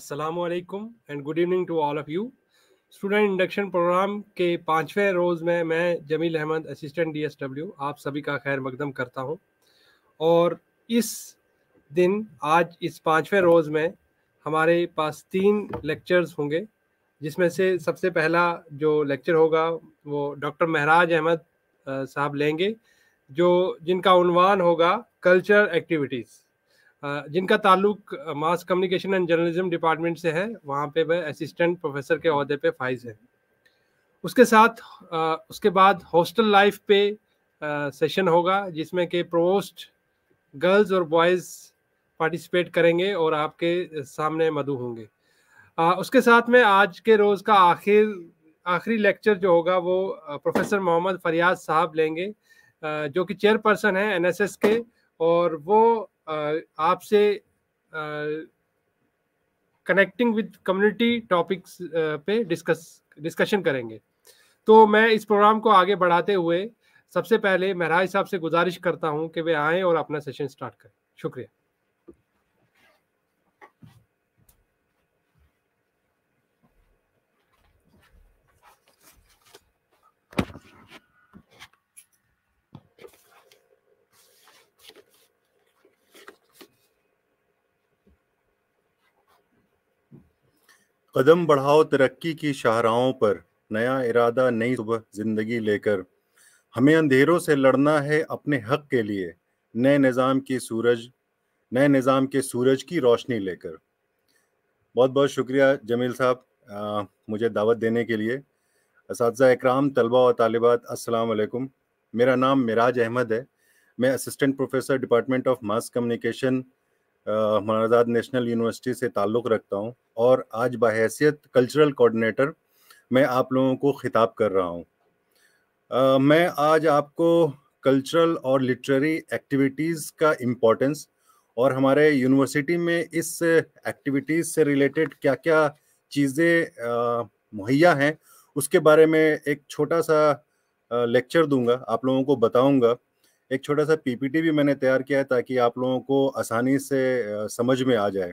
Aslam and good evening to all of you student induction programme के पाँचवें रोज़ में मैं Jameel Ahmed assistant D S W आप सभी का खैर मकदम करता हूँ और इस दिन आज इस पाँचवें रोज़ में हमारे पास तीन लेक्चर्स होंगे जिसमें से सबसे पहला जो लेक्चर होगा वो डॉक्टर महराज अहमद साहब लेंगे जो जिनका उनवान होगा कल्चर एक्टिविटीज़ जिनका ताल्लुक mass communication and journalism department से है वहाँ पे वह असिस्टेंट प्रोफेसर के अहदे पे फाइज है उसके साथ उसके बाद हॉस्टल लाइफ पे सेशन होगा जिसमें कि प्रोस्ट गर्ल्स और बॉयज़ पार्टिसिपेट करेंगे और आपके सामने मधु होंगे उसके साथ में आज के रोज़ का आखिर आखिरी लेक्चर जो होगा वो प्रोफेसर मोहम्मद फरियाज साहब लेंगे जो कि चेयरपर्सन है एनएसएस के और वो आपसे कनेक्टिंग विद कम्युनिटी टॉपिक्स पे डिस्कस डिस्कशन करेंगे तो मैं इस प्रोग्राम को आगे बढ़ाते हुए सबसे पहले महराज साहब से गुजारिश करता हूं कि वे आएँ और अपना सेशन स्टार्ट करें शुक्रिया कदम बढ़ाओ तरक्की की शाहराहों पर नया इरादा नई सुबह जिंदगी लेकर हमें अंधेरों से लड़ना है अपने हक के लिए नए निज़ाम की सूरज नए निज़ाम के सूरज की रोशनी लेकर बहुत बहुत शुक्रिया जमील साहब मुझे दावत देने के लिए इस इकराम तलबा और तालिबात असलकुम मेरा नाम मिराज अहमद है मैं assistant professor department of mass communication हमारा आज़ाद नेशनल यूनिवर्सिटी से ताल्लुक़ रखता हूँ और आज बहसीत कल्चरल कोऑर्डिनेटर मैं आप लोगों को खिताब कर रहा हूँ मैं आज आपको कल्चरल और लिटरेरी एक्टिविटीज़ का इम्पोर्टेंस और हमारे यूनिवर्सिटी में इस एक्टिविटीज़ से रिलेटेड क्या क्या चीज़ें मुहैया हैं उसके बारे में एक छोटा सा लेक्चर दूंगा आप लोगों को बताऊंगा एक छोटा सा पीपीटी भी मैंने तैयार किया है ताकि आप लोगों को आसानी से समझ में आ जाए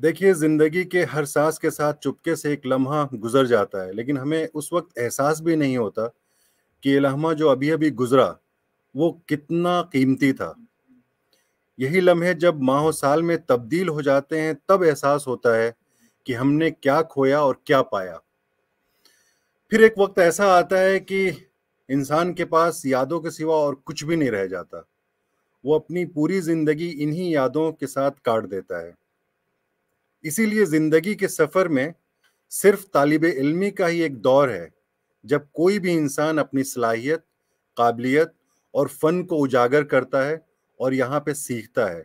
देखिए ज़िंदगी के हर सांस के साथ चुपके से एक लम्हा गुजर जाता है लेकिन हमें उस वक्त एहसास भी नहीं होता कि ये लम्हा जो अभी अभी गुजरा वो कितना कीमती था यही लम्हे जब माह साल में तब्दील हो जाते हैं तब एहसास होता है कि हमने क्या खोया और क्या पाया फिर एक वक्त ऐसा आता है कि इंसान के पास यादों के सिवा और कुछ भी नहीं रह जाता वो अपनी पूरी जिंदगी इन्हीं यादों के साथ काट देता है इसीलिए जिंदगी के सफर में सिर्फ तालब इलमी का ही एक दौर है जब कोई भी इंसान अपनी सलाहियत काबिलियत और फ़न को उजागर करता है और यहाँ पे सीखता है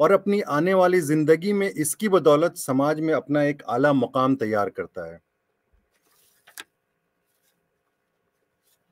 और अपनी आने वाली ज़िंदगी में इसकी बदौलत समाज में अपना एक आला मकाम तैयार करता है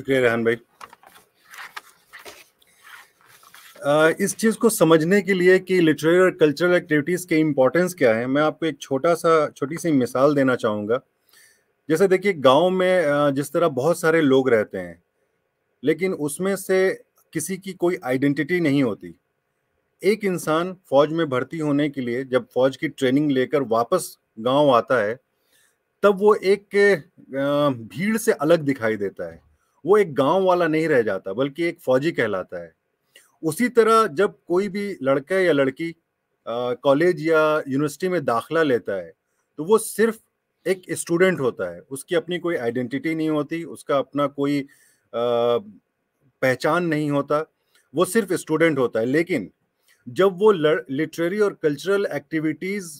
शुक्रिया रेहान भाई इस चीज़ को समझने के लिए कि लिटरेरी और कल्चरल एक्टिविटीज़ के इम्पोर्टेंस क्या है मैं आपको एक छोटा सा छोटी सी मिसाल देना चाहूँगा जैसे देखिए गांव में जिस तरह बहुत सारे लोग रहते हैं लेकिन उसमें से किसी की कोई आइडेंटिटी नहीं होती एक इंसान फौज में भर्ती होने के लिए जब फौज की ट्रेनिंग लेकर वापस गांव आता है तब वो एक भीड़ से अलग दिखाई देता है वो एक गांव वाला नहीं रह जाता बल्कि एक फौजी कहलाता है उसी तरह जब कोई भी लड़का या लड़की कॉलेज या यूनिवर्सिटी में दाखला लेता है तो वो सिर्फ एक स्टूडेंट होता है उसकी अपनी कोई आइडेंटिटी नहीं होती उसका अपना कोई आ, पहचान नहीं होता वो सिर्फ स्टूडेंट होता है लेकिन जब वो लिटरेरी और कल्चरल एक्टिविटीज़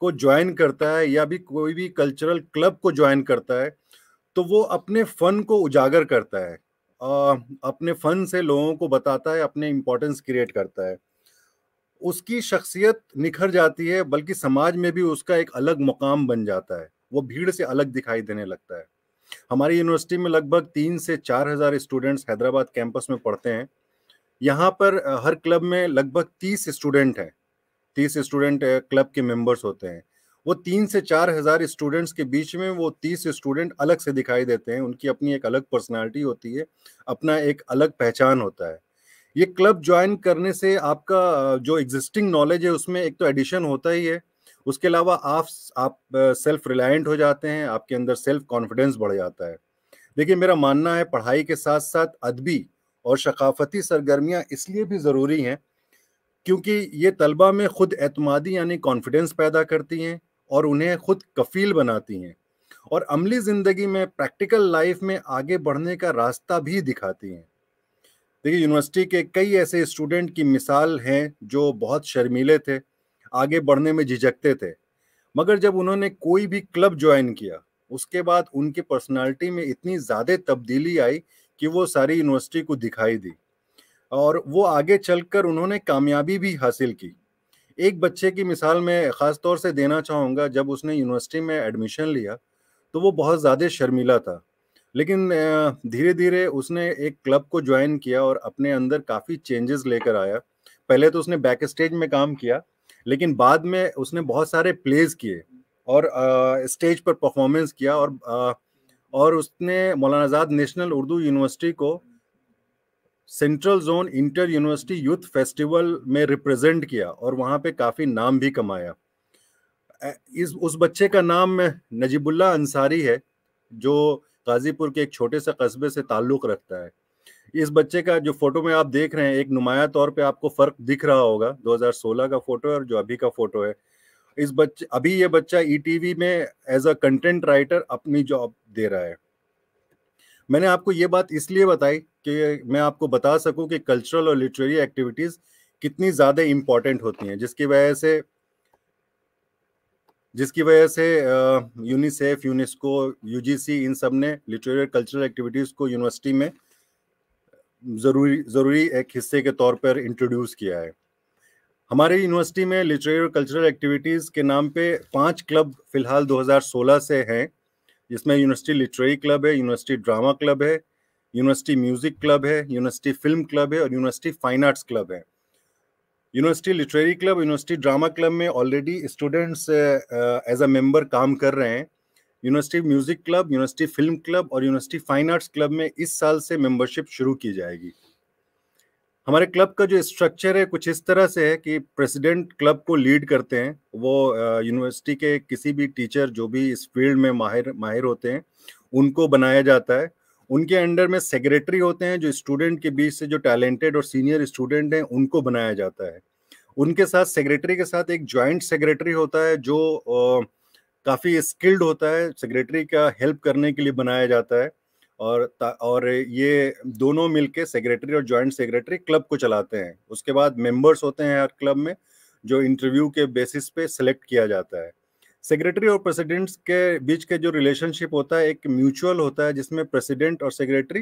को ज्वाइन करता है या भी कोई भी कल्चरल क्लब को ज्वाइन करता है तो वो अपने फन को उजागर करता है आ, अपने फन से लोगों को बताता है अपने इम्पोर्टेंस क्रिएट करता है उसकी शख्सियत निखर जाती है बल्कि समाज में भी उसका एक अलग मुकाम बन जाता है वो भीड़ से अलग दिखाई देने लगता है हमारी यूनिवर्सिटी में लगभग तीन से चार हज़ार स्टूडेंट्स हैदराबाद कैंपस में पढ़ते हैं यहाँ पर हर क्लब में लगभग तीस स्टूडेंट हैं तीस स्टूडेंट क्लब के मेंबर्स होते हैं वो तीन से चार हजार स्टूडेंट्स के बीच में वो तीस स्टूडेंट अलग से दिखाई देते हैं उनकी अपनी एक अलग पर्सनालिटी होती है अपना एक अलग पहचान होता है ये क्लब ज्वाइन करने से आपका जो एग्जिस्टिंग नॉलेज है उसमें एक तो एडिशन होता ही है उसके अलावा आप आप सेल्फ रिलायंट हो जाते हैं आपके अंदर सेल्फ कॉन्फिडेंस बढ़ जाता है देखिए मेरा मानना है पढ़ाई के साथ साथ अदबी और सकाफती सरगर्मियाँ इसलिए भी ज़रूरी हैं क्योंकि ये तलबा में खुद एतमादी यानी कॉन्फिडेंस पैदा करती हैं और उन्हें खुद कफील बनाती हैं और अमली ज़िंदगी में प्रैक्टिकल लाइफ में आगे बढ़ने का रास्ता भी दिखाती हैं देखिए यूनिवर्सिटी के कई ऐसे स्टूडेंट की मिसाल हैं जो बहुत शर्मीले थे आगे बढ़ने में झिझकते थे मगर जब उन्होंने कोई भी क्लब ज्वाइन किया उसके बाद उनकी पर्सनालिटी में इतनी ज़्यादा तब्दीली आई कि वो सारी यूनिवर्सिटी को दिखाई दी और वो आगे चलकर उन्होंने कामयाबी भी हासिल की एक बच्चे की मिसाल मैं ख़ास तौर से देना चाहूँगा जब उसने यूनिवर्सिटी में एडमिशन लिया तो वो बहुत ज़्यादा शर्मिला था लेकिन धीरे धीरे उसने एक क्लब को ज्वाइन किया और अपने अंदर काफ़ी चेंजेस लेकर आया पहले तो उसने बैक स्टेज में काम किया लेकिन बाद में उसने बहुत सारे प्लेज किए और स्टेज पर परफॉर्मेंस किया और आ, और उसने आजाद नेशनल उर्दू यूनिवर्सिटी को central zone inter university youth festival में रिप्रेजेंट किया और वहाँ पे काफ़ी नाम भी कमाया इस उस बच्चे का नाम नजीबुल्ला अंसारी है जो गाजीपुर के एक छोटे से कस्बे से ताल्लुक़ रखता है इस बच्चे का जो फोटो में आप देख रहे हैं एक नुमाया तौर पे आपको फ़र्क दिख रहा होगा 2016 का फोटो है और जो अभी का फोटो है इस बच्चे अभी ये बच्चा ई e में एज अ कंटेंट राइटर अपनी जॉब दे रहा है मैंने आपको ये बात इसलिए बताई कि मैं आपको बता सकूं कि कल्चरल और लिटरेरी एक्टिविटीज़ कितनी ज़्यादा इम्पॉर्टेंट होती हैं जिसकी वजह से जिसकी वजह से यूनिसेफ यूनेस्को यूजीसी इन सब ने लिटरेरी कल्चरल एक्टिविटीज़ को यूनिवर्सिटी में ज़रूरी ज़रूरी एक हिस्से के तौर पर इंट्रोड्यूस किया है हमारे यूनिवर्सिटी में लिटरेरी और कल्चरल एक्टिविटीज़ के नाम पे पांच क्लब फ़िलहाल 2016 से हैं जिसमें यूनिवर्सिटी लिटरेरी क्लब है यूनिवर्सिटी ड्रामा क्लब है यूनिवर्सिटी म्यूजिक क्लब है यूनिवर्सिटी फिल्म क्लब है और यूनिवर्सिटी फाइन आर्ट्स क्लब है university literary club university drama club में already students as a member काम कर रहे हैं university music club university film club और यूनिवर्सिटी फाइन आर्ट्स क्लब में इस साल से मेंबरशिप शुरू की जाएगी हमारे क्लब का जो स्ट्रक्चर है कुछ इस तरह से है कि प्रेसिडेंट क्लब को लीड करते हैं वो यूनिवर्सिटी के किसी भी टीचर जो भी इस फील्ड में माहिर माहिर होते हैं उनको बनाया जाता है उनके अंडर में सेक्रेटरी होते हैं जो स्टूडेंट के बीच से जो टैलेंटेड और सीनियर स्टूडेंट हैं उनको बनाया जाता है उनके साथ सेक्रेटरी के साथ एक जॉइंट सेक्रेटरी होता है जो काफ़ी स्किल्ड होता है सेक्रेटरी का हेल्प करने के लिए बनाया जाता है और और ये दोनों मिलके सेक्रेटरी और जॉइंट सेक्रेटरी क्लब को चलाते हैं उसके बाद मेंबर्स होते हैं हर क्लब में जो इंटरव्यू के बेसिस पे सेलेक्ट किया जाता है सेक्रेटरी और प्रेसिडेंट्स के बीच के जो रिलेशनशिप होता है एक म्यूचुअल होता है जिसमें प्रेसिडेंट और सेक्रेटरी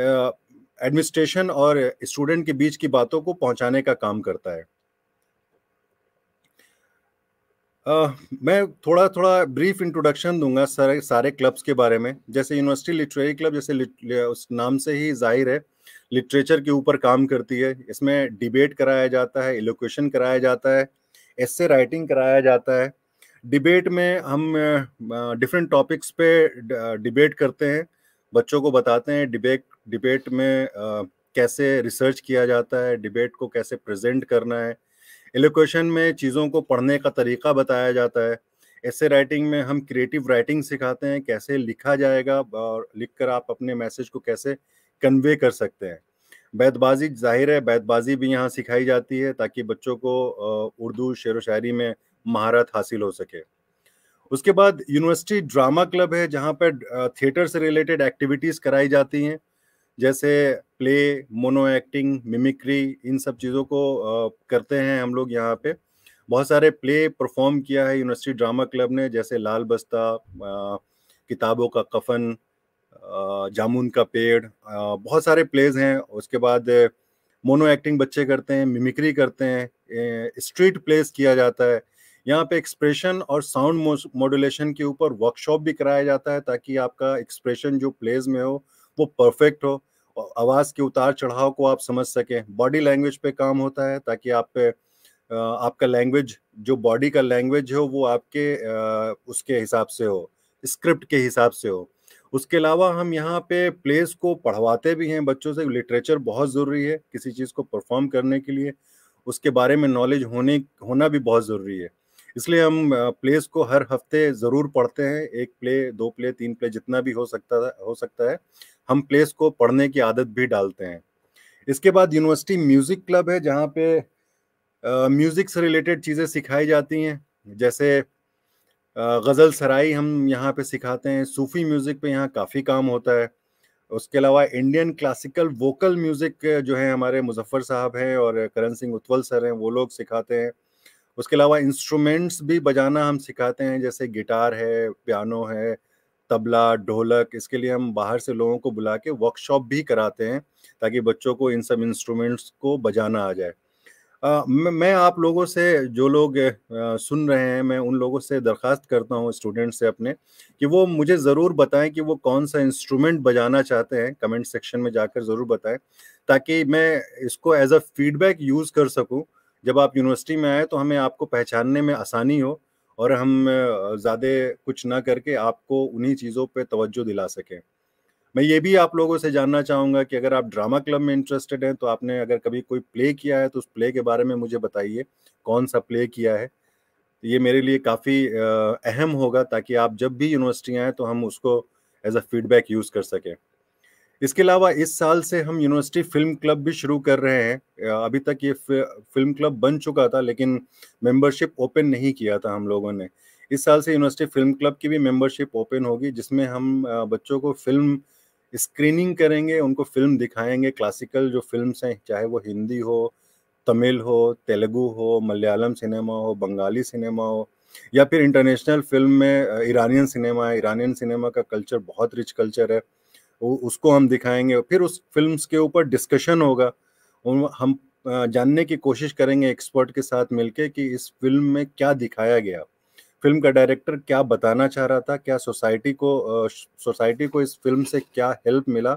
एडमिनिस्ट्रेशन और स्टूडेंट के बीच की बातों को पहुंचाने का काम करता है मैं थोड़ा थोड़ा ब्रीफ इंट्रोडक्शन दूंगा सारे सारे क्लब्स के बारे में जैसे यूनिवर्सिटी लिटरेरी क्लब जैसे उस नाम से ही जाहिर है लिटरेचर के ऊपर काम करती है इसमें डिबेट कराया जाता है एलोकेशन कराया जाता है ऐसे राइटिंग कराया जाता है डिबेट में हम डिफरेंट टॉपिक्स पे डिबेट करते हैं बच्चों को बताते हैं डिबेट डिबेट में कैसे रिसर्च किया जाता है डिबेट को कैसे प्रेजेंट करना है एलोकेशन में चीज़ों को पढ़ने का तरीका बताया जाता है ऐसे राइटिंग में हम क्रिएटिव राइटिंग सिखाते हैं कैसे लिखा जाएगा और लिख कर आप अपने मैसेज को कैसे कन्वे कर सकते हैं बैतबाजी जाहिर है बैतबाजी भी यहाँ सिखाई जाती है ताकि बच्चों को उर्दू शेर व शायरी में महारत हासिल हो सके उसके बाद यूनिवर्सिटी ड्रामा क्लब है जहाँ पर थिएटर से रिलेटेड एक्टिविटीज़ कराई जाती हैं जैसे प्ले मोनो एक्टिंग मिमिक्री इन सब चीज़ों को करते हैं हम लोग यहाँ पे बहुत सारे प्ले परफॉर्म किया है यूनिवर्सिटी ड्रामा क्लब ने जैसे लाल बस्ता किताबों का कफन जामुन का पेड़ बहुत सारे प्लेज हैं उसके बाद मोनो एक्टिंग बच्चे करते हैं मिमिक्री करते हैं स्ट्रीट प्लेस किया जाता है यहाँ पे एक्सप्रेशन और साउंड मॉड्यूलेशन के ऊपर वर्कशॉप भी कराया जाता है ताकि आपका एक्सप्रेशन जो प्लेज में हो वो परफेक्ट हो आवाज़ के उतार चढ़ाव को आप समझ सकें बॉडी लैंग्वेज पे काम होता है ताकि आप पे आपका लैंग्वेज जो बॉडी का लैंग्वेज हो वो आपके उसके हिसाब से हो स्क्रिप्ट के हिसाब से हो उसके अलावा हम यहाँ पे प्लेस को पढ़वाते भी हैं बच्चों से लिटरेचर बहुत ज़रूरी है किसी चीज़ को परफॉर्म करने के लिए उसके बारे में नॉलेज होने होना भी बहुत ज़रूरी है इसलिए हम प्लेस को हर हफ्ते ज़रूर पढ़ते हैं एक प्ले दो प्ले तीन प्ले जितना भी हो सकता था हो सकता है हम प्लेस को पढ़ने की आदत भी डालते हैं इसके बाद यूनिवर्सिटी म्यूज़िक क्लब है जहाँ पे म्यूज़िक से रिलेटेड चीज़ें सिखाई जाती हैं जैसे गज़ल सराई हम यहाँ पे सिखाते हैं सूफ़ी म्यूज़िक पे यहाँ काफ़ी काम होता है उसके अलावा इंडियन क्लासिकल वोकल म्यूज़िक जो है हमारे मुजफ्फ़र साहब हैं और करण सिंह उत्वल सर हैं वो लोग सिखाते हैं उसके अलावा इंस्ट्रूमेंट्स भी बजाना हम सिखाते हैं जैसे गिटार है पियानो है तबला ढोलक इसके लिए हम बाहर से लोगों को बुला के वर्कशॉप भी कराते हैं ताकि बच्चों को इन सब इंस्ट्रूमेंट्स को बजाना आ जाए आ, मैं आप लोगों से जो लोग आ, सुन रहे हैं मैं उन लोगों से दरख्वास्त करता हूँ स्टूडेंट से अपने कि वो मुझे ज़रूर बताएं कि वो कौन सा इंस्ट्रूमेंट बजाना चाहते हैं कमेंट सेक्शन में जाकर ज़रूर बताएं ताकि मैं इसको एज अ फीडबैक यूज़ कर सकूँ जब आप यूनिवर्सिटी में आए तो हमें आपको पहचानने में आसानी हो और हम ज़्यादा कुछ ना करके आपको उन्हीं चीज़ों पे तवज्जो दिला सकें मैं ये भी आप लोगों से जानना चाहूँगा कि अगर आप ड्रामा क्लब में इंटरेस्टेड हैं तो आपने अगर कभी कोई प्ले किया है तो उस प्ले के बारे में मुझे बताइए कौन सा प्ले किया है ये मेरे लिए काफ़ी अहम होगा ताकि आप जब भी यूनिवर्सिटी आएँ तो हम उसको एज अ फीडबैक यूज़ कर सकें इसके अलावा इस साल से हम यूनिवर्सिटी फिल्म क्लब भी शुरू कर रहे हैं अभी तक ये फिल्म क्लब बन चुका था लेकिन मेंबरशिप ओपन नहीं किया था हम लोगों ने इस साल से यूनिवर्सिटी फिल्म क्लब की भी मेंबरशिप ओपन होगी जिसमें हम बच्चों को फिल्म स्क्रीनिंग करेंगे उनको फिल्म दिखाएंगे क्लासिकल जो फिल्म हैं चाहे वो हिंदी हो तमिल हो तेलुगु हो मलयालम सिनेमा हो बंगाली सिनेमा हो या फिर इंटरनेशनल फिल्म में ईरानियन सिनेमा है ईरानियन सिनेमा का कल्चर बहुत रिच कल्चर है उसको हम दिखाएंगे फिर उस फिल्म के ऊपर डिस्कशन होगा हम जानने की कोशिश करेंगे एक्सपर्ट के साथ मिलके कि इस फिल्म में क्या दिखाया गया फिल्म का डायरेक्टर क्या बताना चाह रहा था क्या सोसाइटी को सोसाइटी को इस फिल्म से क्या हेल्प मिला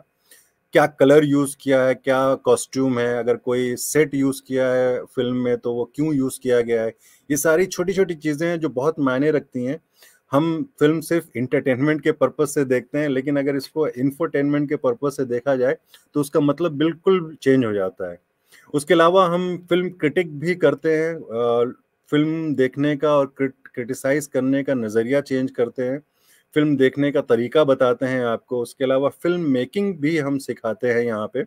क्या कलर यूज़ किया है क्या कॉस्ट्यूम है अगर कोई सेट यूज़ किया है फिल्म में तो वो क्यों यूज़ किया गया है ये सारी छोटी छोटी चीज़ें हैं जो बहुत मायने रखती हैं हम फिल्म सिर्फ इंटरटेनमेंट के पर्पज से देखते हैं लेकिन अगर इसको इन्फोटेनमेंट के पर्पज से देखा जाए तो उसका मतलब बिल्कुल चेंज हो जाता है उसके अलावा हम फिल्म क्रिटिक भी करते हैं फिल्म देखने का और क्रिटिसाइज करने का नज़रिया चेंज करते हैं फिल्म देखने का तरीका बताते हैं आपको उसके अलावा फिल्म मेकिंग भी हम सिखाते हैं यहाँ पे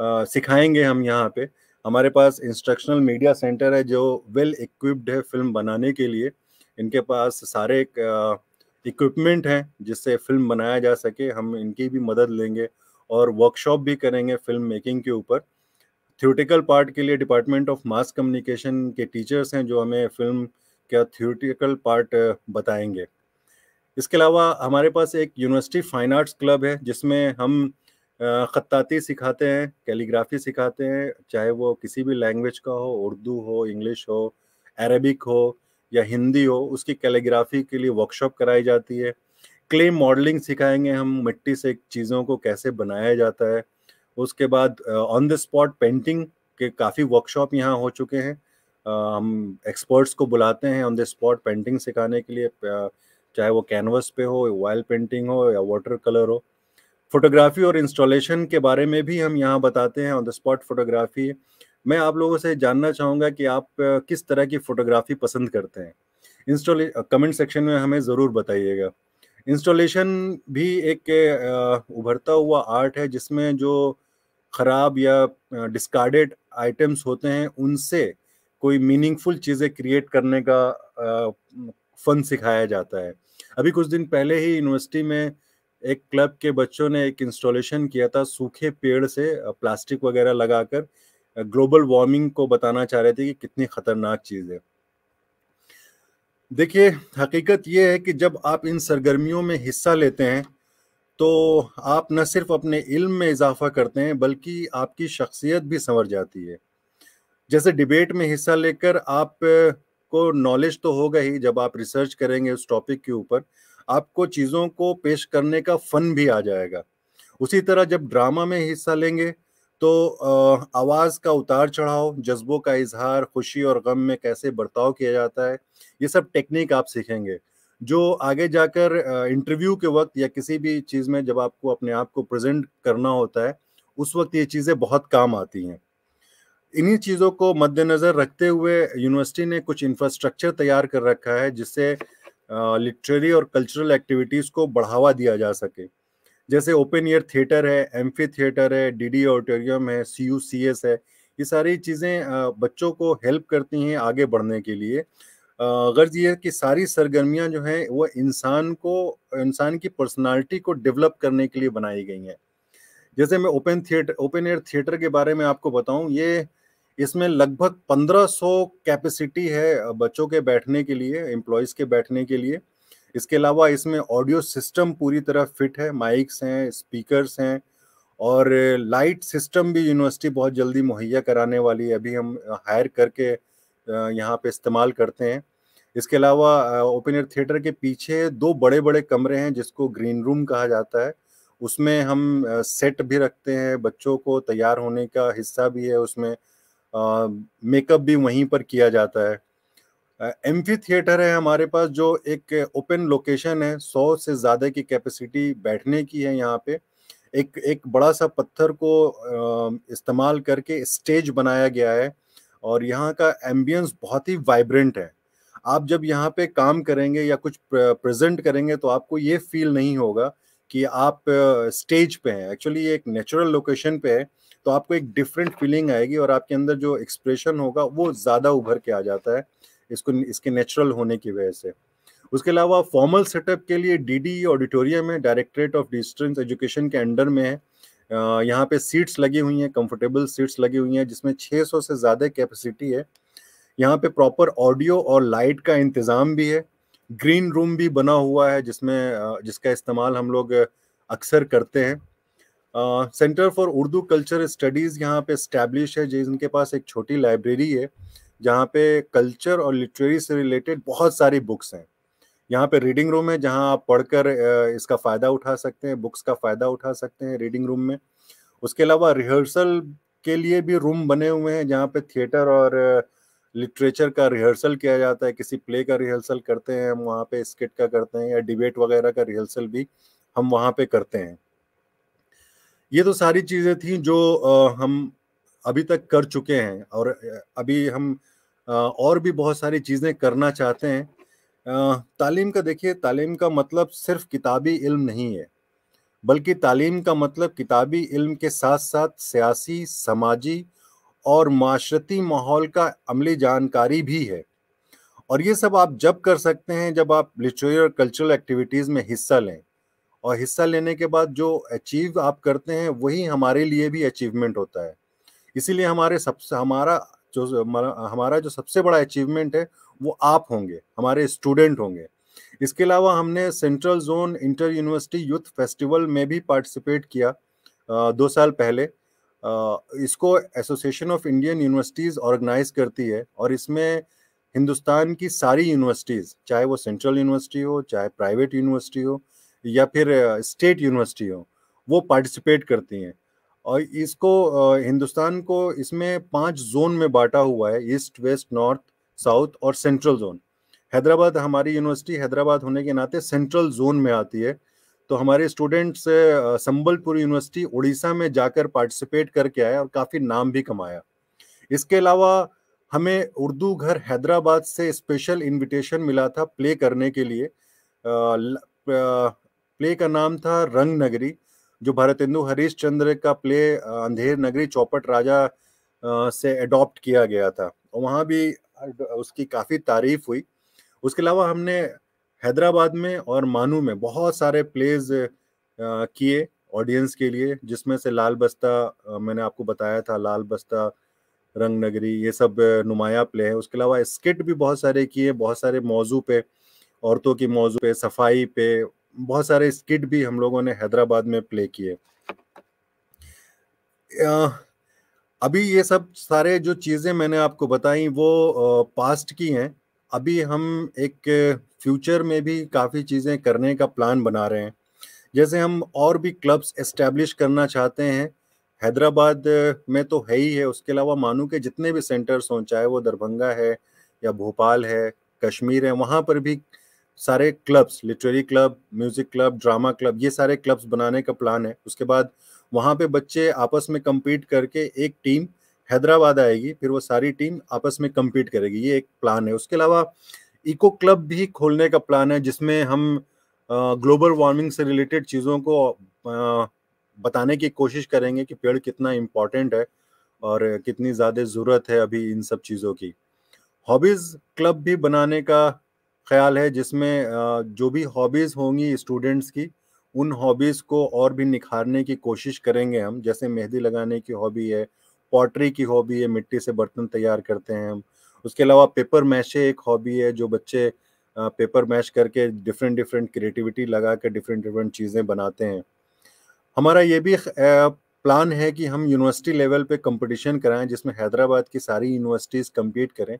आ, सिखाएंगे हम यहाँ पे हमारे पास इंस्ट्रक्शनल मीडिया सेंटर है जो वेल इक्विप्ड है फिल्म बनाने के लिए इनके पास सारे इक्विपमेंट हैं जिससे फिल्म बनाया जा सके हम इनकी भी मदद लेंगे और वर्कशॉप भी करेंगे फिल्म मेकिंग के ऊपर थ्योरेटिकल पार्ट के लिए डिपार्टमेंट ऑफ मास कम्युनिकेशन के टीचर्स हैं जो हमें फिल्म का थ्योरेटिकल पार्ट बताएंगे इसके अलावा हमारे पास एक यूनिवर्सिटी फाइन आर्ट्स क्लब है जिसमें हम ख़त्ताती सिखाते हैं कैलीग्राफी सिखाते हैं चाहे वो किसी भी लैंग्वेज का हो उर्दू हो इंग्लिश हो अरबिक हो या हिंदी हो उसकी कैलीग्राफी के लिए वर्कशॉप कराई जाती है क्ले मॉडलिंग सिखाएंगे हम मिट्टी से चीज़ों को कैसे बनाया जाता है उसके बाद ऑन द स्पॉट पेंटिंग के काफ़ी वर्कशॉप यहाँ हो चुके हैं uh, हम एक्सपर्ट्स को बुलाते हैं ऑन द स्पॉट पेंटिंग सिखाने के लिए uh, चाहे वो कैनवस पे हो वॉयल पेंटिंग हो या वाटर कलर हो फोटोग्राफी और इंस्टॉलेशन के बारे में भी हम यहाँ बताते हैं ऑन द स्पॉट फोटोग्राफी मैं आप लोगों से जानना चाहूँगा कि आप किस तरह की फोटोग्राफी पसंद करते हैं इंस्टॉले कमेंट सेक्शन में हमें ज़रूर बताइएगा इंस्टॉलेशन भी एक उभरता हुआ आर्ट है जिसमें जो ख़राब या डिस्कार्डेड आइटम्स होते हैं उनसे कोई मीनिंगफुल चीज़ें क्रिएट करने का फन सिखाया जाता है अभी कुछ दिन पहले ही यूनिवर्सिटी में एक क्लब के बच्चों ने एक इंस्टॉलेशन किया था सूखे पेड़ से प्लास्टिक वगैरह लगाकर ग्लोबल वार्मिंग को बताना चाह रहे थे कि कितनी ख़तरनाक चीज़ है देखिए हकीकत ये है कि जब आप इन सरगर्मियों में हिस्सा लेते हैं तो आप न सिर्फ अपने इल्म में इजाफा करते हैं बल्कि आपकी शख्सियत भी संवर जाती है जैसे डिबेट में हिस्सा लेकर आप को नॉलेज तो होगा ही जब आप रिसर्च करेंगे उस टॉपिक के ऊपर आपको चीज़ों को पेश करने का फन भी आ जाएगा उसी तरह जब ड्रामा में हिस्सा लेंगे तो आवाज़ का उतार चढ़ाव जज्बों का इजहार खुशी और गम में कैसे बर्ताव किया जाता है ये सब टेक्निक आप सीखेंगे जो आगे जाकर इंटरव्यू के वक्त या किसी भी चीज़ में जब आपको अपने आप को प्रेजेंट करना होता है उस वक्त ये चीज़ें बहुत काम आती हैं इन्हीं चीज़ों को मद्देनज़र रखते हुए यूनिवर्सिटी ने कुछ इंफ्रास्ट्रक्चर तैयार कर रखा है जिससे लिटरेरी और कल्चरल एक्टिविटीज़ को बढ़ावा दिया जा सके जैसे ओपन एयर थिएटर है एम थिएटर है डी डी ऑडिटोरियम है सी यू सी एस है ये सारी चीज़ें बच्चों को हेल्प करती हैं आगे बढ़ने के लिए गर्ज ये कि सारी सरगर्मियाँ जो हैं वह इंसान को इंसान की पर्सनालिटी को डेवलप करने के लिए बनाई गई हैं जैसे मैं open theatre open air theatre के बारे में आपको बताऊं ये इसमें लगभग 1500 कैपेसिटी है बच्चों के बैठने के लिए एम्प्लॉयज़ के बैठने के लिए इसके अलावा इसमें ऑडियो सिस्टम पूरी तरह फिट है माइक्स हैं स्पीकर्स हैं और लाइट सिस्टम भी यूनिवर्सिटी बहुत जल्दी मुहैया कराने वाली है अभी हम हायर करके यहाँ पे इस्तेमाल करते हैं इसके अलावा ओपन एयर थिएटर के पीछे दो बड़े बड़े कमरे हैं जिसको ग्रीन रूम कहा जाता है उसमें हम सेट भी रखते हैं बच्चों को तैयार होने का हिस्सा भी है उसमें मेकअप भी वहीं पर किया जाता है एम्फी थिएटर है हमारे पास जो एक ओपन लोकेशन है सौ से ज़्यादा की कैपेसिटी बैठने की है यहाँ पे एक एक बड़ा सा पत्थर को इस्तेमाल करके स्टेज बनाया गया है और यहाँ का एम्बियंस बहुत ही वाइब्रेंट है आप जब यहाँ पे काम करेंगे या कुछ प्रेजेंट करेंगे तो आपको ये फील नहीं होगा कि आप स्टेज पे हैं एक्चुअली ये एक नेचुरल लोकेशन पे है तो आपको एक डिफरेंट फीलिंग आएगी और आपके अंदर जो एक्सप्रेशन होगा वो ज़्यादा उभर के आ जाता है इसको इसके नेचुरल होने की वजह से उसके अलावा फॉर्मल सेटअप के लिए डीडी ऑडिटोरियम e है डायरेक्टरेट ऑफ डिस्टेंस एजुकेशन के अंडर में है यहाँ पे सीट्स लगी हुई हैं कंफर्टेबल सीट्स लगी हुई हैं जिसमें 600 से ज़्यादा कैपेसिटी है यहाँ पे प्रॉपर ऑडियो और लाइट का इंतज़ाम भी है ग्रीन रूम भी बना हुआ है जिसमें जिसका इस्तेमाल हम लोग अक्सर करते हैं centre for Urdu culture studies यहाँ पे इस्टेब्लिश है जिनके पास एक छोटी लाइब्रेरी है जहाँ पे कल्चर और लिटरेरी से रिलेटेड बहुत सारी बुक्स हैं यहाँ पे रीडिंग रूम है जहाँ आप पढ़कर इसका फ़ायदा उठा सकते हैं बुक्स का फ़ायदा उठा सकते हैं रीडिंग रूम में उसके अलावा रिहर्सल के लिए भी रूम बने हुए हैं जहाँ पे थिएटर और लिटरेचर का रिहर्सल किया जाता है किसी प्ले का रिहर्सल करते हैं हम वहाँ पे स्किट का करते हैं या डिबेट वगैरह का रिहर्सल भी हम वहाँ पे करते हैं ये तो सारी चीज़ें थी जो हम अभी तक कर चुके हैं और अभी हम और भी बहुत सारी चीज़ें करना चाहते हैं तालीम का देखिए तालीम का मतलब सिर्फ किताबी इल्म नहीं है बल्कि तालीम का मतलब किताबी इल्म के साथ साथ सियासी समाजी और माशरती माहौल का अमली जानकारी भी है और ये सब आप जब कर सकते हैं जब आप लिटरेचर और कल्चरल एक्टिविटीज़ में हिस्सा लें और हिस्सा लेने के बाद जो अचीव आप करते हैं वही हमारे लिए भी अचीवमेंट होता है इसीलिए हमारे सबसे हमारा जो हमारा जो सबसे बड़ा अचीवमेंट है वो आप होंगे हमारे स्टूडेंट होंगे इसके अलावा हमने central zone inter university youth festival में भी पार्टिसिपेट किया दो साल पहले इसको association of Indian universities organise करती है और इसमें हिंदुस्तान की सारी यूनिवर्सिटीज़ चाहे वो सेंट्रल यूनिवर्सिटी हो चाहे प्राइवेट यूनिवर्सिटी हो या फिर स्टेट यूनिवर्सिटी हो वो पार्टिसिपेट करती हैं और इसको हिंदुस्तान को इसमें पांच जोन में बांटा हुआ है ईस्ट वेस्ट नॉर्थ साउथ और सेंट्रल जोन हैदराबाद हमारी यूनिवर्सिटी हैदराबाद होने के नाते सेंट्रल जोन में आती है तो हमारे स्टूडेंट्स संबलपुर यूनिवर्सिटी उड़ीसा में जाकर पार्टिसिपेट करके आया और काफ़ी नाम भी कमाया इसके अलावा हमें उर्दू घर हैदराबाद से स्पेशल इनविटेशन मिला था प्ले करने के लिए प्ले का नाम था रंग नगरी जो भारतेंदु हरीश चंद्र का प्ले अंधेर नगरी चौपट राजा से एडॉप्ट किया गया था और वहाँ भी उसकी काफ़ी तारीफ हुई उसके अलावा हमने हैदराबाद में और मानू में बहुत सारे प्लेज किए ऑडियंस के लिए जिसमें से लाल बस्ता मैंने आपको बताया था लाल बस्ता रंग नगरी ये सब नुमाया प्ले है उसके अलावा स्किट भी बहुत सारे किए बहुत सारे मौजू पे औरतों की मौजू पे सफाई पे बहुत सारे स्किट भी हम लोगों ने हैदराबाद में प्ले किए अभी ये सब सारे जो चीज़ें मैंने आपको बताई वो पास्ट की हैं अभी हम एक फ्यूचर में भी काफ़ी चीज़ें करने का प्लान बना रहे हैं जैसे हम और भी क्लब्स इस्टेब्लिश करना चाहते हैं हैदराबाद में तो है ही है उसके अलावा मानू के जितने भी सेंटर्स हों चाहे वो दरभंगा है या भोपाल है कश्मीर है वहाँ पर भी सारे clubs literary club music club drama club ये सारे क्लब्स बनाने का प्लान है उसके बाद वहाँ पे बच्चे आपस में कम्पीट करके एक टीम हैदराबाद आएगी फिर वो सारी टीम आपस में कम्पीट करेगी ये एक प्लान है उसके अलावा इको क्लब भी खोलने का प्लान है जिसमें हम ग्लोबल वार्मिंग से रिलेटेड चीज़ों को बताने की कोशिश करेंगे कि पेड़ कितना इम्पोर्टेंट है और कितनी ज़्यादा ज़रूरत है अभी इन सब चीज़ों की हॉबीज़ क्लब भी बनाने का ख्याल है जिसमें जो भी हॉबीज़ होंगी स्टूडेंट्स की उन हॉबीज़ को और भी निखारने की कोशिश करेंगे हम जैसे मेहंदी लगाने की हॉबी है पॉटरी की हॉबी है मिट्टी से बर्तन तैयार करते हैं हम उसके अलावा पेपर मैशे एक हॉबी है जो बच्चे पेपर मैश करके डिफरेंट डिफरेंट क्रिएटिविटी लगा कर डिफरेंट डिफरेंट चीज़ें बनाते हैं हमारा ये भी प्लान है कि हम यूनिवर्सिटी लेवल पे कंपटीशन कराएं जिसमें हैदराबाद की सारी यूनिवर्सिटीज़ कम्पीट करें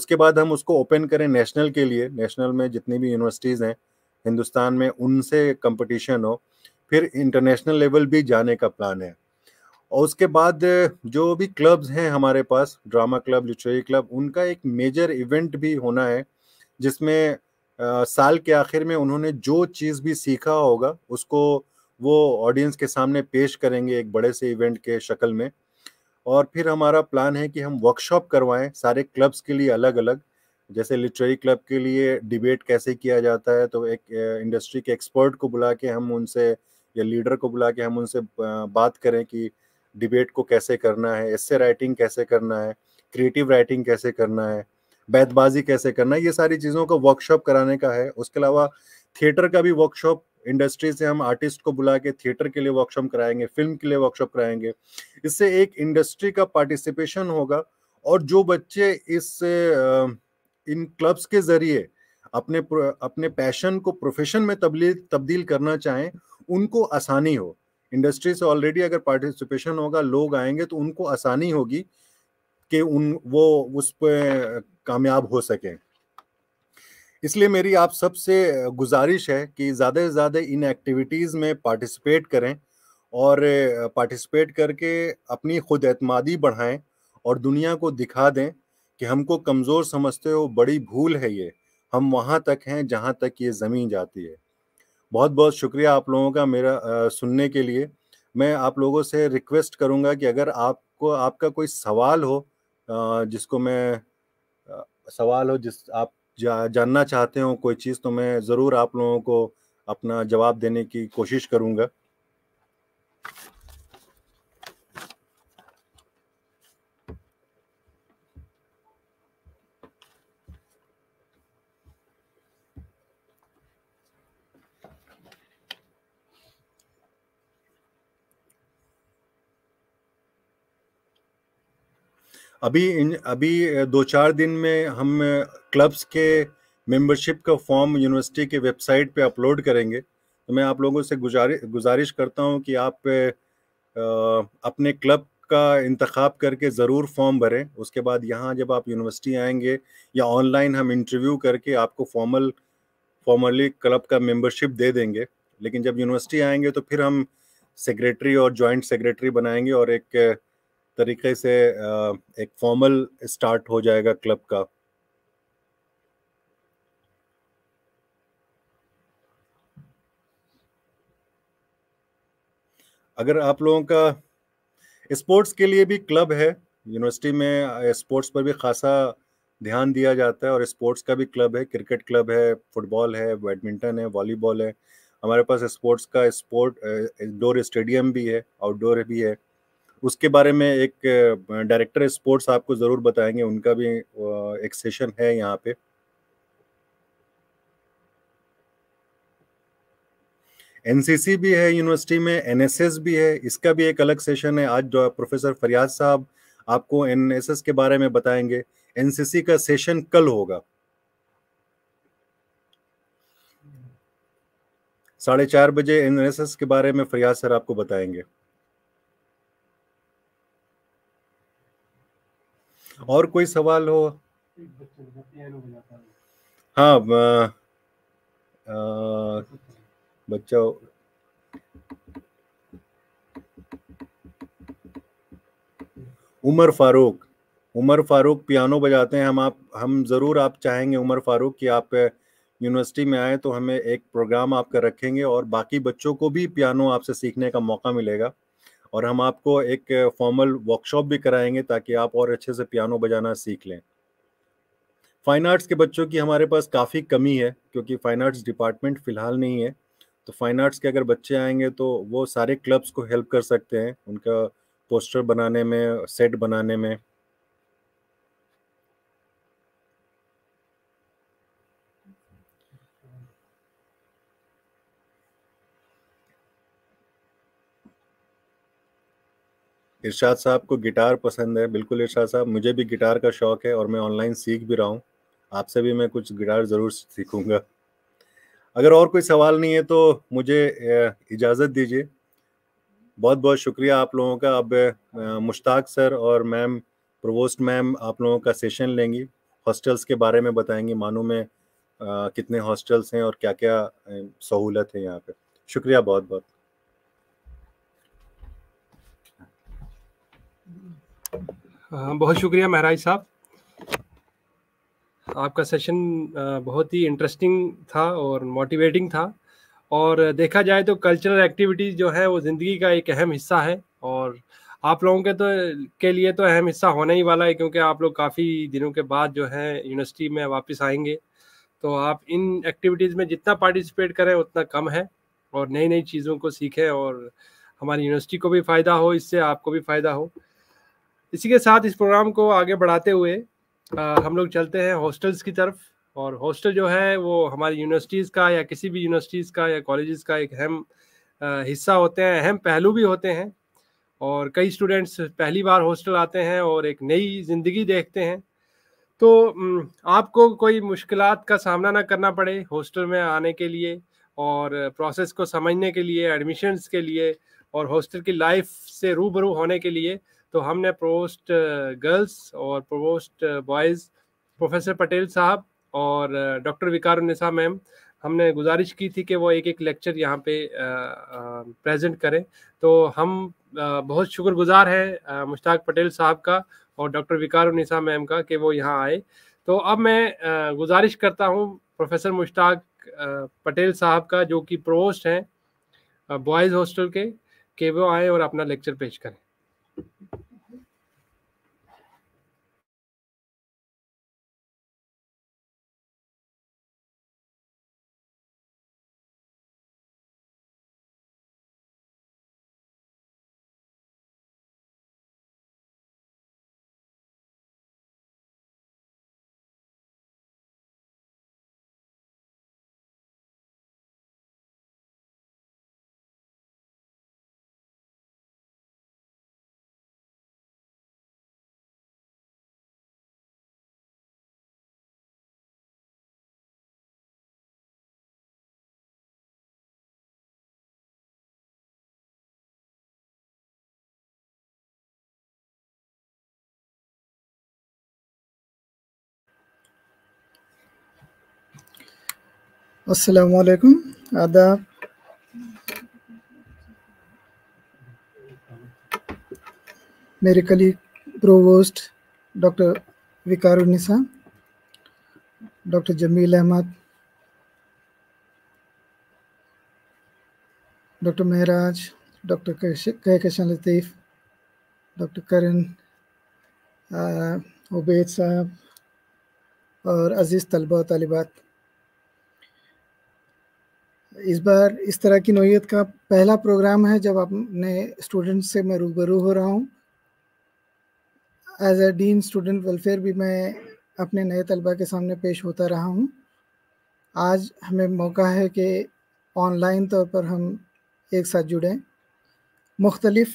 उसके बाद हम उसको ओपन करें नेशनल के लिए नेशनल में जितनी भी यूनिवर्सिटीज़ हैं हिंदुस्तान में उनसे कंपटीशन हो फिर इंटरनेशनल लेवल भी जाने का प्लान है और उसके बाद जो भी क्लब्स हैं हमारे पास ड्रामा क्लब लिटरेरी क्लब उनका एक मेजर इवेंट भी होना है जिसमें साल के आखिर में उन्होंने जो चीज़ भी सीखा होगा उसको वो ऑडियंस के सामने पेश करेंगे एक बड़े से इवेंट के शक्ल में और फिर हमारा प्लान है कि हम वर्कशॉप करवाएं सारे क्लब्स के लिए अलग अलग जैसे लिटरेरी क्लब के लिए डिबेट कैसे किया जाता है तो एक इंडस्ट्री के एक्सपर्ट को बुला के हम उनसे या लीडर को बुला के हम उनसे बात करें कि डिबेट को कैसे करना है इससे राइटिंग कैसे करना है क्रिएटिव राइटिंग कैसे करना है बैतबाजी कैसे करना है ये सारी चीज़ों का वर्कशॉप कराने का है उसके अलावा थिएटर का भी वर्कशॉप इंडस्ट्री से हम आर्टिस्ट को बुला के थिएटर के लिए वर्कशॉप कराएंगे फिल्म के लिए वर्कशॉप कराएंगे इससे एक इंडस्ट्री का पार्टिसिपेशन होगा और जो बच्चे इस इन क्लब्स के जरिए अपने अपने पैशन को प्रोफेशन में तब्दील तब्दील करना चाहें उनको आसानी हो इंडस्ट्री से ऑलरेडी अगर पार्टिसिपेशन होगा लोग आएंगे तो उनको आसानी होगी कि उन वो उस पर कामयाब हो सकें इसलिए मेरी आप सबसे गुजारिश है कि ज़्यादा से ज़्यादा इन एक्टिविटीज़ में पार्टिसिपेट करें और पार्टिसिपेट करके अपनी खुद एतमादी बढ़ाएं और दुनिया को दिखा दें कि हमको कमज़ोर समझते हो बड़ी भूल है ये हम वहाँ तक हैं जहाँ तक ये ज़मीन जाती है बहुत बहुत शुक्रिया आप लोगों का मेरा आ, सुनने के लिए मैं आप लोगों से रिक्वेस्ट करूँगा कि अगर आपको आपका कोई सवाल हो आ, जिसको मैं आ, सवाल हो जिस आप जा, जानना चाहते हो कोई चीज़ तो मैं ज़रूर आप लोगों को अपना जवाब देने की कोशिश करूँगा अभी इन अभी दो चार दिन में हम क्लब्स के मेंबरशिप का फॉर्म यूनिवर्सिटी के वेबसाइट पे अपलोड करेंगे तो मैं आप लोगों से गुजारिश गुजारिश करता हूँ कि आप अपने क्लब का इंतखब करके ज़रूर फॉर्म भरें उसके बाद यहाँ जब आप यूनिवर्सिटी आएंगे या ऑनलाइन हम इंटरव्यू करके आपको फॉर्मल फॉर्मली क्लब का मेंबरशिप दे देंगे लेकिन जब यूनिवर्सिटी आएंगे तो फिर हम सेक्रेटरी और जॉइंट सेक्रेटरी बनाएंगे और एक तरीके से एक फॉर्मल स्टार्ट हो जाएगा क्लब का अगर आप लोगों का स्पोर्ट्स के लिए भी क्लब है यूनिवर्सिटी में स्पोर्ट्स पर भी खासा ध्यान दिया जाता है और स्पोर्ट्स का भी क्लब है क्रिकेट क्लब है फुटबॉल है बैडमिंटन है वॉलीबॉल है हमारे पास स्पोर्ट्स का स्पोर्ट इंडोर स्टेडियम भी है आउटडोर भी है उसके बारे में एक डायरेक्टर स्पोर्ट्स आपको ज़रूर बताएंगे उनका भी एक सेशन है यहाँ पे एनसीसी भी है यूनिवर्सिटी में एनएसएस भी है इसका भी एक अलग सेशन है आज प्रोफेसर फरियाद साहब आपको एनएसएस के बारे में बताएंगे एनसीसी का सेशन कल होगा साढ़े चार बजे एनएसएस के बारे में फरियाद सर आपको बताएंगे और कोई सवाल हो हाँ आ, आ, बच्चा उमर फारूक उमर फारूक पियानो बजाते हैं हम आप हम ज़रूर आप चाहेंगे उमर फारूक कि आप यूनिवर्सिटी में आए तो हमें एक प्रोग्राम आपका रखेंगे और बाकी बच्चों को भी पियानो आपसे सीखने का मौका मिलेगा और हम आपको एक फॉर्मल वर्कशॉप भी कराएंगे ताकि आप और अच्छे से पियानो बजाना सीख लें फाइन आर्ट्स के बच्चों की हमारे पास काफ़ी कमी है क्योंकि फाइन आर्ट्स डिपार्टमेंट फ़िलहाल नहीं है तो फाइन आर्ट्स के अगर बच्चे आएंगे तो वो सारे क्लब्स को हेल्प कर सकते हैं उनका पोस्टर बनाने में सेट बनाने में इरशाद साहब को गिटार पसंद है बिल्कुल इरशाद साहब मुझे भी गिटार का शौक़ है और मैं ऑनलाइन सीख भी रहा हूँ आपसे भी मैं कुछ गिटार ज़रूर सीखूँगा अगर और कोई सवाल नहीं है तो मुझे इजाज़त दीजिए बहुत बहुत शुक्रिया आप लोगों का अब मुश्ताक सर और मैम प्रोवोस्ट मैम आप लोगों का सेशन लेंगी हॉस्टल्स के बारे में बताएंगी मानू में कितने हॉस्टल्स हैं और क्या क्या सहूलत है यहाँ पे शुक्रिया बहुत बहुत हाँ, बहुत शुक्रिया महराज साहब आपका सेशन बहुत ही इंटरेस्टिंग था और मोटिवेटिंग था और देखा जाए तो कल्चरल एक्टिविटीज जो है वो ज़िंदगी का एक अहम हिस्सा है और आप लोगों के तो के लिए तो अहम हिस्सा होने ही वाला है क्योंकि आप लोग काफ़ी दिनों के बाद जो है यूनिवर्सिटी में वापस आएंगे तो आप इन एक्टिविटीज़ में जितना पार्टिसिपेट करें उतना कम है और नई नई चीज़ों को सीखें और हमारी यूनिवर्सिटी को भी फ़ायदा हो इससे आपको भी फ़ायदा हो इसी के साथ इस प्रोग्राम को आगे बढ़ाते हुए आ, हम लोग चलते हैं हॉस्टल्स की तरफ और हॉस्टल जो है वो हमारी यूनिवर्सिटीज़ का या किसी भी यूनिवर्सिटीज़ का या कॉलेज़ का एक अहम हिस्सा होते हैं अहम पहलू भी होते हैं और कई स्टूडेंट्स पहली बार हॉस्टल आते हैं और एक नई ज़िंदगी देखते हैं तो आपको कोई मुश्किल का सामना ना करना पड़े हॉस्टल में आने के लिए और प्रोसेस को समझने के लिए एडमिशन्स के लिए और हॉस्टल की लाइफ से रूबरू होने के लिए तो हमने प्रोस्ट गर्ल्स uh, और प्रोस्ट बॉयज़ प्रोफेसर पटेल साहब और डॉक्टर विकार निशा मैम हमने गुजारिश की थी कि वो एक एक लेक्चर यहाँ पे प्रेजेंट uh, uh, करें तो हम बहुत शुक्रगुजार हैं मुश्ताक पटेल साहब का और डॉक्टर विकार निशा मैम का कि वो यहाँ आए तो अब मैं गुजारिश करता हूँ प्रोफेसर मुश्ताक पटेल साहब का जो कि प्रोस्ट हैं बॉयज़ हॉस्टल के कि वो आए और अपना लेक्चर पेश करें असलकुम आदाब मेरे colleague provost doctor Viqarunnisa doctor Jameel Ahmed doctor Mehraj doctor Kahkashan लतीफ़ डॉक्टर करण उबैद साहब और अज़ीज़ तलबा तलबात इस बार इस तरह की नोयत का पहला प्रोग्राम है जब अपने स्टूडेंट से मैं रूबरू हो रहा हूँ as a dean student welfare भी मैं अपने नए तलबा के सामने पेश होता रहा हूँ आज हमें मौका है कि ऑनलाइन तौर पर हम एक साथ जुड़ें मुख्तलफ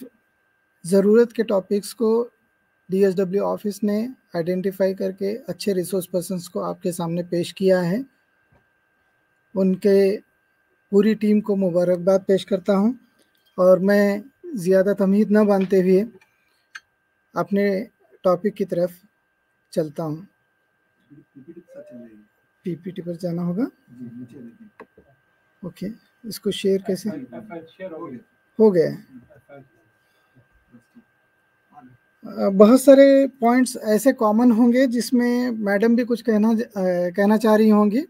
ज़रूरत के टॉपिक्स को डी एस डब्ल्यू ऑफिस ने आइडेंटिफाई करके अच्छे रिसोर्स पर्सनस को आपके सामने पेश किया है उनके पूरी टीम को मुबारकबाद पेश करता हूँ और मैं ज़्यादा तमीद ना बांधते हुए अपने टॉपिक की तरफ चलता हूँ पीपीटी पर जाना होगा ओके इसको शेयर कैसे हो गया बहुत सारे पॉइंट्स ऐसे कॉमन होंगे जिसमें मैडम भी कुछ कहना कहना चाह रही होंगी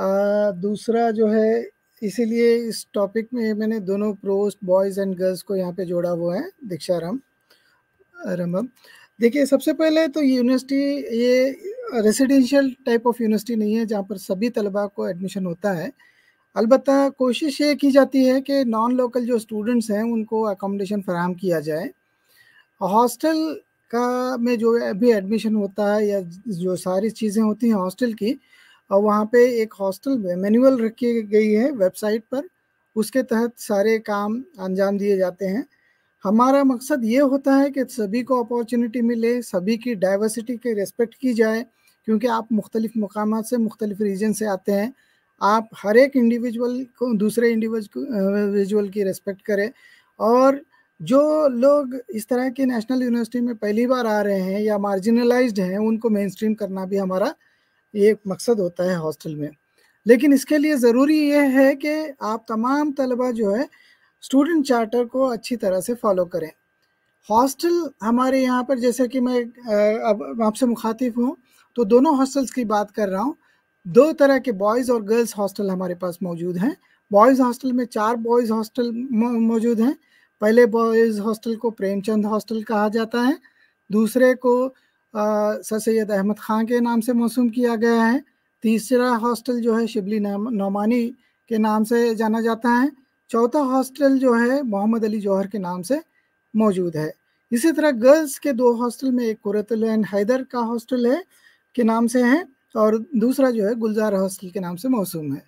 आ, दूसरा जो है इसीलिए इस टॉपिक में मैंने दोनों प्रोस्ट बॉयज़ एंड गर्ल्स को यहाँ पे जोड़ा हुआ है दीक्षा राम रमम देखिए सबसे पहले तो यूनिवर्सिटी ये रेसिडेंशियल टाइप ऑफ यूनिवर्सिटी नहीं है जहाँ पर सभी तलबा को एडमिशन होता है अलबत् कोशिश ये की जाती है कि नॉन लोकल जो स्टूडेंट्स हैं उनको अकोमोडेशन फराहम किया जाए हॉस्टल का में जो अभी एडमिशन होता है या जो सारी चीज़ें होती हैं हॉस्टल की और वहाँ पे एक हॉस्टल मैनुअल रखी गई है वेबसाइट पर उसके तहत सारे काम अंजाम दिए जाते हैं हमारा मकसद ये होता है कि सभी को अपॉर्चुनिटी मिले सभी की डाइवर्सिटी के रेस्पेक्ट की जाए क्योंकि आप मुख्तलिफ मकाम से मुख्तलिफ रीजन से आते हैं आप हर एक इंडिविजुअल को दूसरे इंडिविजुअल की रेस्पेक्ट करें और जो लोग इस तरह की नेशनल यूनिवर्सिटी में पहली बार आ रहे हैं या मार्जिनलाइज्ड हैं उनको मेन स्ट्रीम करना भी हमारा ये एक मकसद होता है हॉस्टल में लेकिन इसके लिए ज़रूरी ये है कि आप तमाम तलबा जो है स्टूडेंट चार्टर को अच्छी तरह से फॉलो करें हॉस्टल हमारे यहाँ पर जैसे कि मैं अब आपसे मुखातिब हूँ तो दोनों हॉस्टल्स की बात कर रहा हूँ दो तरह के बॉयज़ और गर्ल्स हॉस्टल हमारे पास मौजूद हैं बॉयज़ हॉस्टल में चार बॉयज़ हॉस्टल मौजूद हैं पहले बॉयज़ हॉस्टल को प्रेमचंद हॉस्टल कहा जाता है दूसरे को सर सैद अहमद ख़ान के नाम से मौसू किया गया है तीसरा हॉस्टल जो है शिबली नौमानी के नाम से जाना जाता है चौथा हॉस्टल जो है मोहम्मद अली जौहर के नाम से मौजूद है इसी तरह गर्ल्स के दो हॉस्टल में एक कुरतुलैन हैदर का हॉस्टल है के नाम से है और दूसरा जो है गुलजार हॉस्टल के नाम से मौसू है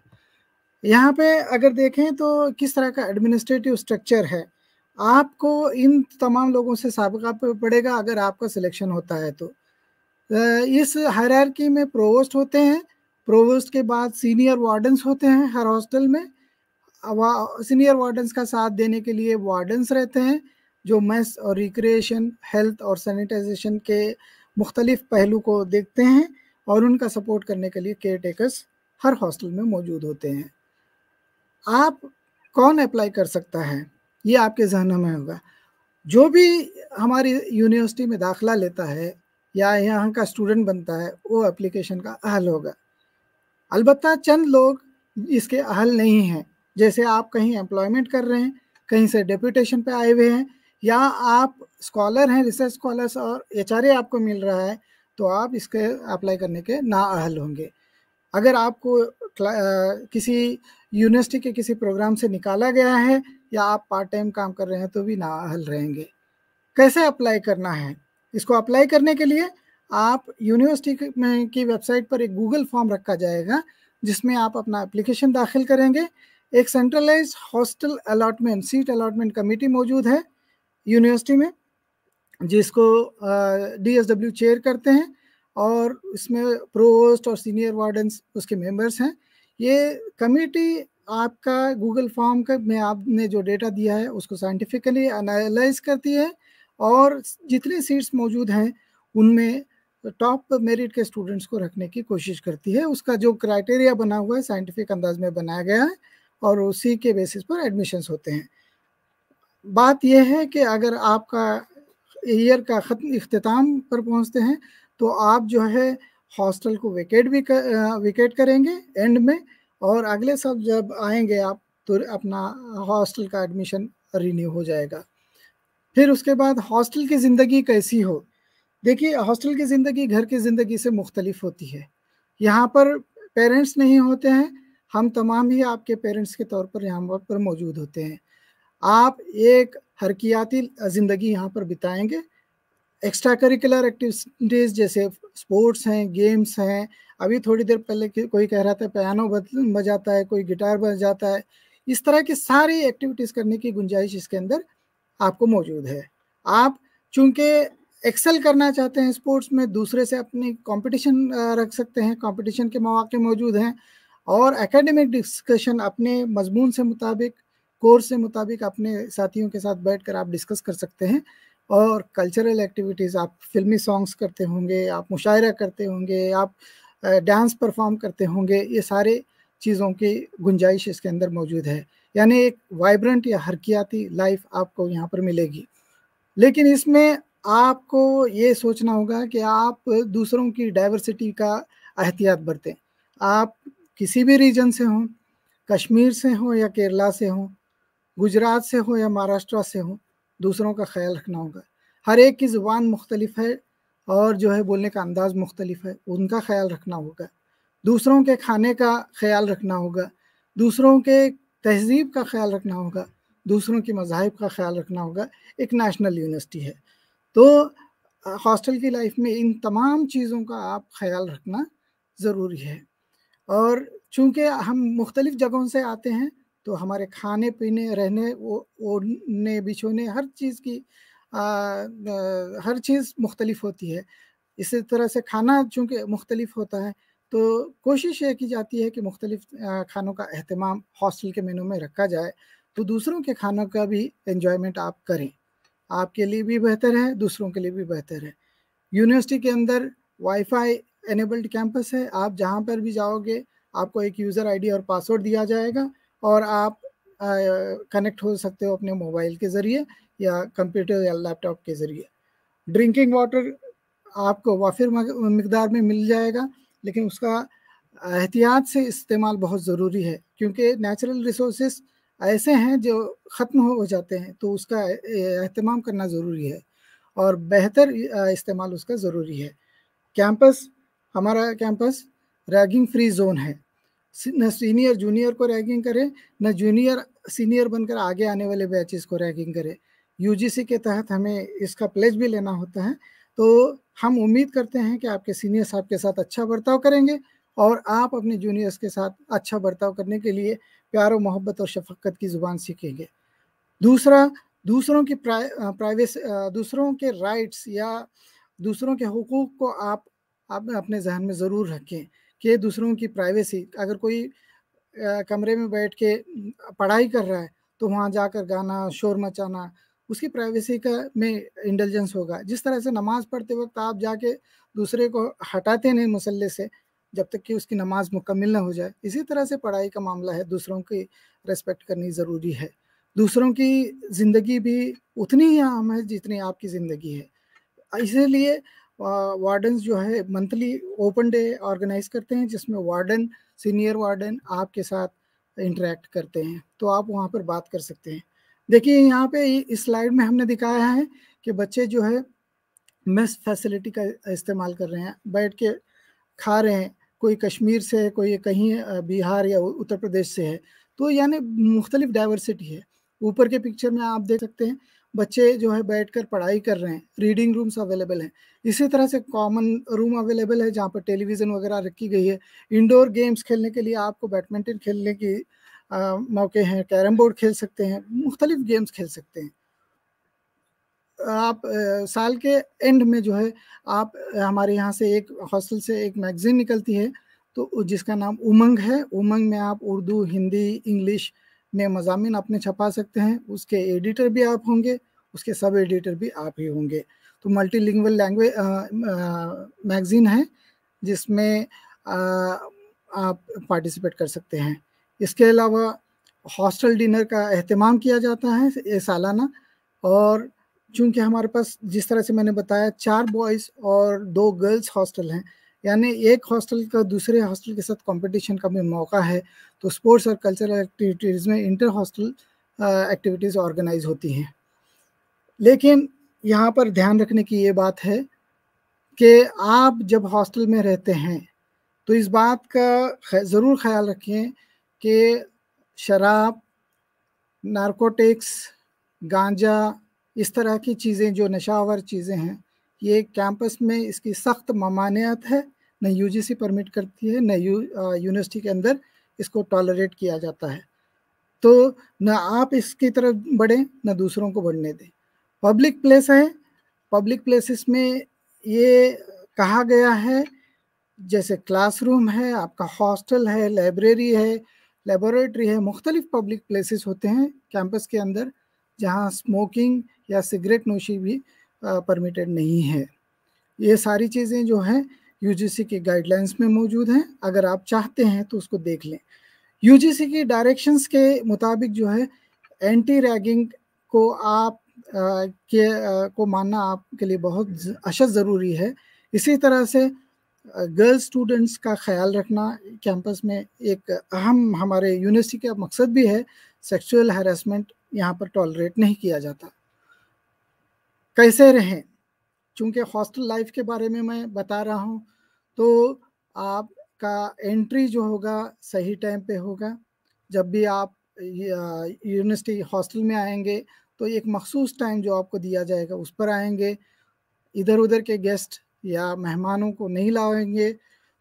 यहाँ पे अगर देखें तो किस तरह का एडमिनिस्ट्रेटिव स्ट्रक्चर है आपको इन तमाम लोगों से सबका पड़ेगा अगर आपका सिलेक्शन होता है तो इस हरारकी में प्रोवोस्ट होते हैं प्रोवोस्ट के बाद सीनियर वार्डन्स होते हैं हर हॉस्टल में सीनियर वार्डन्स का साथ देने के लिए वार्डन्स रहते हैं जो मेस और रिक्रिएशन हेल्थ और सैनिटाइजेशन के मुख्तलिफ पहलू को देखते हैं और उनका सपोर्ट करने के लिए केयर टेकर्स हर हॉस्टल में मौजूद होते हैं आप कौन अप्लाई कर सकता है ये आपके जहन में होगा जो भी हमारी यूनिवर्सिटी में दाखला लेता है या यहाँ का स्टूडेंट बनता है वो एप्लीकेशन का अहल होगा अलबत् चंद लोग इसके अहल नहीं हैं जैसे आप कहीं एम्प्लॉयमेंट कर रहे हैं कहीं से डेपूटेशन पे आए हुए हैं या आप स्कॉलर हैं रिसर्च स्कॉलर्स और एच आपको मिल रहा है तो आप इसके अप्लाई करने के ना अहल होंगे अगर आपको किसी यूनिवर्सिटी के किसी प्रोग्राम से निकाला गया है या आप पार्ट टाइम काम कर रहे हैं तो भी ना हल रहेंगे कैसे अप्लाई करना है इसको अप्लाई करने के लिए आप यूनिवर्सिटी में की वेबसाइट पर एक गूगल फॉर्म रखा जाएगा जिसमें आप अपना एप्लीकेशन दाखिल करेंगे एक centralise hostel allotment seat allotment committee मौजूद है यूनिवर्सिटी में जिसको डी एस डब्ल्यू चेयर करते हैं और इसमें प्रोस्ट और सीनियर वार्डन्स उसके मेंबर्स हैं ये कमेटी आपका गूगल फॉर्म का में आपने जो डेटा दिया है उसको साइंटिफिकली एनालाइज करती है और जितने सीट्स मौजूद हैं उनमें टॉप मेरिट के स्टूडेंट्स को रखने की कोशिश करती है उसका जो क्राइटेरिया बना हुआ है साइंटिफिक अंदाज में बनाया गया है और उसी के बेसिस पर एडमिशन्स होते हैं बात यह है कि अगर आपका ईयर का ख़त्म अख्ताम पर पहुंचते हैं तो आप जो है हॉस्टल को वेकेट भी कर, विकेट करेंगे एंड में और अगले साल जब आएंगे आप तो अपना हॉस्टल का एडमिशन रिन्यू हो जाएगा फिर उसके बाद हॉस्टल की ज़िंदगी कैसी हो देखिए हॉस्टल की ज़िंदगी घर की ज़िंदगी से मुख्तलिफ होती है यहाँ पर पेरेंट्स नहीं होते हैं हम तमाम ही आपके पेरेंट्स के तौर पर यहाँ पर मौजूद होते हैं आप एक हरकियाती ज़िंदगी यहाँ पर बिताएंगे एक्स्ट्रा करिकुलर एक्टिविटीज़ जैसे स्पोर्ट्स हैं गेम्स हैं अभी थोड़ी देर पहले कोई कह रहा था पियानो बजाता है कोई गिटार बजाता है इस तरह की सारी एक्टिविटीज़ करने की गुंजाइश इसके अंदर आपको मौजूद है आप चूंकि एक्सेल करना चाहते हैं स्पोर्ट्स में दूसरे से अपनी कंपटीशन रख सकते हैं कंपटीशन के मौके मौजूद हैं और एकेडमिक डिस्कशन अपने मजमून से मुताबिक कोर्स से मुताबिक अपने साथियों के साथ बैठकर आप डिस्कस कर सकते हैं और कल्चरल एक्टिविटीज़ आप फिल्मी सॉन्ग्स करते होंगे आप मुशायरा करते होंगे आप डांस परफॉर्म करते होंगे ये सारे चीज़ों की गुंजाइश इसके अंदर मौजूद है यानी एक वाइब्रेंट या हरकियाती लाइफ आपको यहाँ पर मिलेगी लेकिन इसमें आपको ये सोचना होगा कि आप दूसरों की डाइवर्सिटी का एहतियात बरतें आप किसी भी रीजन से हों कश्मीर से हों या केरला से हों गुजरात से हों या महाराष्ट्र से हों दूसरों का ख्याल रखना होगा हर एक की ज़ुबान मुख्तलिफ है और जो है बोलने का अंदाज़ मुख्तलिफ है उनका ख्याल रखना होगा दूसरों के खाने का ख्याल रखना होगा दूसरों के तहजीब का ख्याल रखना होगा दूसरों के मजाहब का ख्याल रखना होगा एक नेशनल यूनिवर्सिटी है तो हॉस्टल की लाइफ में इन तमाम चीज़ों का आप ख्याल रखना ज़रूरी है और चूँकि हम मुख्तलिफ़ जगहों से आते हैं तो हमारे खाने पीने रहने ओढ़ने बिछोने हर चीज़ की आ, आ, हर चीज़ मुख्तलिफ होती है इसी तरह से खाना चूँकि मुख्तलिफ होता है तो कोशिश यह की जाती है कि मुख्तलिफ खानों का अहतमाम हॉस्टल के मेनू में रखा जाए तो दूसरों के खानों का भी इंजॉयमेंट आप करें आपके लिए भी बेहतर है दूसरों के लिए भी बेहतर है यूनिवर्सिटी के अंदर वाईफाई एनेबल्ड कैंपस है आप जहाँ पर भी जाओगे आपको एक यूज़र आईडी और पासवर्ड दिया जाएगा और आप कनेक्ट हो सकते हो अपने मोबाइल के ज़रिए या कंप्यूटर या लैपटॉप के ज़रिए ड्रिंकिंग वाटर आपको वाफिर मकदार में मिल जाएगा लेकिन उसका एहतियात से इस्तेमाल बहुत ज़रूरी है क्योंकि नेचुरल रिसोर्स ऐसे हैं जो ख़त्म हो जाते हैं तो उसका अहतमाम करना ज़रूरी है और बेहतर इस्तेमाल उसका ज़रूरी है कैंपस हमारा कैंपस रैगिंग फ्री जोन है न सीनियर जूनियर को रैगिंग करें न जूनियर सीनियर बनकर आगे आने वाले बैचेस को रैगिंग करें यूजीसी के तहत हमें इसका प्लेज भी लेना होता है तो हम उम्मीद करते हैं कि आपके सीनियर साहब के साथ अच्छा बर्ताव करेंगे और आप अपने जूनियर्स के साथ अच्छा बर्ताव करने के लिए प्यार और मोहब्बत और शफक्कत की ज़ुबान सीखेंगे दूसरा दूसरों की प्राइ, प्राइवेस दूसरों के राइट्स या दूसरों के हकूक़ को आप, आप अपने जहन में ज़रूर रखें कि दूसरों की प्राइवेसी अगर कोई कमरे में बैठ के पढ़ाई कर रहा है तो वहाँ जाकर गाना शोर मचाना उसकी प्राइवेसी का में इंटेलिजेंस होगा जिस तरह से नमाज पढ़ते वक्त आप जाके दूसरे को हटाते नहीं मसल्ले से जब तक कि उसकी नमाज मुकम्मल ना हो जाए इसी तरह से पढ़ाई का मामला है दूसरों की रेस्पेक्ट करनी ज़रूरी है दूसरों की ज़िंदगी भी उतनी ही अहम है जितनी आपकी ज़िंदगी है इसीलिए वार्डन जो है मंथली ओपन डे ऑर्गेनाइज करते हैं जिसमें वार्डन सीनियर वार्डन आपके साथ इंटरेक्ट करते हैं तो आप वहाँ पर बात कर सकते हैं देखिए यहाँ पे इस स्लाइड में हमने दिखाया है कि बच्चे जो है मेस फैसिलिटी का इस्तेमाल कर रहे हैं बैठ के खा रहे हैं कोई कश्मीर से है कोई कहीं बिहार या उत्तर प्रदेश से है तो यानी मुख्तलिफ डाइवर्सिटी है ऊपर के पिक्चर में आप देख सकते हैं बच्चे जो है बैठकर पढ़ाई कर रहे हैं रीडिंग रूम्स अवेलेबल हैं इसी तरह से कॉमन रूम अवेलेबल है जहाँ पर टेलीविज़न वगैरह रखी गई है इंडोर गेम्स खेलने के लिए आपको बैडमिंटन खेलने की आ, मौके हैं कैरम बोर्ड खेल सकते हैं मुख्तलिफ गेम्स खेल सकते हैं आप आ, साल के एंड में जो है आप हमारे यहाँ से एक हॉस्टल से एक मैगज़ीन निकलती है तो जिसका नाम उमंग है उमंग में आप उर्दू हिंदी इंग्लिश अपने मजामी अपने छपा सकते हैं उसके एडिटर भी आप होंगे उसके सब एडिटर भी आप ही होंगे तो मल्टी लिंगल लैंग्वेज मैगजीन है जिसमें आप पार्टिसिपेट कर सकते हैं इसके अलावा हॉस्टल डिनर का अहतमाम किया जाता है सालाना और चूंकि हमारे पास जिस तरह से मैंने बताया चार बॉयज़ और दो गर्ल्स हॉस्टल हैं यानी एक हॉस्टल का दूसरे हॉस्टल के साथ कंपटीशन का भी मौका है तो स्पोर्ट्स और कल्चरल एक्टिविटीज़ में इंटर हॉस्टल एक्टिविटीज़ ऑर्गेनाइज होती हैं लेकिन यहाँ पर ध्यान रखने की ये बात है कि आप जब हॉस्टल में रहते हैं तो इस बात का ज़रूर ख्याल रखें कि शराब नारकोटिक्स गांजा इस तरह की चीज़ें जो नशावर चीज़ें हैं ये कैंपस में इसकी सख्त ममानियत है न यूजीसी परमिट करती है न यू यूनिवर्सिटी के अंदर इसको टॉलरेट किया जाता है तो न आप इसकी तरफ बढ़ें ना दूसरों को बढ़ने दें पब्लिक प्लेस है पब्लिक प्लेसेस में ये कहा गया है जैसे क्लासरूम है आपका हॉस्टल है लाइब्रेरी है लेबोरेटरी है मुख्तलिफ पब्लिक प्लेसेस होते हैं कैंपस के अंदर जहाँ स्मोकिंग या सिगरेट नोशी भी परमिटेड नहीं है ये सारी चीज़ें जो हैं यूजीसी की गाइडलाइंस में मौजूद हैं अगर आप चाहते हैं तो उसको देख लें यूजीसी की डायरेक्शंस के मुताबिक जो है एंटी रैगिंग को आप आ, के आ, को मानना आपके लिए बहुत अशद ज़रूरी है इसी तरह से गर्ल स्टूडेंट्स का ख्याल रखना कैंपस में एक अहम हमारे यूनिवर्सिटी का मकसद भी है सेक्सुअल हरासमेंट यहाँ पर टॉलरेट नहीं किया जाता कैसे रहें चूँकि हॉस्टल लाइफ के बारे में मैं बता रहा हूँ तो आपका एंट्री जो होगा सही टाइम पे होगा जब भी आप यूनिवर्सिटी हॉस्टल में आएंगे तो एक मखसूस टाइम जो आपको दिया जाएगा उस पर आएंगे इधर उधर के गेस्ट या मेहमानों को नहीं लाएंगे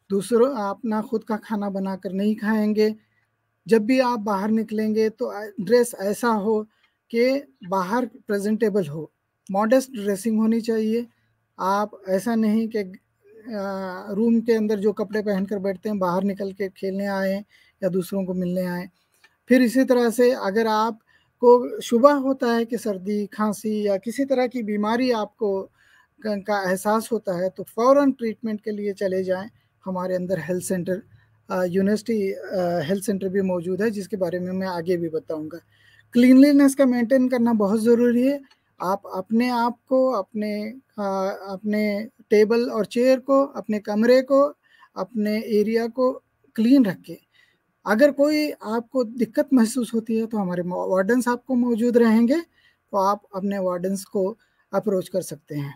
दूसरों अपना खुद का खाना बनाकर नहीं खाएंगे जब भी आप बाहर निकलेंगे तो ड्रेस ऐसा हो कि बाहर प्रेजेंटेबल हो मॉडर्स्ट ड्रेसिंग होनी चाहिए आप ऐसा नहीं कि रूम के अंदर जो कपड़े पहन कर बैठते हैं बाहर निकल के खेलने आए या दूसरों को मिलने आए फिर इसी तरह से अगर आप को शुबा होता है कि सर्दी खांसी या किसी तरह की बीमारी आपको का एहसास होता है तो फ़ौर ट्रीटमेंट के लिए चले जाएं हमारे अंदर health centre university health centre भी मौजूद है जिसके बारे में मैं आगे भी बताऊंगा क्लीनलीनेस का मेंटेन करना बहुत ज़रूरी है आप अपने आप को अपने आ, अपने टेबल और चेयर को अपने कमरे को अपने एरिया को क्लीन रखें अगर कोई आपको दिक्कत महसूस होती है तो हमारे वार्डन्स आपको मौजूद रहेंगे तो आप अपने वार्डन्स को अप्रोच कर सकते हैं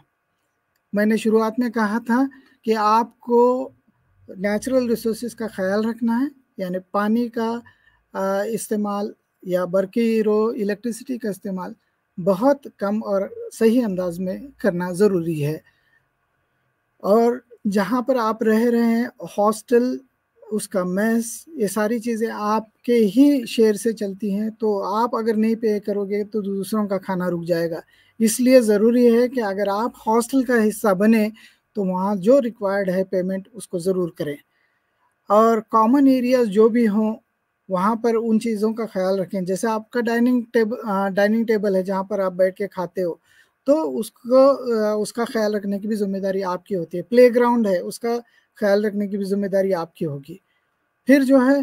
मैंने शुरुआत में कहा था कि आपको नेचुरल रिसोर्स का ख्याल रखना है यानी पानी का इस्तेमाल या बरकी रो इलेक्ट्रिसिटी का इस्तेमाल बहुत कम और सही अंदाज में करना ज़रूरी है और जहाँ पर आप रह रहे हैं हॉस्टल उसका मैस ये सारी चीज़ें आपके ही शेयर से चलती हैं तो आप अगर नहीं पे करोगे तो दूसरों का खाना रुक जाएगा इसलिए ज़रूरी है कि अगर आप हॉस्टल का हिस्सा बने तो वहाँ जो रिक्वायर्ड है पेमेंट उसको ज़रूर करें और कॉमन एरियाज जो भी हों वहाँ पर उन चीज़ों का ख्याल रखें जैसे आपका डाइनिंग टेबल डाइनिंग टेबल है जहाँ पर आप बैठ के खाते हो तो उसको उसका ख्याल रखने की भी जिम्मेदारी आपकी होती है प्ले ग्राउंड है उसका ख्याल रखने की भी जिम्मेदारी आपकी होगी फिर जो है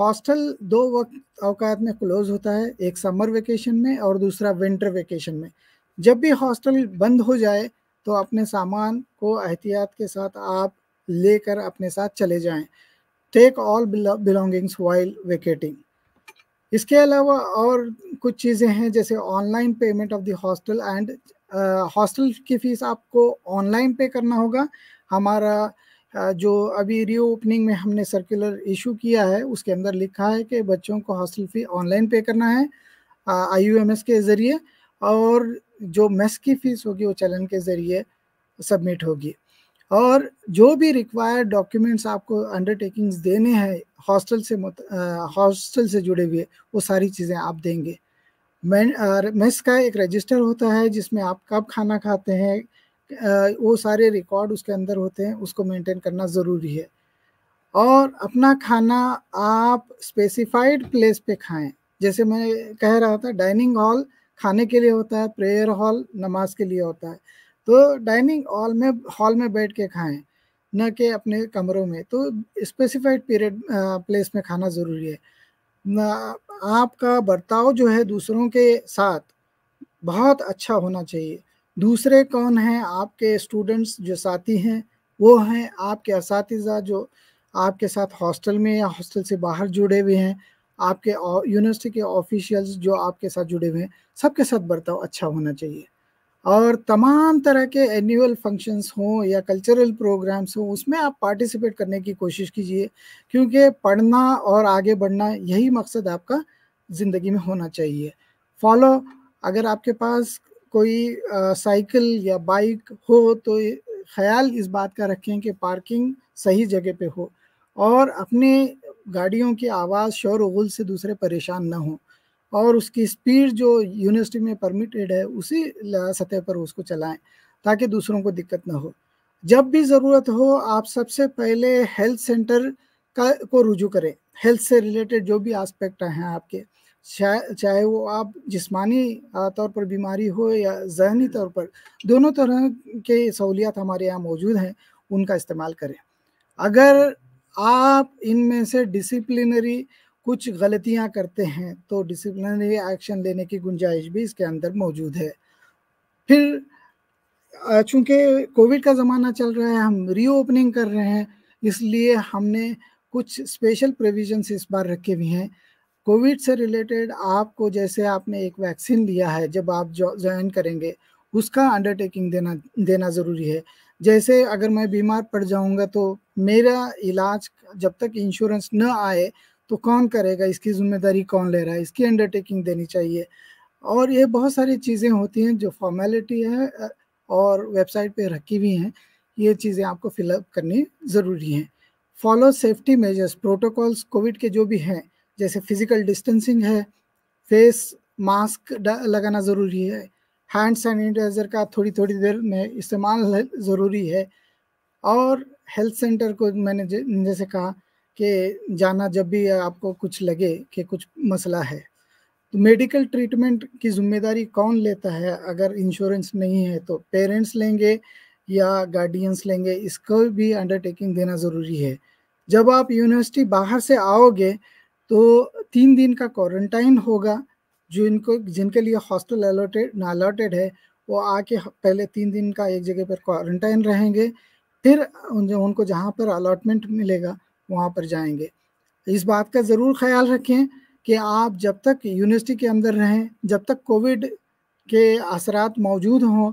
हॉस्टल दो वक्त अवकात में क्लोज होता है एक समर वेकेशन में और दूसरा विंटर वेकेशन में जब भी हॉस्टल बंद हो जाए तो अपने सामान को एहतियात के साथ आप लेकर अपने साथ चले जाएं take all belongings while vacating इसके अलावा और कुछ चीज़ें हैं जैसे online payment of the hostel and hostel की फ़ीस आपको ऑनलाइन पे करना होगा हमारा uh, जो अभी रीओपनिंग में हमने सर्कुलर इशू किया है उसके अंदर लिखा है कि बच्चों को हॉस्टल फ़ी ऑनलाइन पे करना है आई यू एम एस के ज़रिए और जो मेस की फ़ीस होगी वो चलन के ज़रिए सबमिट होगी और जो भी रिक्वायर्ड डॉक्यूमेंट्स आपको अंडरटेकिंग्स देने हैं हॉस्टल से हॉस्टल से जुड़े हुए वो सारी चीज़ें आप देंगे मैं मेस का एक रजिस्टर होता है जिसमें आप कब खाना खाते हैं वो सारे रिकॉर्ड उसके अंदर होते हैं उसको मेंटेन करना ज़रूरी है और अपना खाना आप स्पेसिफाइड प्लेस पे खाएं जैसे मैं कह रहा था डाइनिंग हॉल खाने के लिए होता है प्रेयर हॉल नमाज के लिए होता है तो डाइनिंग हॉल में हॉल में बैठ के खाएं न कि अपने कमरों में तो स्पेसिफाइड पीरियड प्लेस में खाना ज़रूरी है ना आपका बर्ताव जो है दूसरों के साथ बहुत अच्छा होना चाहिए दूसरे कौन हैं आपके स्टूडेंट्स जो साथी हैं वो हैं आपके इस जो आपके साथ हॉस्टल में या हॉस्टल से बाहर जुड़े हुए हैं आपके यूनिवर्सिटी के ऑफिशियल्स जो आपके साथ जुड़े हुए हैं सबके साथ बर्ताव अच्छा होना चाहिए और तमाम तरह के एनुअल फंक्शंस हों या कल्चरल प्रोग्राम्स हों उसमें आप पार्टिसिपेट करने की कोशिश कीजिए क्योंकि पढ़ना और आगे बढ़ना यही मकसद आपका ज़िंदगी में होना चाहिए फॉलो अगर आपके पास कोई साइकिल या बाइक हो तो ख्याल इस बात का रखें कि पार्किंग सही जगह पे हो और अपने गाड़ियों की आवाज़ शोर उगुल से दूसरे परेशान ना हों और उसकी स्पीड जो यूनिवर्सिटी में परमिटेड है उसी सतह पर उसको चलाएं ताकि दूसरों को दिक्कत ना हो जब भी ज़रूरत हो आप सबसे पहले हेल्थ सेंटर का को रुजू करें हेल्थ से रिलेटेड जो भी आस्पेक्ट हैं आपके चाहे वो आप जिस्मानी तौर पर बीमारी हो या जहनी तौर पर दोनों तरह के सहूलियात हमारे यहाँ मौजूद हैं उनका इस्तेमाल करें अगर आप इनमें से डिसिप्लिनरी कुछ गलतियां करते हैं तो डिसिप्लिनरी एक्शन लेने की गुंजाइश भी इसके अंदर मौजूद है फिर चूंकि कोविड का ज़माना चल रहा है हम रीओपनिंग कर रहे हैं इसलिए हमने कुछ स्पेशल प्रोविजंस इस बार रखे हुए हैं कोविड से रिलेटेड आपको जैसे आपने एक वैक्सीन लिया है जब आप ज्वाइन करेंगे उसका अंडरटेकिंग देना देना ज़रूरी है जैसे अगर मैं बीमार पड़ जाऊंगा तो मेरा इलाज जब तक इंश्योरेंस न आए तो कौन करेगा इसकी जिम्मेदारी कौन ले रहा है इसकी अंडरटेकिंग देनी चाहिए और ये बहुत सारी चीज़ें होती हैं जो फॉर्मेलिटी है और वेबसाइट पे रखी हुई हैं ये चीज़ें आपको फिलअप करनी ज़रूरी हैं follow safety measures protocols Covid के जो भी हैं जैसे फिजिकल डिस्टेंसिंग है फेस मास्क लगाना ज़रूरी है हैंड सैनिटाइज़र का थोड़ी थोड़ी देर में इस्तेमाल ज़रूरी है और हेल्थ सेंटर को मैंने जैसे कहा के जाना जब भी आपको कुछ लगे कि कुछ मसला है तो मेडिकल ट्रीटमेंट की जिम्मेदारी कौन लेता है अगर इंश्योरेंस नहीं है तो पेरेंट्स लेंगे या गार्डियंस लेंगे इसको भी अंडरटेकिंग देना ज़रूरी है जब आप यूनिवर्सिटी बाहर से आओगे तो तीन दिन का क्वारंटाइन होगा जो इनको जिनके लिए हॉस्टल अलॉटेड अलॉटेड है वो आके पहले तीन दिन का एक जगह पर क्वारंटाइन रहेंगे फिर उनको जहाँ पर अलॉटमेंट मिलेगा वहाँ पर जाएंगे इस बात का ज़रूर ख्याल रखें कि आप जब तक यूनिवर्सिटी के अंदर रहें जब तक कोविड के असरात मौजूद हों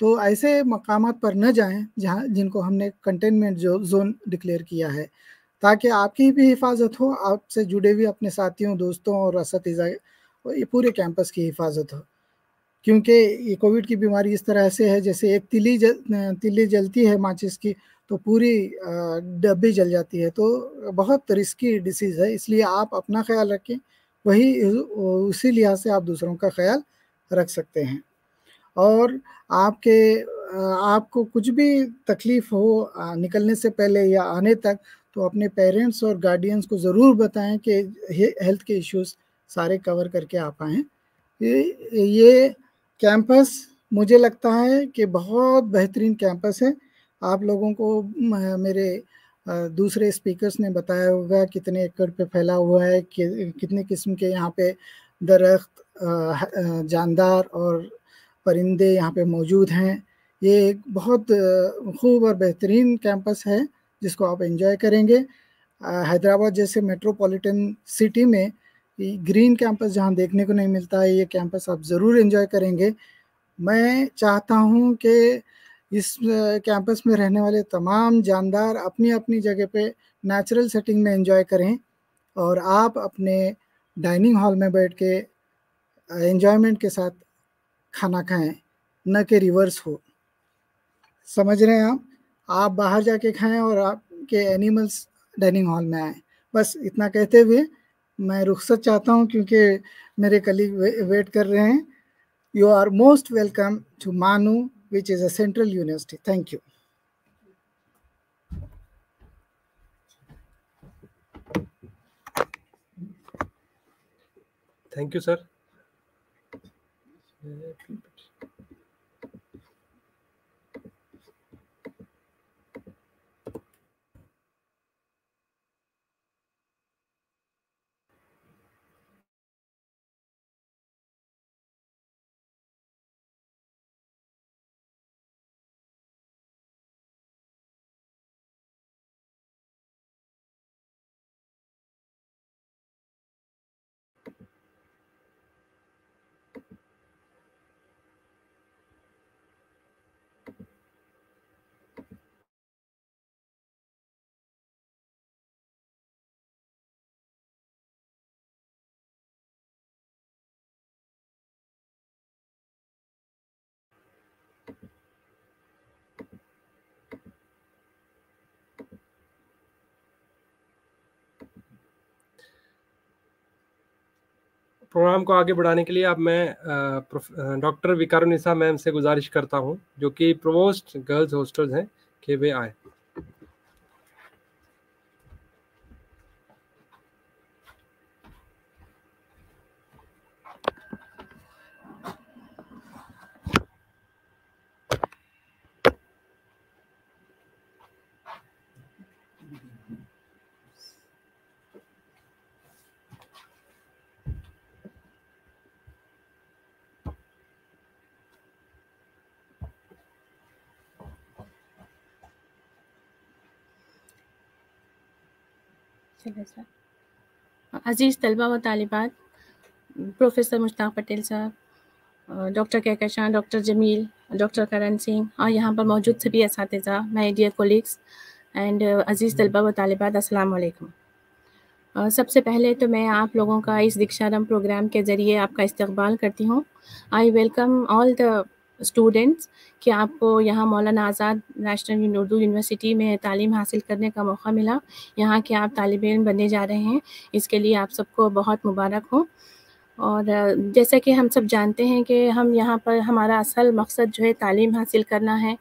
तो ऐसे मकाम पर न जाएं जहाँ जिनको हमने कंटेनमेंट जो जोन डिक्लेयर किया है ताकि आपकी भी हिफाजत हो आपसे जुड़े हुए अपने साथियों दोस्तों और ये पूरे कैंपस की हिफाजत हो क्योंकि ये कोविड की बीमारी इस तरह से है जैसे एक तिली जल तिली जलती है माचिस की तो पूरी डब्बी जल जाती है तो बहुत रिस्की डिसीज़ है इसलिए आप अपना ख्याल रखें वही उसी लिहाज से आप दूसरों का ख्याल रख सकते हैं और आपके आपको कुछ भी तकलीफ़ हो निकलने से पहले या आने तक तो अपने पेरेंट्स और गार्डियंस को ज़रूर बताएं कि हेल्थ के इश्यूज सारे कवर करके आ पाएँ ये ये कैंपस मुझे लगता है कि बहुत बेहतरीन कैंपस है आप लोगों को मेरे दूसरे स्पीकर्स ने बताया होगा कितने एकड़ पे फैला हुआ है कि, कितने किस्म के यहाँ पे दरख्त जानदार और परिंदे यहाँ पे मौजूद हैं ये एक बहुत खूब और बेहतरीन कैंपस है जिसको आप एंजॉय करेंगे हैदराबाद जैसे मेट्रोपॉलिटन सिटी में ग्रीन कैंपस जहाँ देखने को नहीं मिलता है ये कैंपस आप ज़रूर एंजॉय करेंगे मैं चाहता हूँ कि इस कैंपस में रहने वाले तमाम जानदार अपनी अपनी जगह पे नेचुरल सेटिंग में एंजॉय करें और आप अपने डाइनिंग हॉल में बैठ के एंजॉयमेंट के साथ खाना खाएं न कि रिवर्स हो समझ रहे हैं आप आप बाहर जाके खाएं और आपके एनिमल्स डाइनिंग हॉल में आएँ बस इतना कहते हुए मैं रुख्सत चाहता हूँ क्योंकि मेरे कलीग वे, वेट कर रहे हैं you are most welcome to MANUU which is a central university. Thank you. Thank you, sir. Programme को आगे बढ़ाने के लिए अब मैं डॉक्टर विकारुनिसा मैम से गुजारिश करता हूँ जो कि प्रोवोस्ट गर्ल्स हॉस्टल हैं कि वे आए अजीज़ तलबा व तालिबात प्रोफेसर मुश्ताक पटेल साहब doctor Kaikar Shah doctor Jameel doctor Karan Singh और यहाँ पर मौजूद सभी इस माई डियर कोलिग्स एंड अज़ीज़ तलबा व तालिबात असलकम सबसे पहले तो मैं आप लोगों का इस दीक्षारम प्रोग्राम के ज़रिए आपका इस्तबाल करती हूँ I welcome all the students कि आपको यहाँ मौलाना आज़ाद नेशनल उर्दू यूनिवर्सिटी में तालीम हासिल करने का मौका मिला यहाँ के आप तालब इन बनने जा रहे हैं इसके लिए आप सबको बहुत मुबारक हो और जैसा कि हम सब जानते हैं कि हम यहाँ पर हमारा असल मकसद जो है तालीम हासिल करना है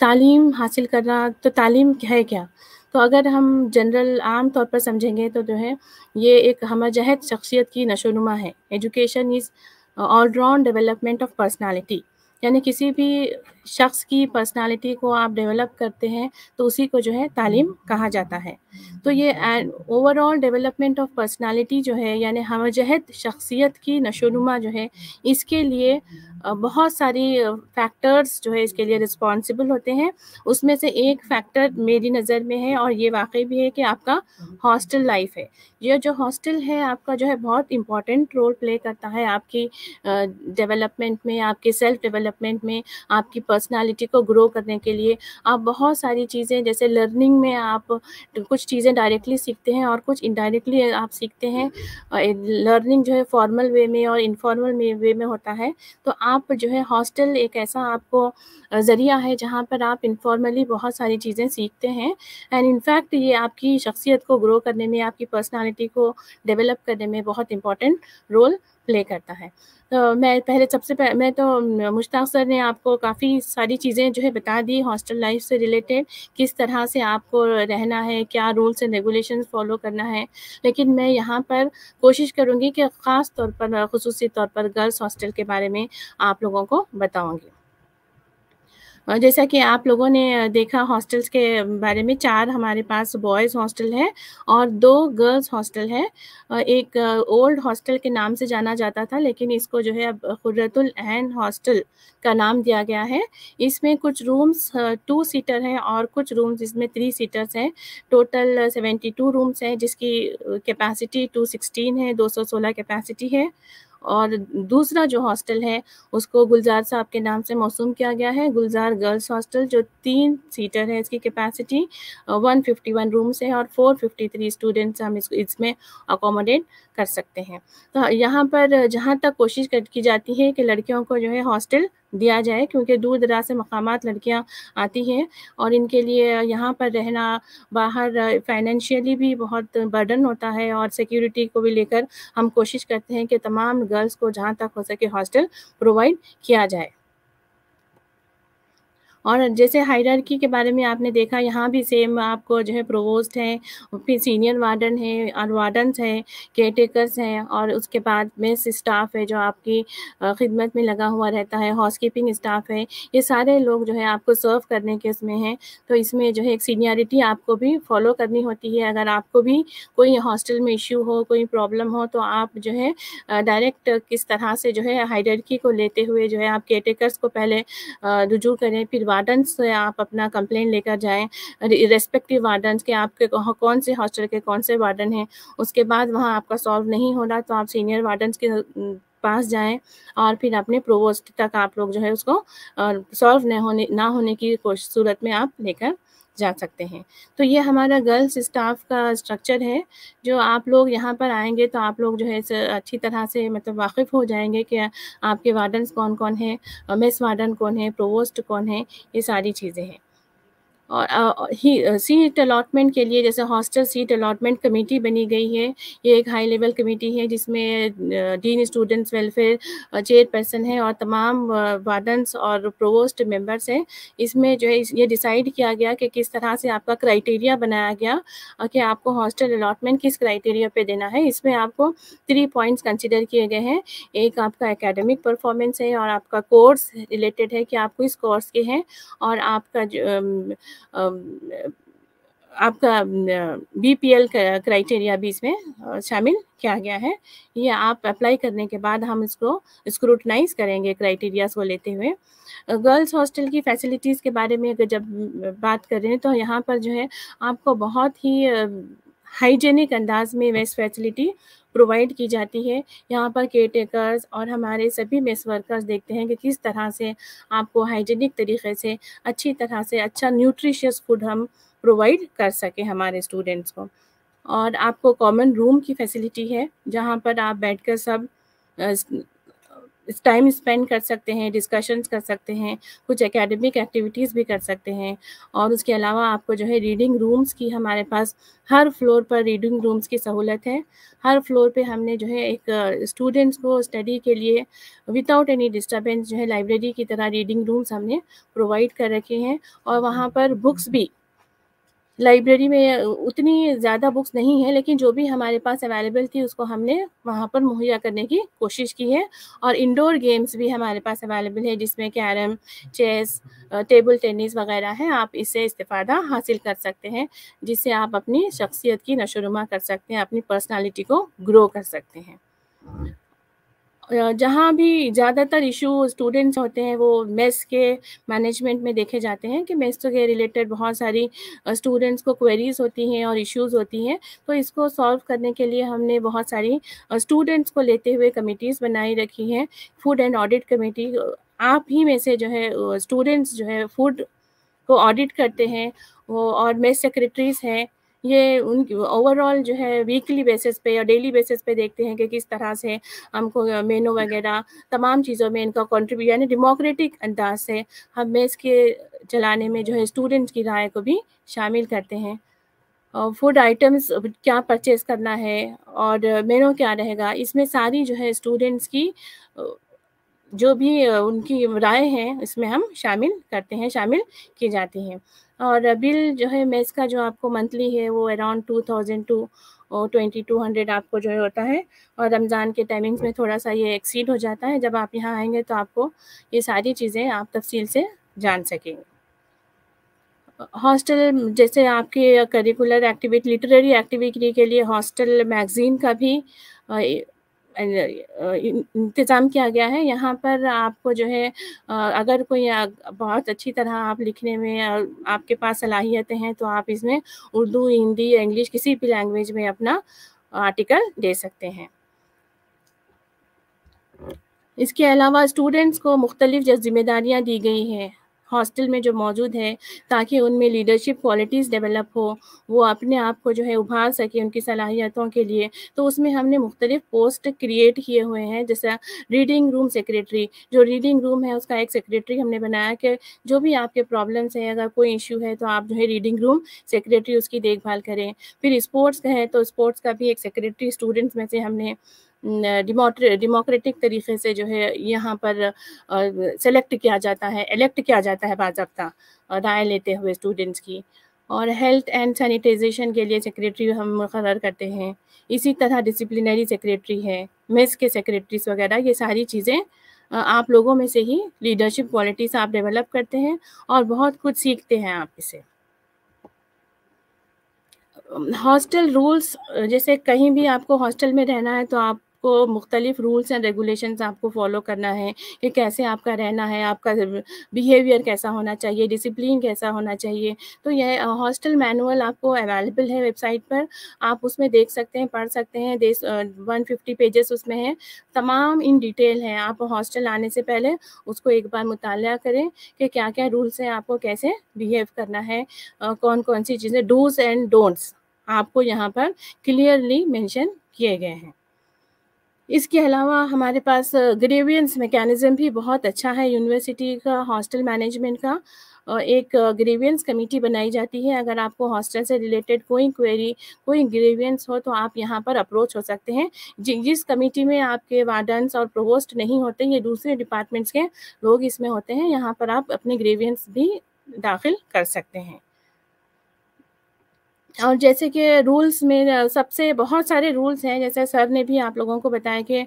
तालीम हासिल करना तो तालीम है क्या तो अगर हम जनरल आम तौर पर समझेंगे तो जो है ये एक हमजहत शख्सियत की नशोनुमा है education is all round development of personality यानी किसी भी शख्स की पर्सनालिटी को आप डेवलप करते हैं तो उसी को जो है तालीम कहा जाता है तो ये ओवरऑल डेवलपमेंट ऑफ पर्सनालिटी जो है यानी हमजहत शख्सियत की नशोनुमा जो है इसके लिए बहुत सारी फैक्टर्स जो है इसके लिए रिस्पॉन्सिबल होते हैं उसमें से एक फैक्टर मेरी नज़र में है और ये वाकई भी है कि आपका हॉस्टल लाइफ है यह जो हॉस्टल है आपका जो है बहुत इम्पॉर्टेंट रोल प्ले करता है आपकी डेवलपमेंट में आपके सेल्फ डेवलपमेंट में आपकी पर्सनालिटी को ग्रो करने के लिए आप बहुत सारी चीज़ें जैसे लर्निंग में आप कुछ चीज़ें डायरेक्टली सीखते हैं और कुछ इनडायरेक्टली आप सीखते हैं लर्निंग जो है फॉर्मल वे में और इनफॉर्मल वे में होता है तो आप जो है हॉस्टल एक ऐसा आपको ज़रिया है जहाँ पर आप इनफॉर्मली बहुत सारी चीज़ें सीखते हैं एंड इनफैक्ट ये आपकी शख्सियत को ग्रो करने में आपकी पर्सनालिटी को डेवलप करने में बहुत इंपॉर्टेंट रोल प्ले करता है तो मैं पहले सबसे पहले मैं तो मुश्ताक सर ने आपको काफ़ी सारी चीज़ें जो है बता दी हॉस्टल लाइफ से रिलेटेड किस तरह से आपको रहना है क्या रूल्स एंड रेगुलेशंस फॉलो करना है लेकिन मैं यहाँ पर कोशिश करूँगी कि ख़ास तौर पर खसूस तौर पर गर्ल्स हॉस्टल के बारे में आप लोगों को बताऊँगी जैसा कि आप लोगों ने देखा हॉस्टल्स के बारे में चार हमारे पास बॉयज़ हॉस्टल है और दो गर्ल्स हॉस्टल है एक ओल्ड हॉस्टल के नाम से जाना जाता था लेकिन इसको जो है अब खुर्रतुल एन हॉस्टल का नाम दिया गया है इसमें कुछ रूम्स टू सीटर हैं और कुछ रूम्स इसमें थ्री सीटर्स हैं टोटल सेवेंटी टू रूम्स हैं जिसकी कैपेसिटी टू सिक्सटीन है दो सौ सोलह कैपेसिटी है और दूसरा जो हॉस्टल है उसको गुलजार साहब के नाम से मौसम किया गया है गुलजार गर्ल्स हॉस्टल जो तीन सीटर है इसकी capacity one fifty one rooms है और फोर फिफ्टी थ्री स्टूडेंट्स हम इसको इसमें अकोमोडेट कर सकते हैं तो यहाँ पर जहाँ तक कोशिश की जाती है कि लड़कियों को जो है हॉस्टल दिया जाए क्योंकि दूर दराज से मकाम लड़कियाँ आती हैं और इनके लिए यहाँ पर रहना बाहर फाइनेंशियली भी बहुत बर्डन होता है और सिक्योरिटी को भी लेकर हम कोशिश करते हैं कि तमाम गर्ल्स को जहाँ तक हो सके हॉस्टल प्रोवाइड किया जाए और जैसे हायरार्की के बारे में आपने देखा यहाँ भी सेम आपको जो है प्रोवोस्ट हैं फिर सीनियर वार्डन हैं और वार्डन्स हैं केयर हैं और उसके बाद में स्टाफ है जो आपकी खिदमत में लगा हुआ रहता है हाउस कीपिंग स्टाफ है ये सारे लोग जो है आपको सर्व करने के उसमें हैं तो इसमें जो है एक सीनियरिटी आपको भी फॉलो करनी होती है अगर आपको भी कोई हॉस्टल में इश्यू हो कोई प्रॉब्लम हो तो आप जो है डायरेक्ट किस तरह से जो है हायरार्की को लेते हुए जो है आप केयर टेकर्स को पहले रजू करें फिर वार्डन से तो आप अपना कंप्लेन लेकर जाएँ रेस्पेक्टिव वार्डन्स के आपके कौन से हॉस्टल के कौन से वार्डन हैं उसके बाद वहाँ आपका सॉल्व नहीं हो रहा तो आप सीनियर वार्डन्स के पास जाएं और फिर अपने प्रोवोस्ट तक आप लोग जो है उसको सॉल्व न होने ना होने की सूरत में आप लेकर जा सकते हैं तो ये हमारा गर्ल्स स्टाफ का स्ट्रक्चर है जो आप लोग यहाँ पर आएंगे तो आप लोग जो है अच्छी तरह से मतलब वाकिफ़ हो जाएंगे कि आपके वार्डन कौन कौन हैं मिस वार्डन कौन है प्रोवोस्ट कौन है ये सारी चीज़ें हैं और ही सीट अलाटमेंट के लिए जैसे हॉस्टल सीट अलाटमेंट कमेटी बनी गई है ये एक हाई लेवल कमेटी है जिसमें डीन स्टूडेंट्स वेलफेयर चेयरपर्सन है और तमाम वार्डन्स और प्रोवोस्ट मेंबर्स हैं इसमें जो है ये डिसाइड किया गया कि किस तरह से आपका क्राइटेरिया बनाया गया कि आपको हॉस्टल अलाटमेंट किस क्राइटेरिया पर देना है इसमें आपको थ्री पॉइंट्स कंसिडर किए गए हैं एक आपका एकेडमिक परफॉर्मेंस है और आपका कोर्स रिलेटेड है कि आपको इस कोर्स के हैं और आपका जो आपका बी पी एल क्राइटेरिया भी इसमें शामिल किया गया है ये आप अप्लाई करने के बाद हम इसको स्क्रूटनाइज करेंगे क्राइटेरियाज को लेते हुए गर्ल्स हॉस्टल की फैसिलिटीज़ के बारे में जब बात कर रहे हैं तो यहाँ पर जो है आपको बहुत ही हाइजेनिक अंदाज में वेस्ट फैसिलिटी प्रोवाइड की जाती है यहाँ पर केयर टेकर्स और हमारे सभी मेस वर्कर्स देखते हैं कि किस तरह से आपको हाइजीनिक तरीके से अच्छी तरह से अच्छा न्यूट्रिशियस फूड हम प्रोवाइड कर सकें हमारे स्टूडेंट्स को और आपको कॉमन रूम की फैसिलिटी है जहाँ पर आप बैठकर सब टाइम स्पेंड कर सकते हैं डिस्कशंस कर सकते हैं कुछ एकेडमिक एक्टिविटीज़ भी कर सकते हैं और उसके अलावा आपको जो है रीडिंग रूम्स की हमारे पास हर फ्लोर पर रीडिंग रूम्स की सहूलत है हर फ्लोर पे हमने जो है एक स्टूडेंट्स को स्टडी के लिए विदाउट एनी डिस्टर्बेंस जो है लाइब्रेरी की तरह रीडिंग रूम्स हमने प्रोवाइड कर रखे हैं और वहाँ पर बुक्स भी लाइब्रेरी में उतनी ज़्यादा बुक्स नहीं है लेकिन जो भी हमारे पास अवेलेबल थी उसको हमने वहाँ पर मुहैया करने की कोशिश की है और इंडोर गेम्स भी हमारे पास अवेलेबल है जिसमें कैरम चेस टेबल टेनिस वगैरह है आप इससे इस्तेफादा हासिल कर सकते हैं जिससे आप अपनी शख्सियत की नशोनुमा कर सकते हैं अपनी पर्सनालिटी को ग्रो कर सकते हैं जहाँ भी ज़्यादातर इशू स्टूडेंट्स होते हैं वो मेस के मैनेजमेंट में देखे जाते हैं कि मेस के रिलेटेड बहुत सारी स्टूडेंट्स को क्वेरीज होती हैं और इश्यूज होती हैं तो इसको सॉल्व करने के लिए हमने बहुत सारी स्टूडेंट्स को लेते हुए कमिटीज़ बनाई रखी हैं फूड एंड ऑडिट कमेटी आप ही में से जो है स्टूडेंट्स जो है फूड को ऑडिट करते हैं वो और मेस सेक्रेटरीज हैं ये उनकी ओवरऑल जो है वीकली बेसिस पे या डेली बेसिस पे देखते हैं कि किस तरह से हमको मेनू वगैरह तमाम चीज़ों में इनका कॉन्ट्रीब्यूट यानी डेमोक्रेटिक अंदाज से हम मेज़ के चलाने में जो है स्टूडेंट्स की राय को भी शामिल करते हैं और फूड आइटम्स क्या परचेज़ करना है और मेनू क्या रहेगा इसमें सारी जो है स्टूडेंट्स की जो भी उनकी राय है इसमें हम शामिल करते हैं शामिल की जाती हैं और बिल जो है मेस का जो आपको मंथली है वो around two thousand to twenty two hundred आपको जो है होता है और रमज़ान के टाइमिंग्स में थोड़ा सा ये एक्सीड हो जाता है जब आप यहाँ आएंगे तो आपको ये सारी चीज़ें आप तफसील से जान सकेंगे हॉस्टल जैसे आपके करिकुलर एक्टिविटी लिटरेरी एक्टिविटी के लिए हॉस्टल मैगज़ीन का भी इंतज़ाम किया गया है यहाँ पर आपको जो है अगर कोई बहुत अच्छी तरह आप लिखने में आपके पास सलाहियतें हैं तो आप इसमें उर्दू हिंदी इंग्लिश किसी भी लैंग्वेज में अपना आर्टिकल दे सकते हैं इसके अलावा स्टूडेंट्स को मुख्तलिफ जिम्मेदारियाँ दी गई हैं हॉस्टल में जो मौजूद है ताकि उनमें लीडरशिप क्वालिटीज़ डेवलप हो वो अपने आप को जो है उभार सके उनकी सलाहियतों के लिए तो उसमें हमने मुख्तलिफ पोस्ट क्रिएट किए हुए हैं जैसा रीडिंग रूम सेक्रेटरी जो रीडिंग रूम है उसका एक सेक्रेटरी हमने बनाया कि जो भी आपके प्रॉब्लम्स हैं अगर कोई इशू है तो आप जो है रीडिंग रूम सेक्रेटरी उसकी देखभाल करें फिर स्पोर्ट्स का है तो स्पोर्ट्स का भी एक सेक्रेटरी स्टूडेंट्स में से हमने डेमोक्रेटिक तरीके से जो है यहाँ पर सेलेक्ट किया जाता है इलेक्ट किया जाता है बाबा राय लेते हुए स्टूडेंट्स की और हेल्थ एंड सैनिटाइजेशन के लिए सेक्रेटरी हम मुकर करते हैं इसी तरह डिसिप्लिनरी सेक्रेटरी है मेस के सेक्रेटरीज वगैरह ये सारी चीज़ें आप लोगों में से ही लीडरशिप क्वालिटीज आप डेवलप करते हैं और बहुत कुछ सीखते हैं आप इसे हॉस्टल रूल्स जैसे कहीं भी आपको हॉस्टल में रहना है तो आप आपको मुख्तलिफ रूल्स एंड रेगुलेशन आपको फॉलो करना है कि कैसे आपका रहना है आपका बिहेवियर कैसा होना चाहिए डिसिप्लिन कैसा होना चाहिए तो यह हॉस्टल मैनुअल आपको अवेलेबल है वेबसाइट पर आप उसमें देख सकते हैं पढ़ सकते हैं वन फिफ्टी पेजेस उसमें हैं तमाम इन डिटेल हैं आप हॉस्टल आने से पहले उसको एक बार मुताल करें कि क्या क्या रूल्स हैं आपको कैसे बिहेव करना है कौन कौन सी चीज़ें डूज एंड डोंट्स आपको यहाँ पर क्लियरली मेंशन किए गए हैं इसके अलावा हमारे पास ग्रेवियंस मैकेनिज़्म भी बहुत अच्छा है यूनिवर्सिटी का हॉस्टल मैनेजमेंट का एक ग्रेवियंस कमेटी बनाई जाती है अगर आपको हॉस्टल से रिलेटेड कोई क्वेरी कोई ग्रेवियंस हो तो आप यहाँ पर अप्रोच हो सकते हैं जिस कमेटी में आपके वार्डन्स और प्रोवोस्ट नहीं होते ये दूसरे डिपार्टमेंट्स के लोग इसमें होते हैं यहाँ पर आप अपने ग्रेवियंस भी दाखिल कर सकते हैं और जैसे कि रूल्स में सबसे बहुत सारे रूल्स हैं जैसे सर ने भी आप लोगों को बताया कि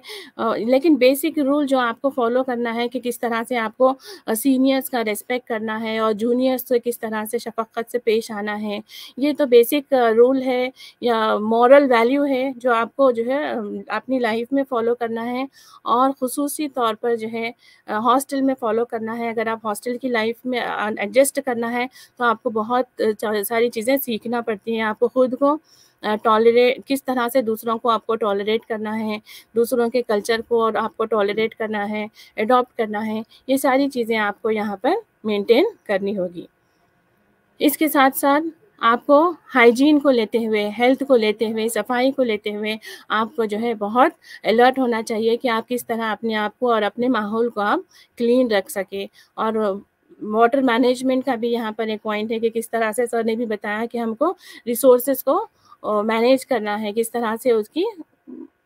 लेकिन बेसिक रूल जो आपको फॉलो करना है कि किस तरह से आपको सीनियर्स का रेस्पेक्ट करना है और जूनियर्स से किस तरह से शफक्त से पेश आना है ये तो बेसिक रूल है या मॉरल वैल्यू है जो आपको जो है अपनी लाइफ में फ़ॉलो करना है और खसूस तौर पर जो है हॉस्टल में फ़ॉलो करना है अगर आप हॉस्टल की लाइफ में एडजस्ट करना है तो आपको बहुत सारी चीज़ें सीखना पड़ती हैं चाहिए आपको खुद को टॉलरेट किस तरह से दूसरों को आपको टॉलरेट करना है दूसरों के कल्चर को और आपको टॉलरेट करना है एडॉप्ट करना है ये सारी चीज़ें आपको यहाँ पर मेंटेन करनी होगी इसके साथ साथ आपको हाइजीन को लेते हुए हेल्थ को लेते हुए सफाई को लेते हुए आपको जो है बहुत अलर्ट होना चाहिए कि आप किस तरह अपने आप को और अपने माहौल को आप क्लीन रख सके और वाटर मैनेजमेंट का भी यहाँ पर एक पॉइंट है कि किस तरह से सर ने भी बताया कि हमको रिसोर्सेज को मैनेज करना है किस तरह से उसकी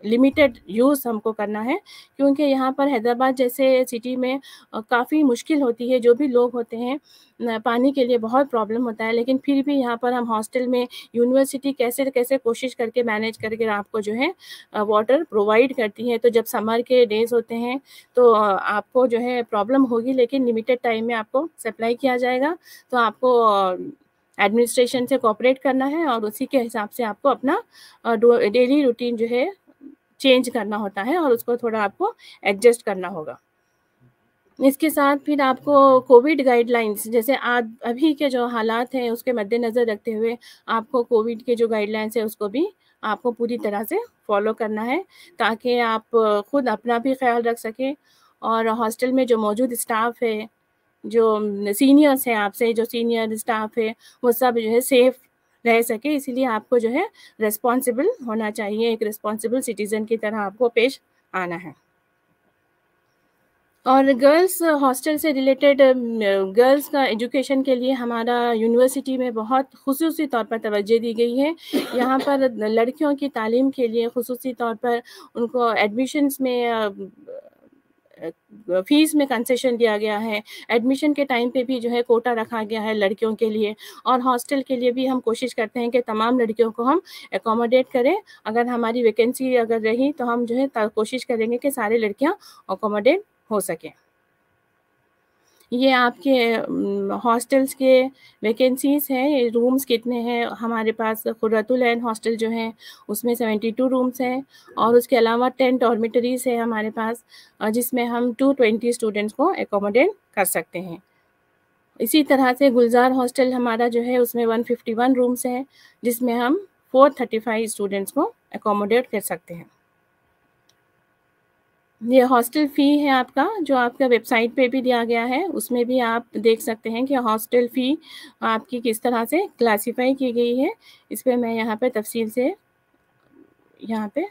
लिमिटेड यूज़ हमको करना है क्योंकि यहाँ पर हैदराबाद जैसे सिटी में काफ़ी मुश्किल होती है जो भी लोग होते हैं पानी के लिए बहुत प्रॉब्लम होता है लेकिन फिर भी यहाँ पर हम हॉस्टल में यूनिवर्सिटी कैसे कैसे कोशिश करके मैनेज करके आपको जो है वाटर प्रोवाइड करती है तो जब समर के डेज होते हैं तो आपको जो है प्रॉब्लम होगी लेकिन लिमिटेड टाइम में आपको सप्लाई किया जाएगा तो आपको एडमिनिस्ट्रेशन से कॉपरेट करना है और उसी के हिसाब से आपको अपना डेली रूटीन जो है चेंज करना होता है और उसको थोड़ा आपको एडजस्ट करना होगा इसके साथ फिर आपको कोविड गाइडलाइंस जैसे आज अभी के जो हालात हैं उसके मद्देनज़र रखते हुए आपको कोविड के जो गाइडलाइंस है उसको भी आपको पूरी तरह से फॉलो करना है ताकि आप खुद अपना भी ख्याल रख सकें और हॉस्टल में जो मौजूद स्टाफ है जो सीनियर्स हैं आपसे जो सीनियर स्टाफ है वो सब जो है सेफ़ रह सके इसीलिए आपको जो है रेस्पॉन्सिबल होना चाहिए एक रिस्पॉन्सिबल सिटीजन की तरह आपको पेश आना है और गर्ल्स हॉस्टल से रिलेटेड गर्ल्स का एजुकेशन के लिए हमारा यूनिवर्सिटी में बहुत खसूसी तौर पर तवज्जो दी गई है यहाँ पर लड़कियों की तालीम के लिए खसूसी तौर पर उनको एडमिशन्स में फीस में कंसेशन दिया गया है एडमिशन के टाइम पे भी जो है कोटा रखा गया है लड़कियों के लिए और हॉस्टल के लिए भी हम कोशिश करते हैं कि तमाम लड़कियों को हम एकोमोडेट करें अगर हमारी वैकेंसी अगर रही तो हम जो है कोशिश करेंगे कि सारे लड़कियाँ एकोमोडेट हो सकें ये आपके हॉस्टल्स के वैकेंसीज़ हैं रूम्स कितने हैं हमारे पास कुरतुलैन हॉस्टल जो है उसमें सेवेंटी टू रूम्स हैं और उसके अलावा टेन डॉर्मेटरीज है हमारे पास जिसमें हम टू ट्वेंटी स्टूडेंट्स को एकोमोडेट कर सकते हैं इसी तरह से गुलजार हॉस्टल हमारा जो है उसमें वन फिफ्टी वन रूम्स हैं जिसमें हम फोर थर्टी फाइव स्टूडेंट्स को एकोमोडेट कर सकते हैं ये हॉस्टल फ़ी है आपका जो आपका वेबसाइट पे भी दिया गया है उसमें भी आप देख सकते हैं कि हॉस्टल फ़ी आपकी किस तरह से क्लासिफाई की गई है इस पर मैं यहाँ पर तफसील से यहाँ पे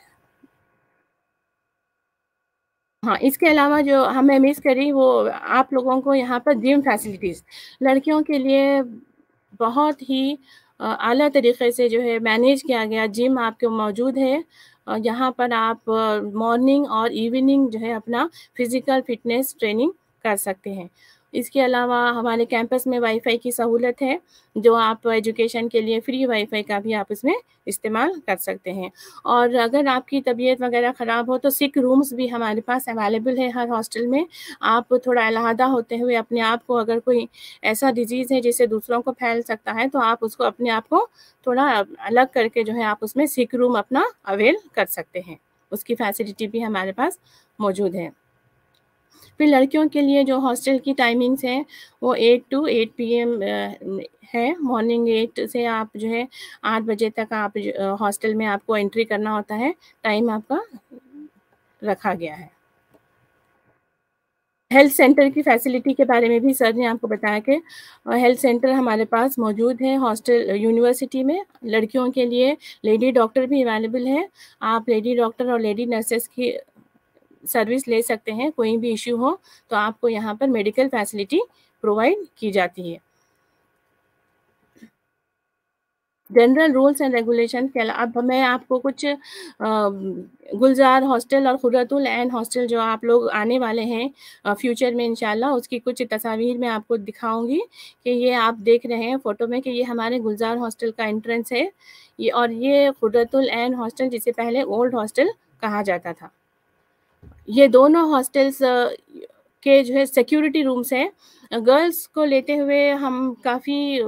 हाँ इसके अलावा जो हमें मिस करी वो आप लोगों को यहाँ पर जिम फैसिलिटीज़ लड़कियों के लिए बहुत ही अली तरीके से जो है मैनेज किया गया जिम आपके मौजूद है यहाँ पर आप मॉर्निंग और इवनिंग जो है अपना फिज़िकल फिटनेस ट्रेनिंग कर सकते हैं इसके अलावा हमारे कैंपस में वाईफाई की सहूलत है जो आप एजुकेशन के लिए फ्री वाईफाई का भी आप इसमें इस्तेमाल कर सकते हैं और अगर आपकी तबीयत वगैरह ख़राब हो तो सिक रूम्स भी हमारे पास अवेलेबल है हर हॉस्टल में आप थोड़ा अलहदा होते हुए अपने आप को अगर कोई ऐसा डिजीज़ है जिसे दूसरों को फैल सकता है तो आप उसको अपने आप को थोड़ा अलग करके जो है आप उसमें सिक रूम अपना अवेल कर सकते हैं उसकी फैसिलिटी भी हमारे पास मौजूद है फिर लड़कियों के लिए जो हॉस्टल की टाइमिंग्स हैं वो eight to eight P M है मॉर्निंग एट से आप जो है आठ बजे तक आप हॉस्टल में आपको एंट्री करना होता है टाइम आपका रखा गया है हेल्थ सेंटर की फैसिलिटी के बारे में भी सर ने आपको बताया कि हेल्थ सेंटर हमारे पास मौजूद है हॉस्टल यूनिवर्सिटी में लड़कियों के लिए लेडी डॉक्टर भी अवेलेबल है आप लेडी डॉक्टर और लेडी नर्सेस की सर्विस ले सकते हैं कोई भी इश्यू हो तो आपको यहाँ पर मेडिकल फैसिलिटी प्रोवाइड की जाती है जनरल रूल्स एंड रेगुलेशन अब मैं आपको कुछ गुलजार हॉस्टल और खुरतुल एंड हॉस्टल जो आप लोग आने वाले हैं फ्यूचर में इनशाला उसकी कुछ तस्वीर मैं आपको दिखाऊंगी कि ये आप देख रहे हैं फ़ोटो में कि ये हमारे गुलजार हॉस्टल का एंट्रेंस है ये और ये खुरतुल एंड हॉस्टल जिसे पहले ओल्ड हॉस्टल कहा जाता था ये दोनों हॉस्टल्स के जो है सिक्योरिटी रूम्स हैं गर्ल्स को लेते हुए हम काफ़ी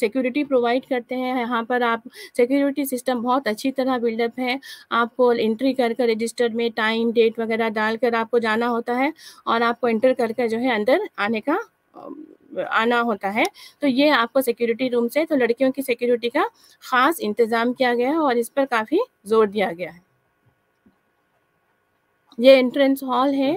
सिक्योरिटी प्रोवाइड करते हैं यहाँ पर आप सिक्योरिटी सिस्टम बहुत अच्छी तरह बिल्डअप है आपको एंट्री कर कर रजिस्टर में टाइम डेट वगैरह डालकर आपको जाना होता है और आपको एंटर कर कर जो है अंदर आने का आना होता है तो ये आपको सिक्योरिटी रूम से तो लड़कियों की सिक्योरिटी का ख़ास इंतज़ाम किया गया है और इस पर काफ़ी जोर दिया गया है ये एंट्रेंस हॉल है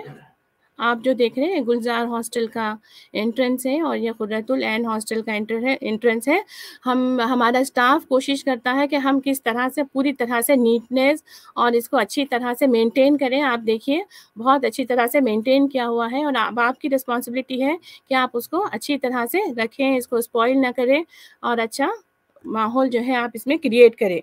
आप जो देख रहे हैं गुलजार हॉस्टल का एंट्रेंस है और ये कुरतुल एंड हॉस्टल का एंट्र है एंट्रेंस है हम हमारा स्टाफ कोशिश करता है कि हम किस तरह से पूरी तरह से नीटनेस और इसको अच्छी तरह से मेंटेन करें आप देखिए बहुत अच्छी तरह से मेंटेन किया हुआ है और अब आपकी रिस्पॉन्सिबिलिटी है कि आप उसको अच्छी तरह से रखें इसको स्पॉइल ना करें और अच्छा माहौल जो है आप इसमें क्रिएट करें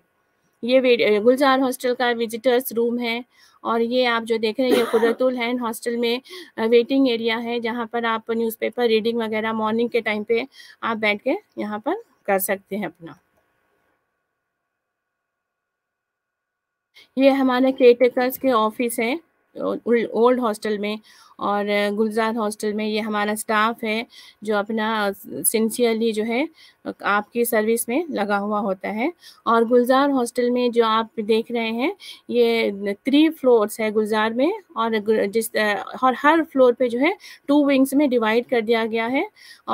ये गुलजार हॉस्टल का विजिटर्स रूम है और ये आप जो देख रहे हैं ये कुदरतुल हॉस्टल में वेटिंग एरिया है जहाँ पर आप न्यूज़पेपर रीडिंग वगैरह मॉर्निंग के टाइम पे आप बैठ के यहाँ पर कर सकते हैं अपना ये हमारे केयर के ऑफिस है ओल्ड हॉस्टल में और गुलजार हॉस्टल में ये हमारा स्टाफ है जो अपना सिंसियरली जो है आपकी सर्विस में लगा हुआ होता है और गुलजार हॉस्टल में जो आप देख रहे हैं ये थ्री फ्लोर्स है गुलजार में और जिस और हर फ्लोर पे जो है टू विंग्स में डिवाइड कर दिया गया है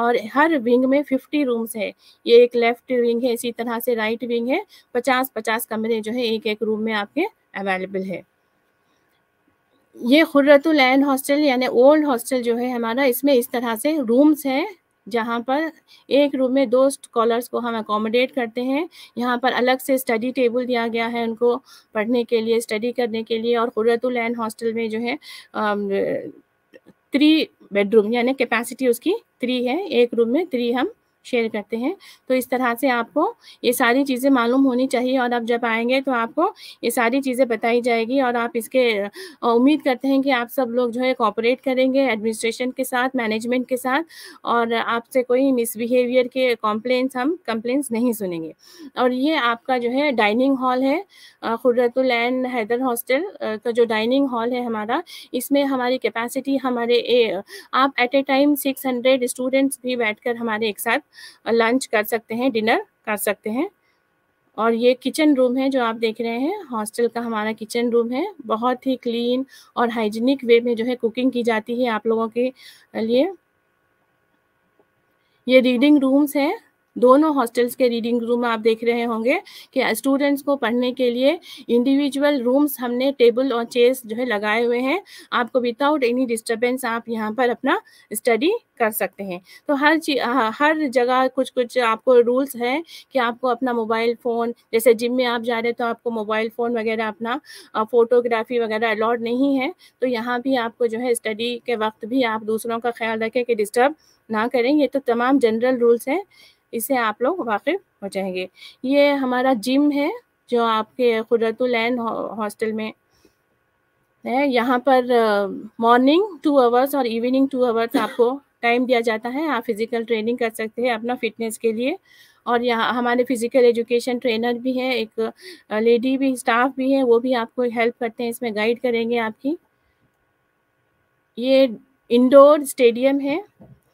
और हर विंग में फिफ्टी रूम्स है ये एक लेफ्ट विंग है इसी तरह से राइट विंग है पचास पचास कमरे जो है एक एक रूम में आपके अवेलेबल है ये खुर्रतुलैन हॉस्टल यानी ओल्ड हॉस्टल जो है हमारा इसमें इस तरह से रूम्स हैं जहाँ पर एक रूम में दो स्कॉलर्स को हम अकोमोडेट करते हैं यहाँ पर अलग से स्टडी टेबल दिया गया है उनको पढ़ने के लिए स्टडी करने के लिए और खुरतुलैन हॉस्टल में जो है थ्री बेडरूम यानी कैपेसिटी उसकी थ्री है एक रूम में थ्री हम शेयर करते हैं तो इस तरह से आपको ये सारी चीज़ें मालूम होनी चाहिए और आप जब आएंगे तो आपको ये सारी चीज़ें बताई जाएगी और आप इसके उम्मीद करते हैं कि आप सब लोग जो है कॉपरेट करेंगे एडमिनिस्ट्रेशन के साथ मैनेजमेंट के साथ और आपसे कोई मिसबिहेवियर के कॉम्प्लेंस हम कंप्लेंस नहीं सुनेंगे और ये आपका जो है डाइनिंग हॉल है खुर्रतुल एंड हैदर हॉस्टल का जो डाइनिंग हॉल है हमारा इसमें हमारी कैपेसिटी हमारे ए, आप at a time six hundred students भी बैठकर हमारे एक साथ लंच कर सकते हैं डिनर कर सकते हैं और ये किचन रूम है जो आप देख रहे हैं हॉस्टल का हमारा किचन रूम है बहुत ही क्लीन और हाइजीनिक वे में जो है कुकिंग की जाती है आप लोगों के लिए ये रीडिंग रूम्स हैं दोनों हॉस्टल्स के रीडिंग रूम आप देख रहे होंगे कि स्टूडेंट्स को पढ़ने के लिए इंडिविजुअल रूम्स हमने टेबल और चेयर्स जो है लगाए हुए हैं आपको विदाउट एनी डिस्टर्बेंस आप यहाँ पर अपना स्टडी कर सकते हैं तो हर चीज हर जगह कुछ कुछ आपको रूल्स हैं कि आपको अपना मोबाइल फ़ोन जैसे जिम में आप जा रहे हैं तो आपको मोबाइल फ़ोन वगैरह अपना फ़ोटोग्राफी वगैरह अलाउड नहीं है तो यहाँ भी आपको जो है स्टडी के वक्त भी आप दूसरों का ख्याल रखें कि डिस्टर्ब ना करें ये तो तमाम जनरल रूल्स हैं इससे आप लोग वाकिफ़ हो जाएंगे ये हमारा जिम है जो आपके कुदरतुलैन हॉस्टल में है यहाँ पर मॉर्निंग टू आवर्स और इवनिंग टू आवर्स आपको टाइम दिया जाता है आप फिज़िकल ट्रेनिंग कर सकते हैं अपना फिटनेस के लिए और यहाँ हमारे फिज़िकल एजुकेशन ट्रेनर भी हैं एक लेडी भी स्टाफ भी है वो भी आपको हेल्प करते हैं इसमें गाइड करेंगे आपकी ये इंडोर स्टेडियम है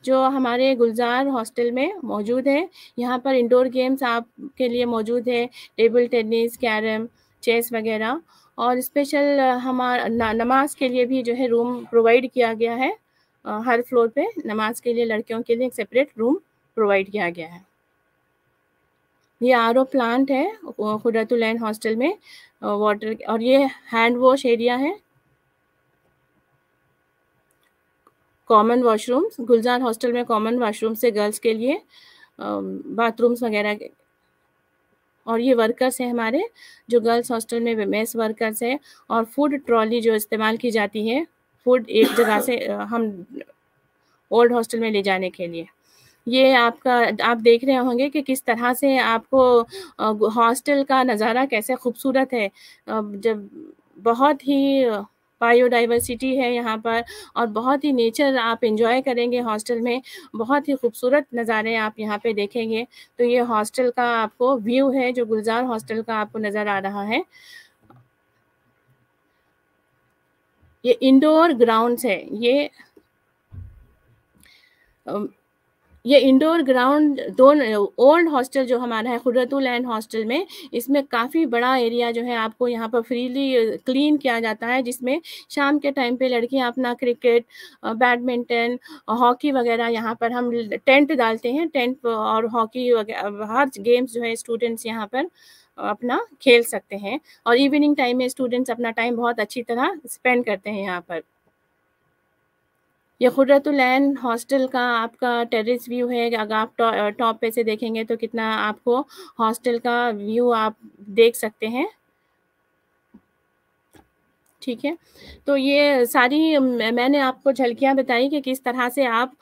जो हमारे गुलजार हॉस्टल में मौजूद है यहाँ पर इंडोर गेम्स आपके लिए मौजूद है टेबल टेनिस कैरम चेस वगैरह और स्पेशल हमारा नमाज के लिए भी जो है रूम प्रोवाइड किया गया है हर फ्लोर पे नमाज के लिए लड़कियों के लिए एक सेपरेट रूम प्रोवाइड किया गया है ये आर प्लांट है खुदरतुलैन हॉस्टल में वाटर और ये हैंड वॉश एरिया है कॉमन वॉशरूम्स गुलजार हॉस्टल में कॉमन वॉशरूम्स है गर्ल्स के लिए बाथरूम्स um, वगैरह और ये वर्कर्स हैं हमारे जो गर्ल्स हॉस्टल में मेस वर्कर्स हैं और फूड ट्रॉली जो इस्तेमाल की जाती है फूड एक जगह से हम ओल्ड हॉस्टल में ले जाने के लिए ये आपका आप देख रहे होंगे कि किस तरह से आपको हॉस्टल का नज़ारा कैसे खूबसूरत है जब बहुत ही बायोडाइवर्सिटी है यहाँ पर और बहुत ही नेचर आप इंजॉय करेंगे हॉस्टल में बहुत ही खूबसूरत नज़ारे आप यहाँ पे देखेंगे तो ये हॉस्टल का आपको व्यू है जो गुलजार हॉस्टल का आपको नज़र आ रहा है ये इंडोर ग्राउंड्स है ये ये इंडोर ग्राउंड दोनों ओल्ड हॉस्टल जो हमारा है खुरतुलैन हॉस्टल में इसमें काफ़ी बड़ा एरिया जो है आपको यहाँ पर फ्रीली क्लीन किया जाता है जिसमें शाम के टाइम पे लड़कियाँ अपना क्रिकेट बैडमिंटन हॉकी वगैरह यहाँ पर हम टेंट डालते हैं टेंट और हॉकी वगैरह हर गेम्स जो है स्टूडेंट्स यहाँ पर अपना खेल सकते हैं और इवनिंग टाइम में स्टूडेंट्स अपना टाइम बहुत अच्छी तरह स्पेंड करते हैं यहाँ पर ये खुर्रतुलैन हॉस्टल का आपका टेरेस व्यू है अगर आप टॉप पे से देखेंगे तो कितना आपको हॉस्टल का व्यू आप देख सकते हैं ठीक है तो ये सारी मैंने आपको झलकियाँ बताई कि किस तरह से आप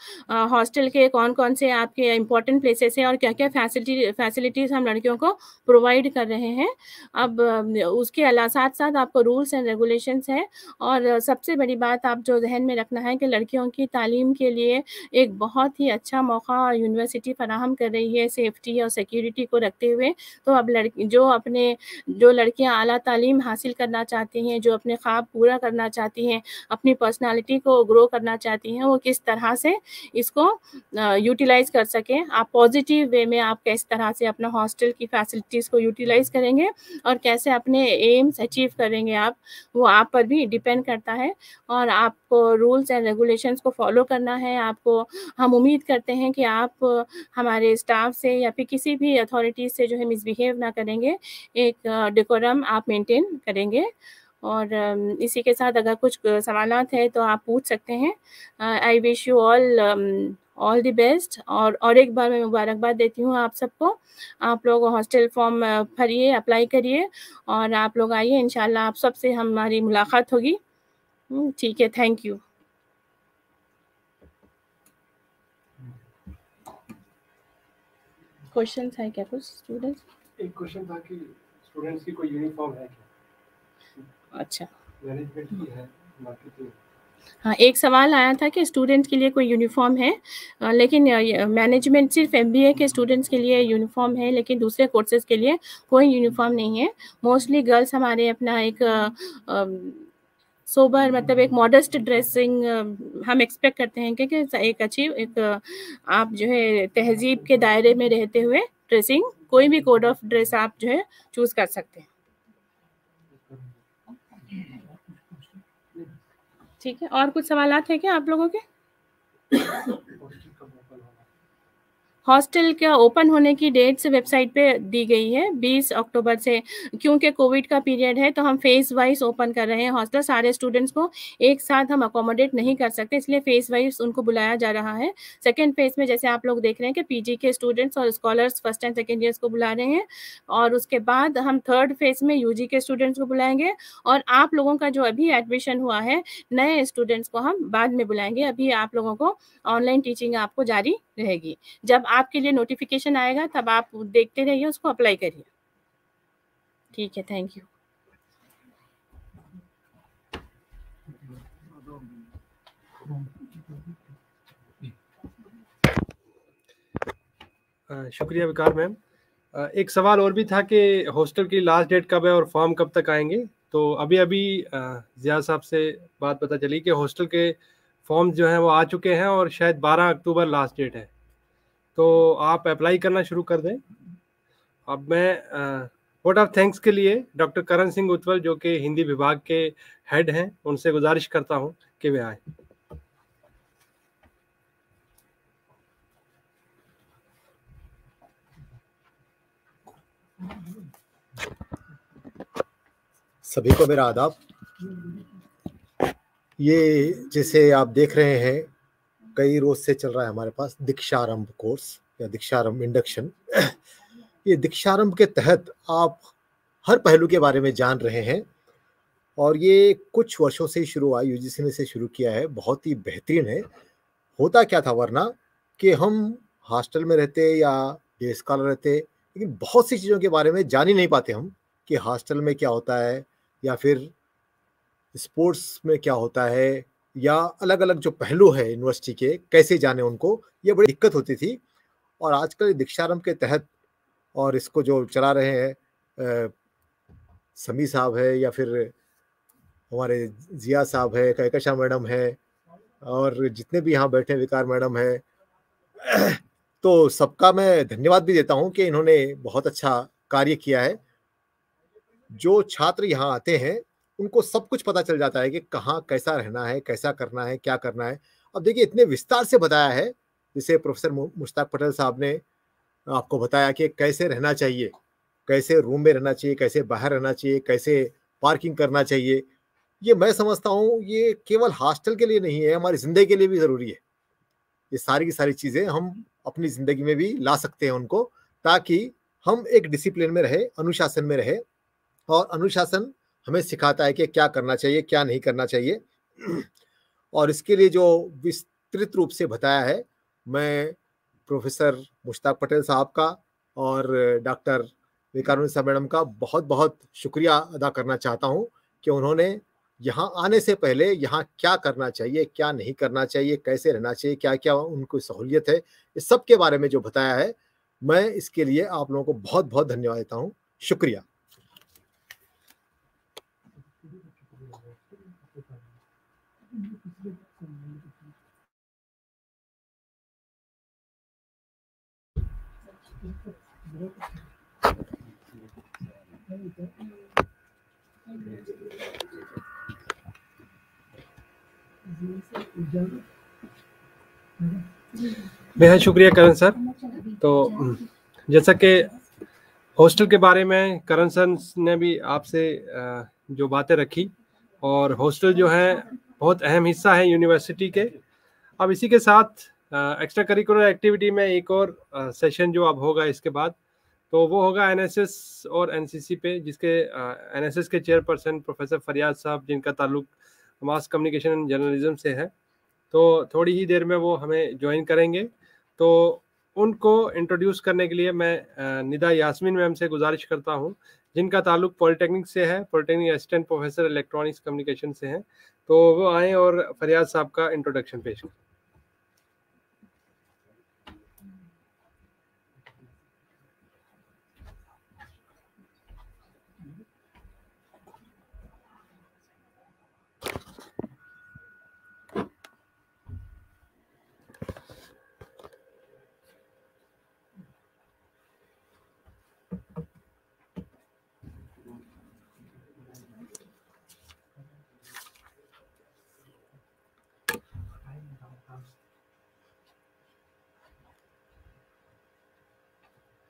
हॉस्टल के कौन कौन से आपके इम्पोर्टेंट प्लेसेस हैं और क्या क्या फैसिलिटी फैसिलिटीज़ हम लड़कियों को प्रोवाइड कर रहे हैं अब उसके अला साथ साथ आपको रूल्स एंड रेगुलेशंस हैं और सबसे बड़ी बात आप जो जहन में रखना है कि लड़कियों की तालीम के लिए एक बहुत ही अच्छा मौका यूनिवर्सिटी फराहम कर रही है सेफ्टी और सिक्योरिटी को रखते हुए तो अब लड़की जो अपने जो लड़कियाँ अली तालीम हासिल करना चाहती हैं जो अपने आप पूरा करना चाहती हैं अपनी पर्सनालिटी को ग्रो करना चाहती हैं वो किस तरह से इसको यूटिलाइज कर सकें आप पॉजिटिव वे में आप किस तरह से अपना हॉस्टल की फैसिलिटीज़ को यूटिलाइज करेंगे और कैसे अपने एम्स अचीव करेंगे आप वो आप पर भी डिपेंड करता है और आपको रूल्स एंड रेगुलेशंस को फॉलो करना है आपको हम उम्मीद करते हैं कि आप हमारे स्टाफ से या फिर किसी भी अथॉरिटीज़ से जो है मिसबिहेव ना करेंगे एक डिकोरम आप मेंटेन करेंगे और इसी के साथ अगर कुछ सवाल है तो आप पूछ सकते हैं I wish you all all the best और और एक बार मैं मुबारकबाद देती हूँ आप सबको आप लोग हॉस्टल फॉर्म भरिए अप्लाई करिए और आप लोग आइए इन आप सबसे हमारी मुलाकात होगी हम्म, ठीक है थैंक यू क्वेश्चन है क्या कुछ स्टूडेंट्स एक क्वेश्चन था कि स्टूडेंट्स की कोई यूनिफॉर्म है क्या अच्छा हाँ एक सवाल आया था कि स्टूडेंट के लिए कोई यूनिफॉर्म है लेकिन मैनेजमेंट सिर्फ एमबीए के स्टूडेंट्स के लिए यूनिफॉर्म है लेकिन दूसरे कोर्सेज के लिए कोई यूनिफॉर्म नहीं है मोस्टली गर्ल्स हमारे अपना एक सोबर मतलब एक मॉडस्ट ड्रेसिंग हम एक्सपेक्ट करते हैं क्योंकि कि एक अच्छी एक आप जो है तहजीब के दायरे में रहते हुए ड्रेसिंग कोई भी कोड ऑफ ड्रेस आप जो है चूज़ कर सकते हैं ठीक है और कुछ सवाल हैं क्या आप लोगों के हॉस्टल का ओपन होने की डेट्स वेबसाइट पे दी गई है 20 अक्टूबर से क्योंकि कोविड का पीरियड है तो हम फेस वाइज ओपन कर रहे हैं हॉस्टल सारे स्टूडेंट्स को एक साथ हम अकोमोडेट नहीं कर सकते इसलिए फेस वाइज उनको बुलाया जा रहा है सेकेंड फेज में जैसे आप लोग देख रहे हैं कि पीजी के स्टूडेंट्स और scholars first and second years को बुला रहे हैं और उसके बाद हम थर्ड फेज में यू के स्टूडेंट्स को बुलाएंगे और आप लोगों का जो अभी एडमिशन हुआ है नए स्टूडेंट्स को हम बाद में बुलाएंगे अभी आप लोगों को ऑनलाइन टीचिंग आपको जारी रहेगी जब आपके लिए नोटिफिकेशन आएगा तब आप देखते रहिए उसको अप्लाई करिए ठीक है थैंक यू शुक्रिया विकार मैम एक सवाल और भी था कि हॉस्टल की लास्ट डेट कब है और फॉर्म कब तक आएंगे तो अभी अभी जिया साहब से बात पता चली कि हॉस्टल के फॉर्म जो हैं वो आ चुके हैं और शायद 12 अक्टूबर लास्ट डेट है तो आप अप्लाई करना शुरू कर दें अब मैं वोट ऑफ थैंक्स के लिए डॉक्टर करण सिंह उत्वल जो कि हिंदी विभाग के हेड हैं उनसे गुजारिश करता हूं कि वे आए सभी को मेरा आदाब ये जैसे आप देख रहे हैं कई रोज से चल रहा है हमारे पास दीक्षारंभ कोर्स या दीक्षारंभ इंडक्शन ये दीक्षारंभ के तहत आप हर पहलू के बारे में जान रहे हैं और ये कुछ वर्षों से शुरू हुआ यूजीसी ने से शुरू किया है बहुत ही बेहतरीन है होता क्या था वरना कि हम हॉस्टल में रहते या डे स्कॉलर रहते लेकिन बहुत सी चीज़ों के बारे में जान ही नहीं पाते हम कि हॉस्टल में क्या होता है या फिर स्पोर्ट्स में क्या होता है या अलग अलग जो पहलू है यूनिवर्सिटी के कैसे जाने उनको ये बड़ी दिक्कत होती थी और आजकल दीक्षारंभ के तहत और इसको जो चला रहे हैं समी साहब है या फिर हमारे जिया साहब है कैकशा मैडम है और जितने भी यहाँ बैठे विकार मैडम है तो सबका मैं धन्यवाद भी देता हूँ कि इन्होंने बहुत अच्छा कार्य किया है जो छात्र यहाँ आते हैं उनको सब कुछ पता चल जाता है कि कहाँ कैसा रहना है कैसा करना है क्या करना है अब देखिए इतने विस्तार से बताया है जिसे प्रोफेसर मुश्ताक पटेल साहब ने आपको बताया कि कैसे रहना चाहिए कैसे रूम में रहना चाहिए कैसे बाहर रहना चाहिए कैसे पार्किंग करना चाहिए ये मैं समझता हूँ ये केवल हॉस्टल के लिए नहीं है हमारी ज़िंदगी के लिए भी ज़रूरी है ये सारी की सारी चीज़ें हम अपनी ज़िंदगी में भी ला सकते हैं उनको ताकि हम एक डिसिप्लिन में रहे अनुशासन में रहे और अनुशासन हमें सिखाता है कि क्या करना चाहिए क्या नहीं करना चाहिए और इसके लिए जो विस्तृत रूप से बताया है मैं प्रोफेसर मुश्ताक पटेल साहब का और डॉक्टर सा मैडम का बहुत बहुत शुक्रिया अदा करना चाहता हूँ कि उन्होंने यहाँ आने से पहले यहाँ क्या करना चाहिए क्या नहीं करना चाहिए कैसे रहना चाहिए क्या क्या उनको सहूलियत है इस सब के बारे में जो बताया है मैं इसके लिए आप लोगों को बहुत बहुत धन्यवाद देता हूँ शुक्रिया बेहद शुक्रिया करण सर तो जैसा कि हॉस्टल के बारे में करण सर ने भी आपसे जो बातें रखी और हॉस्टल जो है बहुत अहम हिस्सा है यूनिवर्सिटी के अब इसी के साथ एक्स्ट्रा करिकुलर एक्टिविटी में एक और सेशन जो अब होगा इसके बाद तो वो होगा एनएसएस और एनसीसी पे जिसके एनएसएस के चेयरपर्सन प्रोफेसर फरियाद साहब जिनका ताल्लुक मास कम्युनिकेशन एंड जर्नलिज्म से है तो थोड़ी ही देर में वो हमें ज्वाइन करेंगे तो उनको इंट्रोड्यूस करने के लिए मैं निदा यास्मीन मैम से गुजारिश करता हूँ जिनका ताल्लुक पॉलिटेक्निक से है polytechnic assistant professor electronics communication से हैं तो वो आएँ और फरियाद साहब का इंट्रोडक्शन पेश करें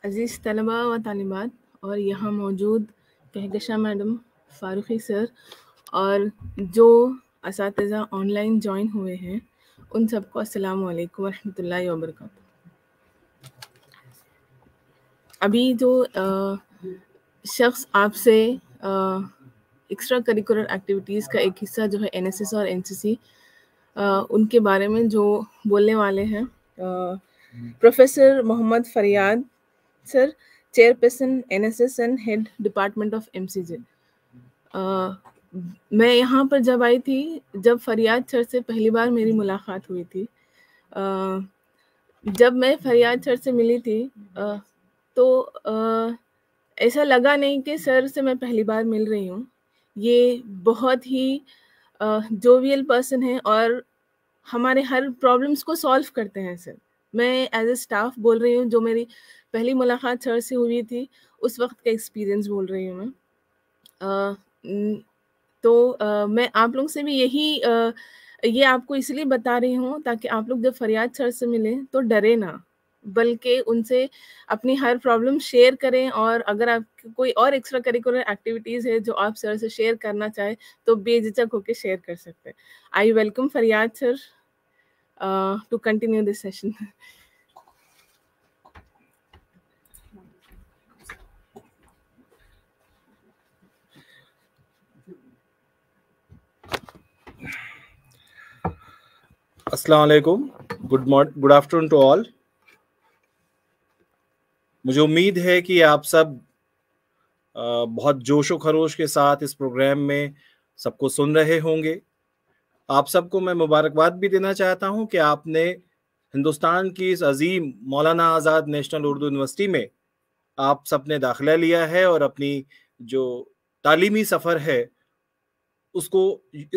अज़ीज़ तलबा व तालिबात और यहाँ मौजूद कहकशा मैडम फ़ारूक़ी सर और जो इस ऑनलाइन जॉइन हुए हैं उन सबको अस्सलाम वालेकुम वरहमतुल्लाहि व अभी जो शख्स आपसे एक्स्ट्रा करिकुलर एक्टिविटीज़ का एक हिस्सा जो है एनएसएस और एनसीसी उनके बारे में जो बोलने वाले हैं professor Mohammad Fariyad sir chairperson NSS and head department of MCJ मैं यहाँ पर जब आई थी जब फरियाद छर से पहली बार मेरी मुलाकात हुई थी uh, जब मैं फरियाद छर से मिली थी uh, तो uh, ऐसा लगा नहीं कि सर से मैं पहली बार मिल रही हूँ ये बहुत ही जोवियल पर्सन है और हमारे हर प्रॉब्लम्स को सॉल्व करते हैं सर मैं एज ए स्टाफ बोल रही हूँ जो मेरी पहली मुलाकात सर से हुई थी उस वक्त का एक्सपीरियंस बोल रही हूँ मैं तो मैं आप लोग से भी यही ये आपको इसलिए बता रही हूँ ताकि आप लोग जब फरियाद सर से मिलें तो डरे ना बल्कि उनसे अपनी हर प्रॉब्लम शेयर करें और अगर आप कोई और एक्स्ट्रा करिकुलर एक्टिविटीज़ है जो आप सर से शेयर करना चाहें तो बेझिझक होकर शेयर कर सकते हैं I welcome Fariyad sir uh, to continue this session. अस्सलाम वालेकुम good morning good afternoon to all मुझे उम्मीद है कि आप सब uh, बहुत जोश व खरोश के साथ इस प्रोग्राम में सबको सुन रहे होंगे आप सबको मैं मुबारकबाद भी देना चाहता हूं कि आपने हिंदुस्तान की इस अजीम मौलाना आज़ाद नेशनल उर्दू यूनिवर्सिटी में आप सब ने दाखिला लिया है और अपनी जो तालीमी सफ़र है उसको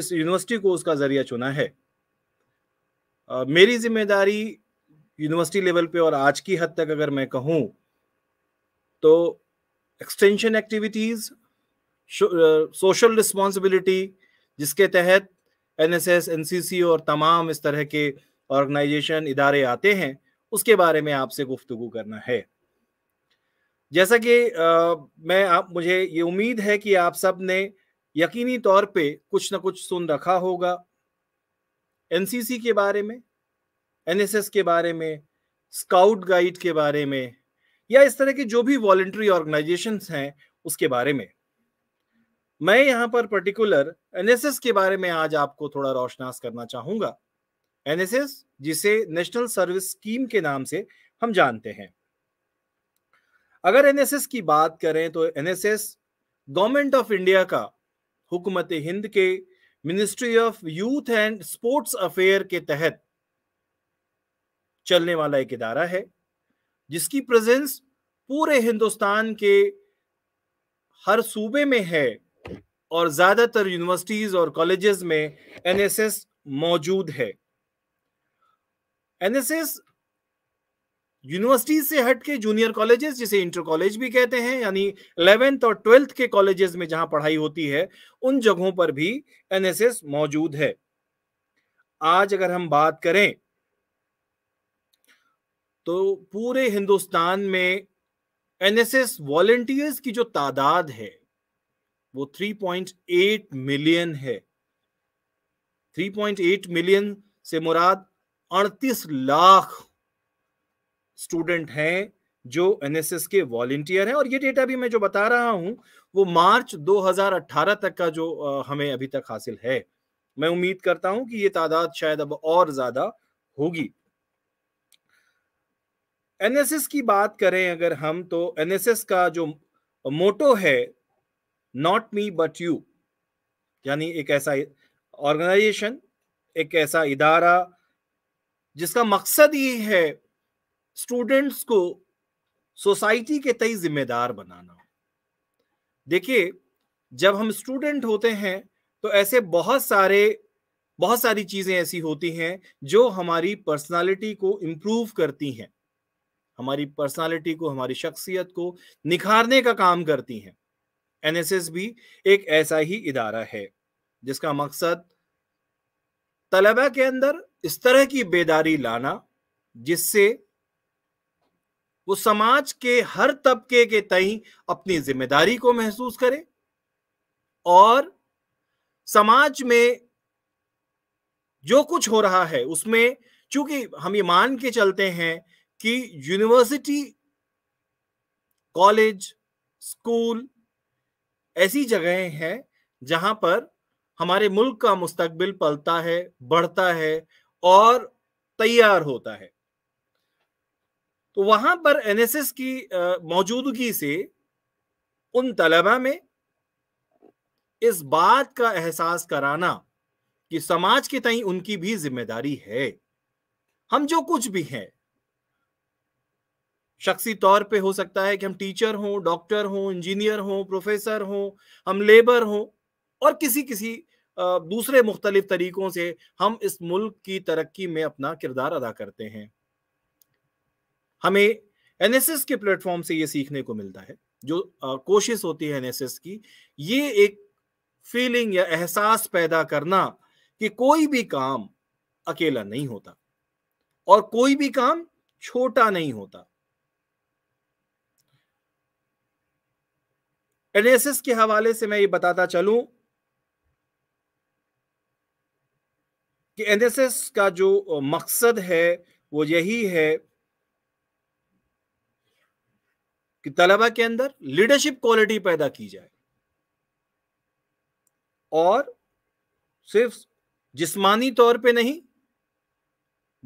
इस यूनिवर्सिटी को उसका ज़रिया चुना है आ, मेरी जिम्मेदारी यूनिवर्सिटी लेवल पे और आज की हद तक अगर मैं कहूँ तो एक्सटेंशन एक्टिविटीज़ सोशल रिस्पॉन्सिबिलिटी जिसके तहत एनएसएस एनसीसी और तमाम इस तरह के ऑर्गेनाइजेशन इदारे आते हैं उसके बारे में आपसे गुफ्तु करना है जैसा कि मैं आप मुझे ये उम्मीद है कि आप सब ने यकीनी तौर पे कुछ ना कुछ सुन रखा होगा एनसीसी के बारे में एनएसएस के बारे में स्काउट गाइड के बारे में या इस तरह के जो भी वॉल्ट्री ऑर्गेनाइजेशन हैं उसके बारे में मैं यहां पर पर्टिकुलर एनएसएस के बारे में आज आपको थोड़ा रोशनास करना चाहूंगा एनएसएस जिसे नेशनल सर्विस स्कीम के नाम से हम जानते हैं अगर एनएसएस की बात करें तो एनएसएस गवर्नमेंट ऑफ इंडिया का हुकूमत हिंद के ministry of youth and sports affair के तहत चलने वाला एक इदारा है जिसकी प्रेजेंस पूरे हिंदुस्तान के हर सूबे में है और ज्यादातर यूनिवर्सिटीज और कॉलेजेस में एनएसएस मौजूद है एनएसएस यूनिवर्सिटी से हटके जूनियर कॉलेजेस जिसे इंटर कॉलेज भी कहते हैं यानी इलेवेंथ और ट्वेल्थ के कॉलेजेस में जहां पढ़ाई होती है उन जगहों पर भी एनएसएस मौजूद है आज अगर हम बात करें तो पूरे हिंदुस्तान में एनएसएस वॉलेंटियर्स की जो तादाद है वो 3.8 मिलियन है 3.8 मिलियन से मुराद 38 लाख स्टूडेंट हैं जो एनएसएस के वॉलेंटियर हैं और ये डेटा भी मैं जो बता रहा हूं वो मार्च 2018 तक का जो हमें अभी तक हासिल है मैं उम्मीद करता हूं कि ये तादाद शायद अब और ज्यादा होगी एनएसएस की बात करें अगर हम तो एनएसएस का जो मोटो है नॉट मी बट यू यानी एक ऐसा ऑर्गेनाइजेशन एक ऐसा इदारा जिसका मकसद ये है स्टूडेंट्स को सोसाइटी के तई जिम्मेदार बनाना देखिए जब हम स्टूडेंट होते हैं तो ऐसे बहुत सारे बहुत सारी चीज़ें ऐसी होती हैं जो हमारी पर्सनालिटी को इम्प्रूव करती हैं हमारी पर्सनालिटी को हमारी शख्सियत को निखारने का काम करती हैं एनएसएस भी एक ऐसा ही इदारा है जिसका मकसद तलबा के अंदर इस तरह की बेदारी लाना जिससे वो समाज के हर तबके के तई अपनी जिम्मेदारी को महसूस करे और समाज में जो कुछ हो रहा है उसमें चूंकि हम ये मान के चलते हैं कि यूनिवर्सिटी कॉलेज स्कूल ऐसी जगहें हैं जहां पर हमारे मुल्क का मुस्तकबिल पलता है बढ़ता है और तैयार होता है तो वहां पर एनएसएस की मौजूदगी से उन तलबा में इस बात का एहसास कराना कि समाज के तई उनकी भी जिम्मेदारी है हम जो कुछ भी हैं शख्सी तौर पे हो सकता है कि हम टीचर हों डॉक्टर हों इंजीनियर हों प्रोफेसर हों हम लेबर हों और किसी किसी दूसरे मुख्तलिफ तरीकों से हम इस मुल्क की तरक्की में अपना किरदार अदा करते हैं हमें एन के प्लेटफॉर्म से ये सीखने को मिलता है जो कोशिश होती है एन की ये एक फीलिंग या एहसास पैदा करना कि कोई भी काम अकेला नहीं होता और कोई भी काम छोटा नहीं होता एनएसएस के हवाले से मैं ये बताता चलूं कि एनएसएस का जो मकसद है वो यही है कि तलबा के अंदर लीडरशिप क्वालिटी पैदा की जाए और सिर्फ जिस्मानी तौर पे नहीं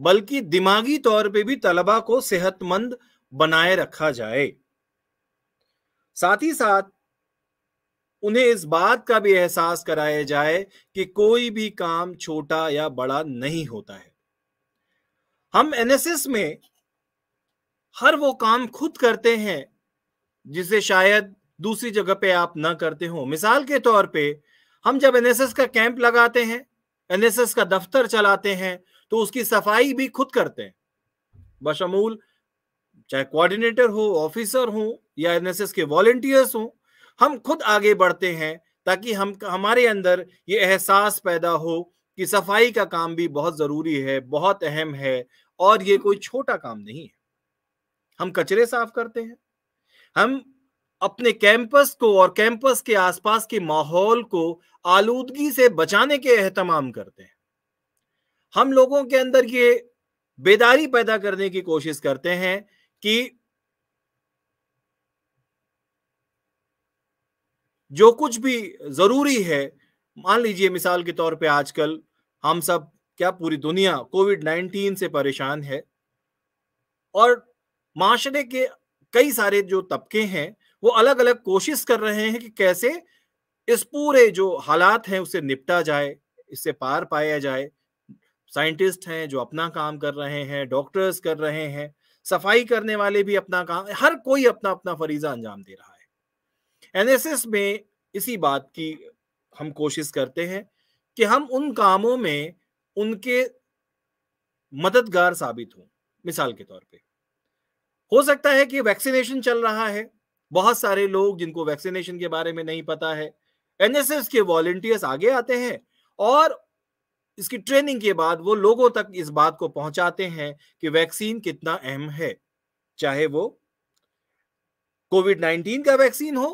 बल्कि दिमागी तौर पे भी तलबा को सेहतमंद बनाए रखा जाए साथ ही साथ उन्हें इस बात का भी एहसास कराया जाए कि कोई भी काम छोटा या बड़ा नहीं होता है हम एनएसएस में हर वो काम खुद करते हैं जिसे शायद दूसरी जगह पे आप ना करते हो मिसाल के तौर पे हम जब एनएसएस का कैंप लगाते हैं एनएसएस का दफ्तर चलाते हैं तो उसकी सफाई भी खुद करते हैं बशमूल चाहे कोऑर्डिनेटर हो ऑफिसर हो या एनएसएस के वॉलेंटियर्स हों हम खुद आगे बढ़ते हैं ताकि हम हमारे अंदर ये एहसास पैदा हो कि सफाई का काम भी बहुत ज़रूरी है बहुत अहम है और ये कोई छोटा काम नहीं है हम कचरे साफ करते हैं हम अपने कैंपस को और कैंपस के आसपास के माहौल को आलूदगी से बचाने के अहतमाम करते हैं हम लोगों के अंदर ये बेदारी पैदा करने की कोशिश करते हैं कि जो कुछ भी जरूरी है मान लीजिए मिसाल के तौर पे आजकल हम सब क्या पूरी दुनिया कोविड नाइन्टीन से परेशान है और माशरे के कई सारे जो तबके हैं वो अलग अलग कोशिश कर रहे हैं कि कैसे इस पूरे जो हालात हैं उसे निपटा जाए इससे पार पाया जाए साइंटिस्ट हैं जो अपना काम कर रहे हैं डॉक्टर्स कर रहे हैं सफाई करने वाले भी अपना काम हर कोई अपना अपना फरीजा अंजाम दे रहा एनएसएस में इसी बात की हम कोशिश करते हैं कि हम उन कामों में उनके मददगार साबित हों मिसाल के तौर पे हो सकता है कि वैक्सीनेशन चल रहा है बहुत सारे लोग जिनको वैक्सीनेशन के बारे में नहीं पता है एनएसएस के वॉलेंटियर्स आगे आते हैं और इसकी ट्रेनिंग के बाद वो लोगों तक इस बात को पहुंचाते हैं कि वैक्सीन कितना अहम है चाहे वो कोविड 19 का वैक्सीन हो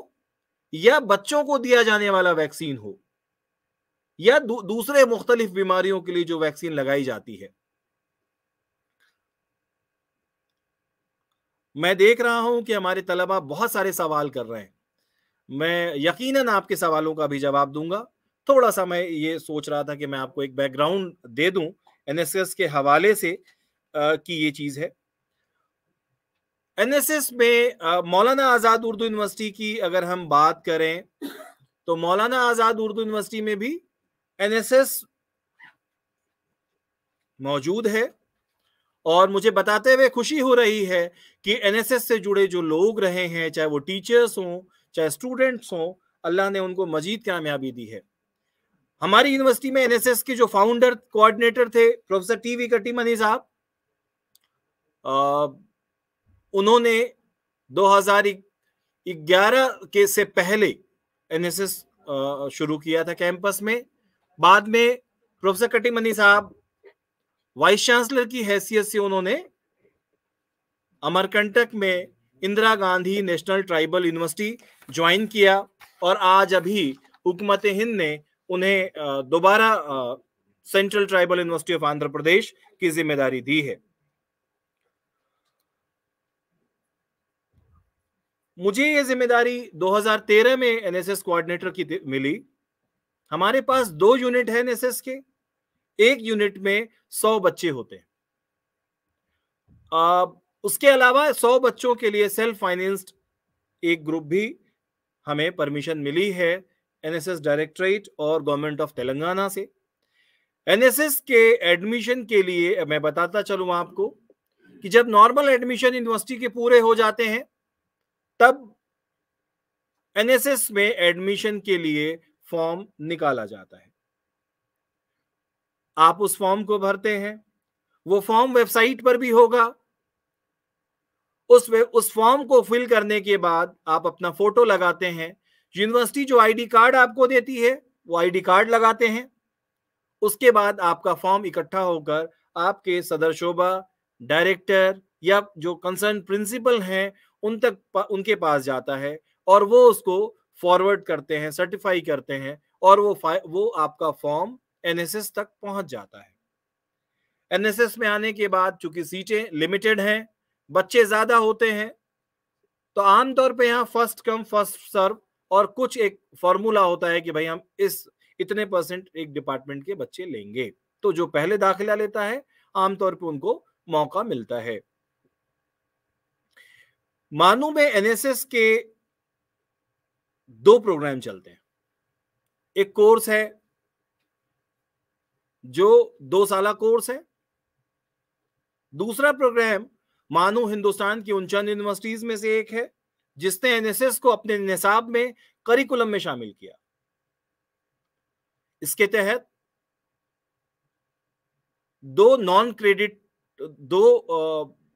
या बच्चों को दिया जाने वाला वैक्सीन हो या दू, दूसरे मुख्तलिफ बीमारियों के लिए जो वैक्सीन लगाई जाती है मैं देख रहा हूं कि हमारे तलबा बहुत सारे सवाल कर रहे हैं मैं यकीनन आपके सवालों का भी जवाब दूंगा थोड़ा सा मैं ये सोच रहा था कि मैं आपको एक बैकग्राउंड दे दूं एनएसएस के हवाले से आ, कि ये चीज़ है एनएसएस में मौलाना आजाद उर्दू यूनिवर्सिटी की अगर हम बात करें तो मौलाना आजाद उर्दू यूनिवर्सिटी में भी एनएसएस मौजूद है और मुझे बताते हुए खुशी हो रही है कि एनएसएस से जुड़े जो लोग रहे हैं चाहे वो टीचर्स हों चाहे स्टूडेंट्स हों अल्लाह ने उनको मजीद कामयाबी दी है हमारी यूनिवर्सिटी में एनएसएस के जो फाउंडर कोऑर्डिनेटर थे प्रोफेसर टी वी मनी साहब उन्होंने 2011 के से पहले एनएसएस शुरू किया था कैंपस में बाद में प्रोफेसर कटिमनी साहब वाइस चांसलर की हैसियत से उन्होंने अमरकंटक में Indira Gandhi national tribal university join किया और आज अभी हुकूमत हिंद ने उन्हें दोबारा central tribal university of Andhra Pradesh की जिम्मेदारी दी है मुझे ये जिम्मेदारी 2013 में एनएसएस कोऑर्डिनेटर की मिली हमारे पास दो यूनिट है एनएसएस के एक यूनिट में सौ बच्चे होते हैं आ, उसके अलावा सौ बच्चों के लिए सेल्फ फाइनेंस्ड एक ग्रुप भी हमें परमिशन मिली है एनएसएस डायरेक्टरेट और गवर्नमेंट ऑफ तेलंगाना से एनएसएस के एडमिशन के लिए मैं बताता चलू आपको कि जब नॉर्मल एडमिशन यूनिवर्सिटी के पूरे हो जाते हैं तब एनएसएस में एडमिशन के लिए फॉर्म निकाला जाता है आप उस फॉर्म को भरते हैं वो फॉर्म वेबसाइट पर भी होगा उस वे, उस फॉर्म को फिल करने के बाद आप अपना फोटो लगाते हैं यूनिवर्सिटी जो आईडी कार्ड आपको देती है वो आईडी कार्ड लगाते हैं उसके बाद आपका फॉर्म इकट्ठा होकर आपके सदर शोभा डायरेक्टर या जो कंसर्न प्रिंसिपल हैं उन तक उनके पास जाता है और वो उसको फॉरवर्ड करते हैं सर्टिफाई करते हैं और वो वो आपका फॉर्म एनएसएस तक पहुंच जाता है एनएसएस में आने के बाद चूंकि सीटें लिमिटेड हैं बच्चे ज्यादा होते हैं तो आमतौर पर यहाँ फर्स्ट कम फर्स्ट सर्व और कुछ एक फॉर्मूला होता है कि भाई हम इस इतने परसेंट एक डिपार्टमेंट के बच्चे लेंगे तो जो पहले दाखिला लेता है आमतौर पर उनको मौका मिलता है मानू में एनएसएस के दो प्रोग्राम चलते हैं एक कोर्स है जो दो साल कोर्स है दूसरा प्रोग्राम मानू हिंदुस्तान की उनचंद यूनिवर्सिटीज में से एक है जिसने एनएसएस को अपने निसाब में करिकुलम में शामिल किया इसके तहत दो नॉन क्रेडिट दो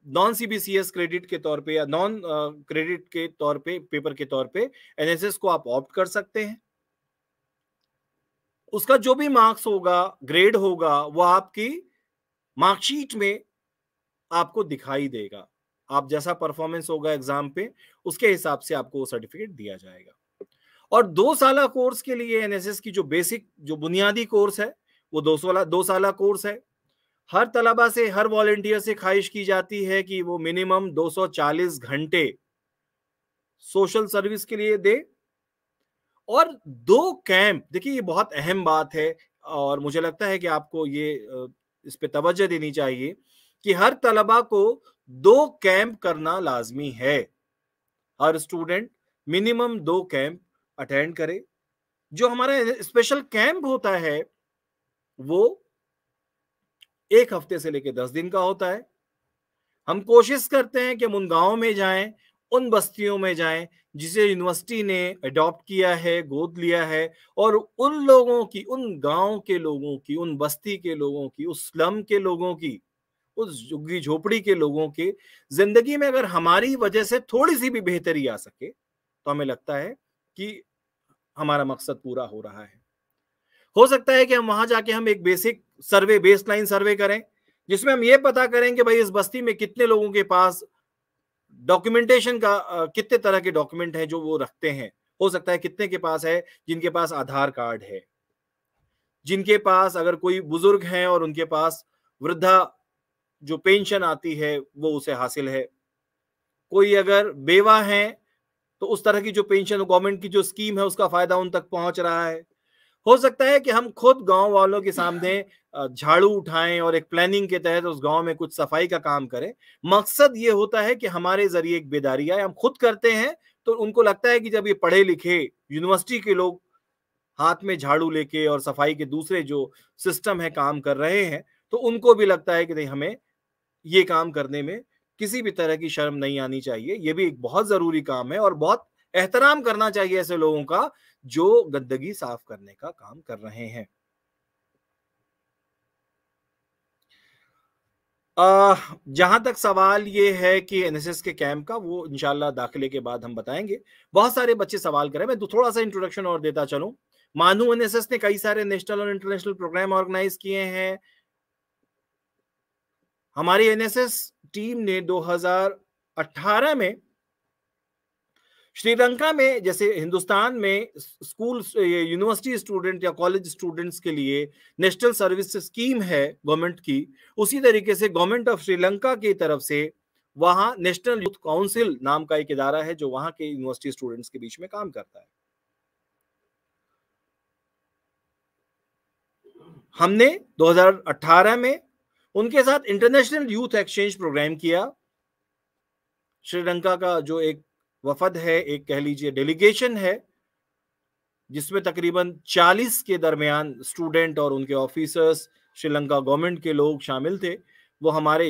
नॉन सीबीसीएस क्रेडिट के तौर पे या नॉन क्रेडिट के तौर पे पेपर के तौर पे एनएसएस को आप ऑप्ट कर सकते हैं उसका जो भी मार्क्स होगा ग्रेड होगा वो आपकी मार्कशीट में आपको दिखाई देगा आप जैसा परफॉर्मेंस होगा एग्जाम पे उसके हिसाब से आपको वो सर्टिफिकेट दिया जाएगा और दो साल कोर्स के लिए एनएसएस की जो बेसिक जो बुनियादी कोर्स है वो दो साल दो साल कोर्स है हर तलबा से हर वॉलेंटियर से ख्वाहिश की जाती है कि वो मिनिमम 240 घंटे सोशल सर्विस के लिए दे और दो कैंप देखिए ये बहुत अहम बात है और मुझे लगता है कि आपको ये इस पे तवज्जो देनी चाहिए कि हर तलबा को दो कैंप करना लाजमी है हर स्टूडेंट मिनिमम दो कैंप अटेंड करे जो हमारा स्पेशल कैंप होता है वो एक हफ्ते से लेकर दस दिन का होता है हम कोशिश करते हैं कि हम उन गाँव में जाएं उन बस्तियों में जाएं जिसे यूनिवर्सिटी ने अडॉप्ट किया है गोद लिया है और उन लोगों की उन गांव के लोगों की उन बस्ती के लोगों की उस स्लम के लोगों की उस झुग्गी झोपड़ी के लोगों के जिंदगी में अगर हमारी वजह से थोड़ी सी भी बेहतरी आ सके तो हमें लगता है कि हमारा मकसद पूरा हो रहा है हो सकता है कि हम वहां जाके हम एक बेसिक सर्वे बेसलाइन सर्वे करें जिसमें हम ये पता करें कि भाई इस बस्ती में कितने लोगों के पास डॉक्यूमेंटेशन का कितने तरह के डॉक्यूमेंट है जो वो रखते हैं हो सकता है कितने के पास है जिनके पास आधार कार्ड है जिनके पास अगर कोई बुजुर्ग हैं और उनके पास वृद्धा जो पेंशन आती है वो उसे हासिल है कोई अगर बेवा है तो उस तरह की जो पेंशन गवर्नमेंट की जो स्कीम है उसका फायदा उन तक पहुंच रहा है हो सकता है कि हम खुद गांव वालों के सामने झाड़ू उठाएं और एक प्लानिंग के तहत उस गांव में कुछ सफाई का काम करें मकसद ये होता है कि हमारे जरिए एक बेदारी आए हम खुद करते हैं तो उनको लगता है कि जब ये पढ़े लिखे यूनिवर्सिटी के लोग हाथ में झाड़ू लेके और सफाई के दूसरे जो सिस्टम है काम कर रहे हैं तो उनको भी लगता है कि नहीं हमें ये काम करने में किसी भी तरह की शर्म नहीं आनी चाहिए ये भी एक बहुत जरूरी काम है और बहुत एहतराम करना चाहिए ऐसे लोगों का जो गंदगी साफ करने का काम कर रहे हैं जहां तक सवाल ये है कि एनएसएस के कैंप का वो इनशाला दाखिले के बाद हम बताएंगे बहुत सारे बच्चे सवाल करें मैं थोड़ा सा इंट्रोडक्शन और देता चलूं मानू एनएसएस ने कई सारे नेशनल और इंटरनेशनल प्रोग्राम ऑर्गेनाइज किए हैं हमारी एनएसएस टीम ने 2018 में श्रीलंका में जैसे हिंदुस्तान में स्कूल यूनिवर्सिटी स्टूडेंट या कॉलेज स्टूडेंट्स के लिए नेशनल सर्विस स्कीम है गवर्नमेंट की उसी तरीके से गवर्नमेंट ऑफ श्रीलंका की तरफ से वहां नेशनल यूथ काउंसिल नाम का एक इदारा है जो वहां के यूनिवर्सिटी स्टूडेंट्स के बीच में काम करता है हमने 2018 में उनके साथ इंटरनेशनल यूथ एक्सचेंज प्रोग्राम किया श्रीलंका का जो एक वफद है एक कह लीजिए डेलीगेशन है जिसमें तकरीबन 40 के दरमियान स्टूडेंट और उनके ऑफिसर्स श्रीलंका गवर्नमेंट के लोग शामिल थे वो हमारे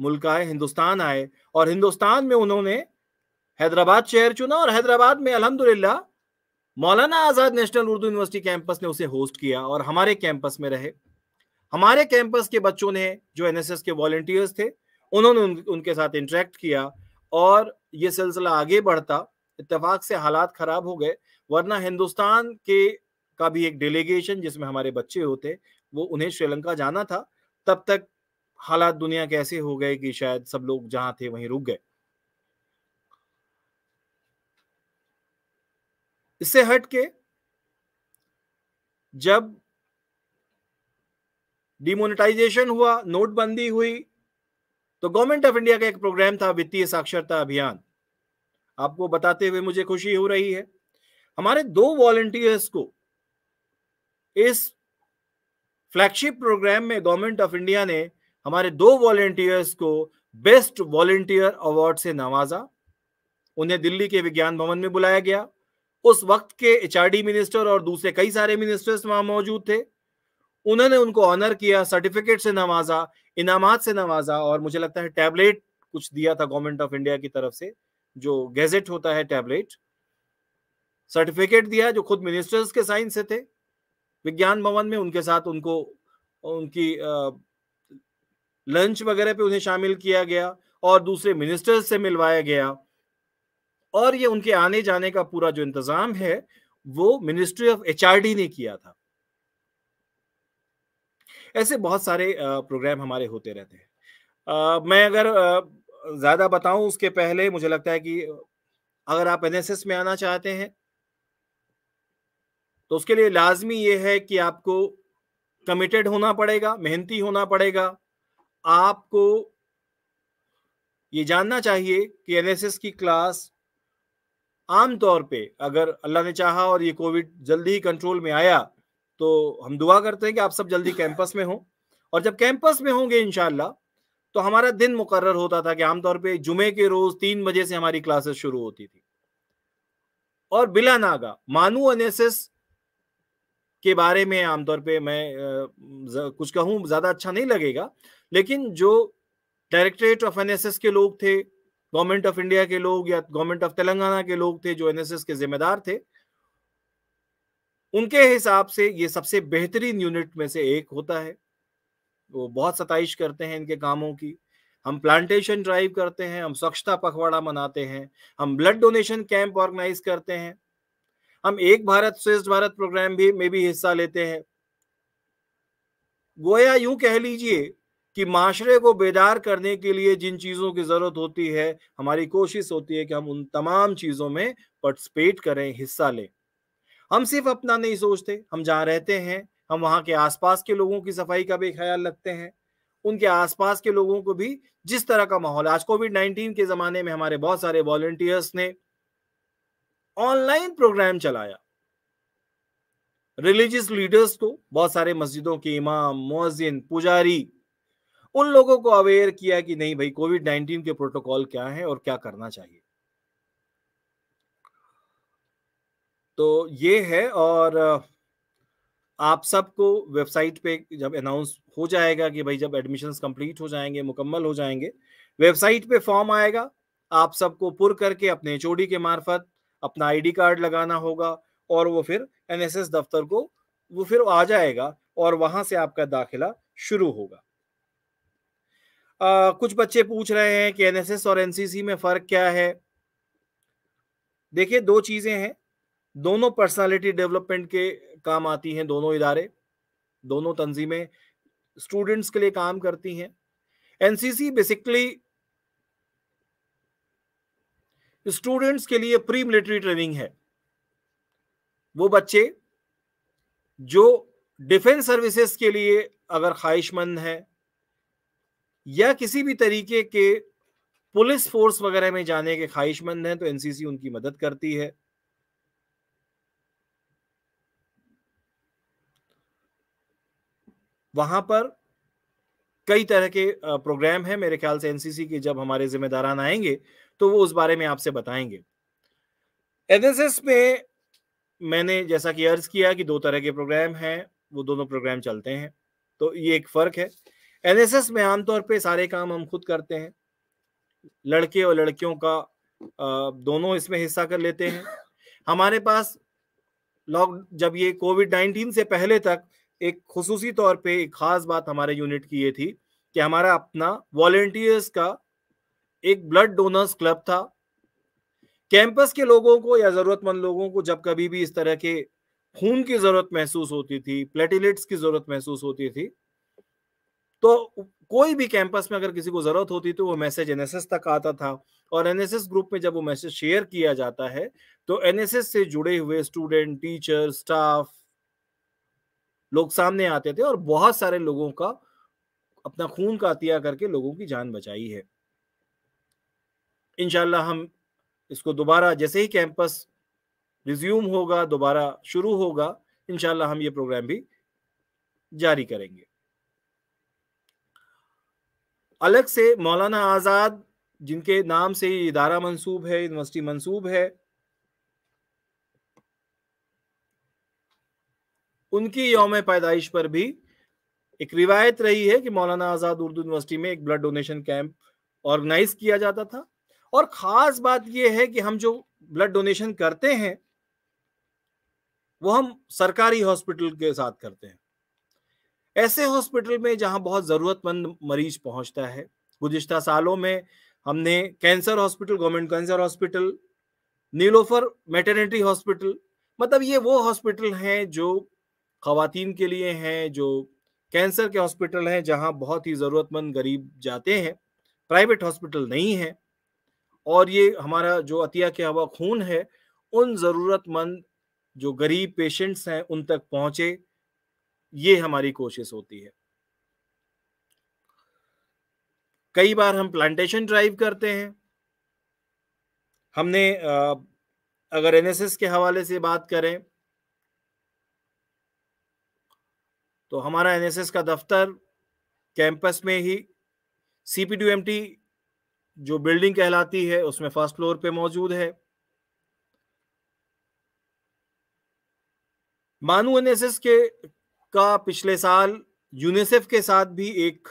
मुल्क आए हिंदुस्तान आए और हिंदुस्तान में उन्होंने हैदराबाद शहर चुना और हैदराबाद में अल्हम्दुलिल्लाह Maulana Azad national Urdu university campus ने उसे होस्ट किया और हमारे कैंपस में रहे हमारे कैंपस के बच्चों ने जो एनएसएस के वॉल्टियर्स थे उन्होंने उन, उनके साथ इंटरेक्ट किया और ये सिलसिला आगे बढ़ता इतफाक से हालात खराब हो गए वरना हिंदुस्तान के का भी एक डेलीगेशन जिसमें हमारे बच्चे होते वो उन्हें श्रीलंका जाना था तब तक हालात दुनिया के ऐसे हो गए कि शायद सब लोग जहां थे वहीं रुक गए इससे हट के जब डिमोनेटाइजेशन हुआ नोटबंदी हुई तो गवर्नमेंट ऑफ इंडिया का एक प्रोग्राम था वित्तीय साक्षरता अभियान आपको बताते हुए मुझे खुशी हो रही है हमारे दो वॉलेंटियर्स को इस फ्लैगशिप प्रोग्राम में गवर्नमेंट ऑफ इंडिया ने हमारे दो वॉलेंटियर्स को बेस्ट वॉलेंटियर अवार्ड से नवाजा उन्हें दिल्ली के विज्ञान भवन में बुलाया गया उस वक्त के एचआरडी मिनिस्टर और दूसरे कई सारे मिनिस्टर्स वहां मौजूद थे उन्होंने उनको ऑनर किया सर्टिफिकेट से नवाजा इनामत से नवाजा और मुझे लगता है टैबलेट कुछ दिया था गवर्नमेंट ऑफ इंडिया की तरफ से जो गैजेट होता है टैबलेट सर्टिफिकेट दिया जो खुद मिनिस्टर्स के साइन से थे विज्ञान भवन में उनके साथ उनको उनकी लंच वगैरह पे उन्हें शामिल किया गया और दूसरे मिनिस्टर्स से मिलवाया गया और ये उनके आने जाने का पूरा जो इंतजाम है वो मिनिस्ट्री ऑफ एच ने किया था ऐसे बहुत सारे प्रोग्राम हमारे होते रहते हैं मैं अगर ज़्यादा बताऊं उसके पहले मुझे लगता है कि अगर आप एनएसएस में आना चाहते हैं तो उसके लिए लाजमी ये है कि आपको कमिटेड होना पड़ेगा मेहनती होना पड़ेगा आपको ये जानना चाहिए कि एनएसएस की क्लास आमतौर पे अगर अल्लाह ने चाहा और ये कोविड जल्दी ही कंट्रोल में आया तो हम दुआ करते हैं कि आप सब जल्दी कैंपस में हो और जब कैंपस में होंगे इनशाला तो हमारा दिन मुकर होता था कि आमतौर पर जुमे के रोज तीन बजे से हमारी क्लासेस शुरू होती थी और बिला नागा मानू एनएसएस के बारे में आमतौर पे मैं कुछ कहूं ज्यादा अच्छा नहीं लगेगा लेकिन जो डायरेक्टरेट ऑफ एनएसएस के लोग थे गवर्नमेंट ऑफ इंडिया के लोग या गवर्नमेंट ऑफ तेलंगाना के लोग थे जो एनएसएस के जिम्मेदार थे उनके हिसाब से ये सबसे बेहतरीन यूनिट में से एक होता है वो बहुत सताइश करते हैं इनके कामों की हम प्लांटेशन ड्राइव करते हैं हम स्वच्छता पखवाड़ा मनाते हैं हम ब्लड डोनेशन कैंप ऑर्गेनाइज करते हैं हम एक भारत श्रेष्ठ भारत प्रोग्राम भी में भी हिस्सा लेते हैं गोया यूं कह लीजिए कि माशरे को बेदार करने के लिए जिन चीज़ों की ज़रूरत होती है हमारी कोशिश होती है कि हम उन तमाम चीज़ों में पार्टिसिपेट करें हिस्सा लें हम सिर्फ अपना नहीं सोचते हम जहाँ रहते हैं हम वहाँ के आसपास के लोगों की सफाई का भी ख्याल रखते हैं उनके आसपास के लोगों को भी जिस तरह का माहौल आज कोविड नाइन्टीन के जमाने में हमारे बहुत सारे वॉलंटियर्स ने ऑनलाइन प्रोग्राम चलाया रिलीजियस लीडर्स को बहुत सारे मस्जिदों के इमाम मोजिन पुजारी उन लोगों को अवेयर किया कि नहीं भाई कोविड नाइन्टीन के प्रोटोकॉल क्या है और क्या करना चाहिए तो ये है और आप सबको वेबसाइट पे जब अनाउंस हो जाएगा कि भाई जब एडमिशन कंप्लीट हो जाएंगे मुकम्मल हो जाएंगे वेबसाइट पे फॉर्म आएगा आप सबको पुर करके अपने चोड़ी के मार्फत अपना आईडी कार्ड लगाना होगा और वो फिर एनएसएस दफ्तर को वो फिर आ जाएगा और वहां से आपका दाखिला शुरू होगा आ, कुछ बच्चे पूछ रहे हैं कि एनएसएस और एनसीसी में फर्क क्या है देखिए दो चीजें हैं दोनों पर्सनालिटी डेवलपमेंट के काम आती हैं दोनों इदारे दोनों तंजीमें स्टूडेंट्स के लिए काम करती हैं एनसीसी बेसिकली स्टूडेंट्स के लिए प्री मिलिट्री ट्रेनिंग है वो बच्चे जो डिफेंस सर्विसेज के लिए अगर ख्वाहिशमंद है या किसी भी तरीके के पुलिस फोर्स वगैरह में जाने के ख्वाहिशमंद हैं तो एनसीसी उनकी मदद करती है वहां पर कई तरह के प्रोग्राम है मेरे ख्याल से एनसीसी के जब हमारे जिम्मेदारान आएंगे तो वो उस बारे में आपसे बताएंगे एनएसएस में मैंने जैसा कि अर्ज किया कि दो तरह के प्रोग्राम हैं वो दोनों प्रोग्राम चलते हैं तो ये एक फर्क है एनएसएस में आमतौर पे सारे काम हम खुद करते हैं लड़के और लड़कियों का दोनों इसमें हिस्सा कर लेते हैं हमारे पास लॉक जब ये कोविड नाइन्टीन से पहले तक एक खसूसी तौर पे एक ख़ास बात हमारे यूनिट की ये थी कि हमारा अपना वॉल्टियर्स का एक ब्लड डोनर्स क्लब था कैंपस के लोगों को या ज़रूरतमंद लोगों को जब कभी भी इस तरह के खून की ज़रूरत महसूस होती थी प्लेटिलेट्स की ज़रूरत महसूस होती थी तो कोई भी कैंपस में अगर किसी को ज़रूरत होती तो वो मैसेज एनएसएस तक आता था और एनएसएस ग्रुप में जब वो मैसेज शेयर किया जाता है तो एनएसएस से जुड़े हुए स्टूडेंट टीचर स्टाफ लोग सामने आते थे और बहुत सारे लोगों का अपना खून का अतिया करके लोगों की जान बचाई है इनशाला हम इसको दोबारा जैसे ही कैंपस रिज्यूम होगा दोबारा शुरू होगा इनशाला हम ये प्रोग्राम भी जारी करेंगे अलग से मौलाना आज़ाद जिनके नाम से ही इदारा मंसूब है यूनिवर्सिटी मंसूब है उनकी योम पैदाइश पर भी एक रिवायत रही है कि मौलाना आज़ाद उर्दू यूनिवर्सिटी में एक ब्लड डोनेशन कैंप ऑर्गेनाइज किया जाता था और ख़ास बात यह है कि हम जो ब्लड डोनेशन करते हैं वो हम सरकारी हॉस्पिटल के साथ करते हैं ऐसे हॉस्पिटल में जहां बहुत ज़रूरतमंद मरीज पहुंचता है गुजशत सालों में हमने cancer hospital government cancer hospital Niloufer maternity hospital मतलब ये वो हॉस्पिटल हैं जो खातन के लिए हैं जो कैंसर के हॉस्पिटल हैं जहां बहुत ही ज़रूरतमंद गरीब जाते हैं प्राइवेट हॉस्पिटल नहीं है और ये हमारा जो अतिया के हवा खून है उन ज़रूरतमंद जो गरीब पेशेंट्स हैं उन तक पहुंचे ये हमारी कोशिश होती है कई बार हम प्लांटेशन ड्राइव करते हैं हमने अगर एनएसएस के हवाले से बात करें तो हमारा एनएसएस का दफ्तर कैंपस में ही सीपीडीएमटी जो बिल्डिंग कहलाती है उसमें फर्स्ट फ्लोर पे मौजूद है मानू एनएसएस के का पिछले साल यूनिसेफ के साथ भी एक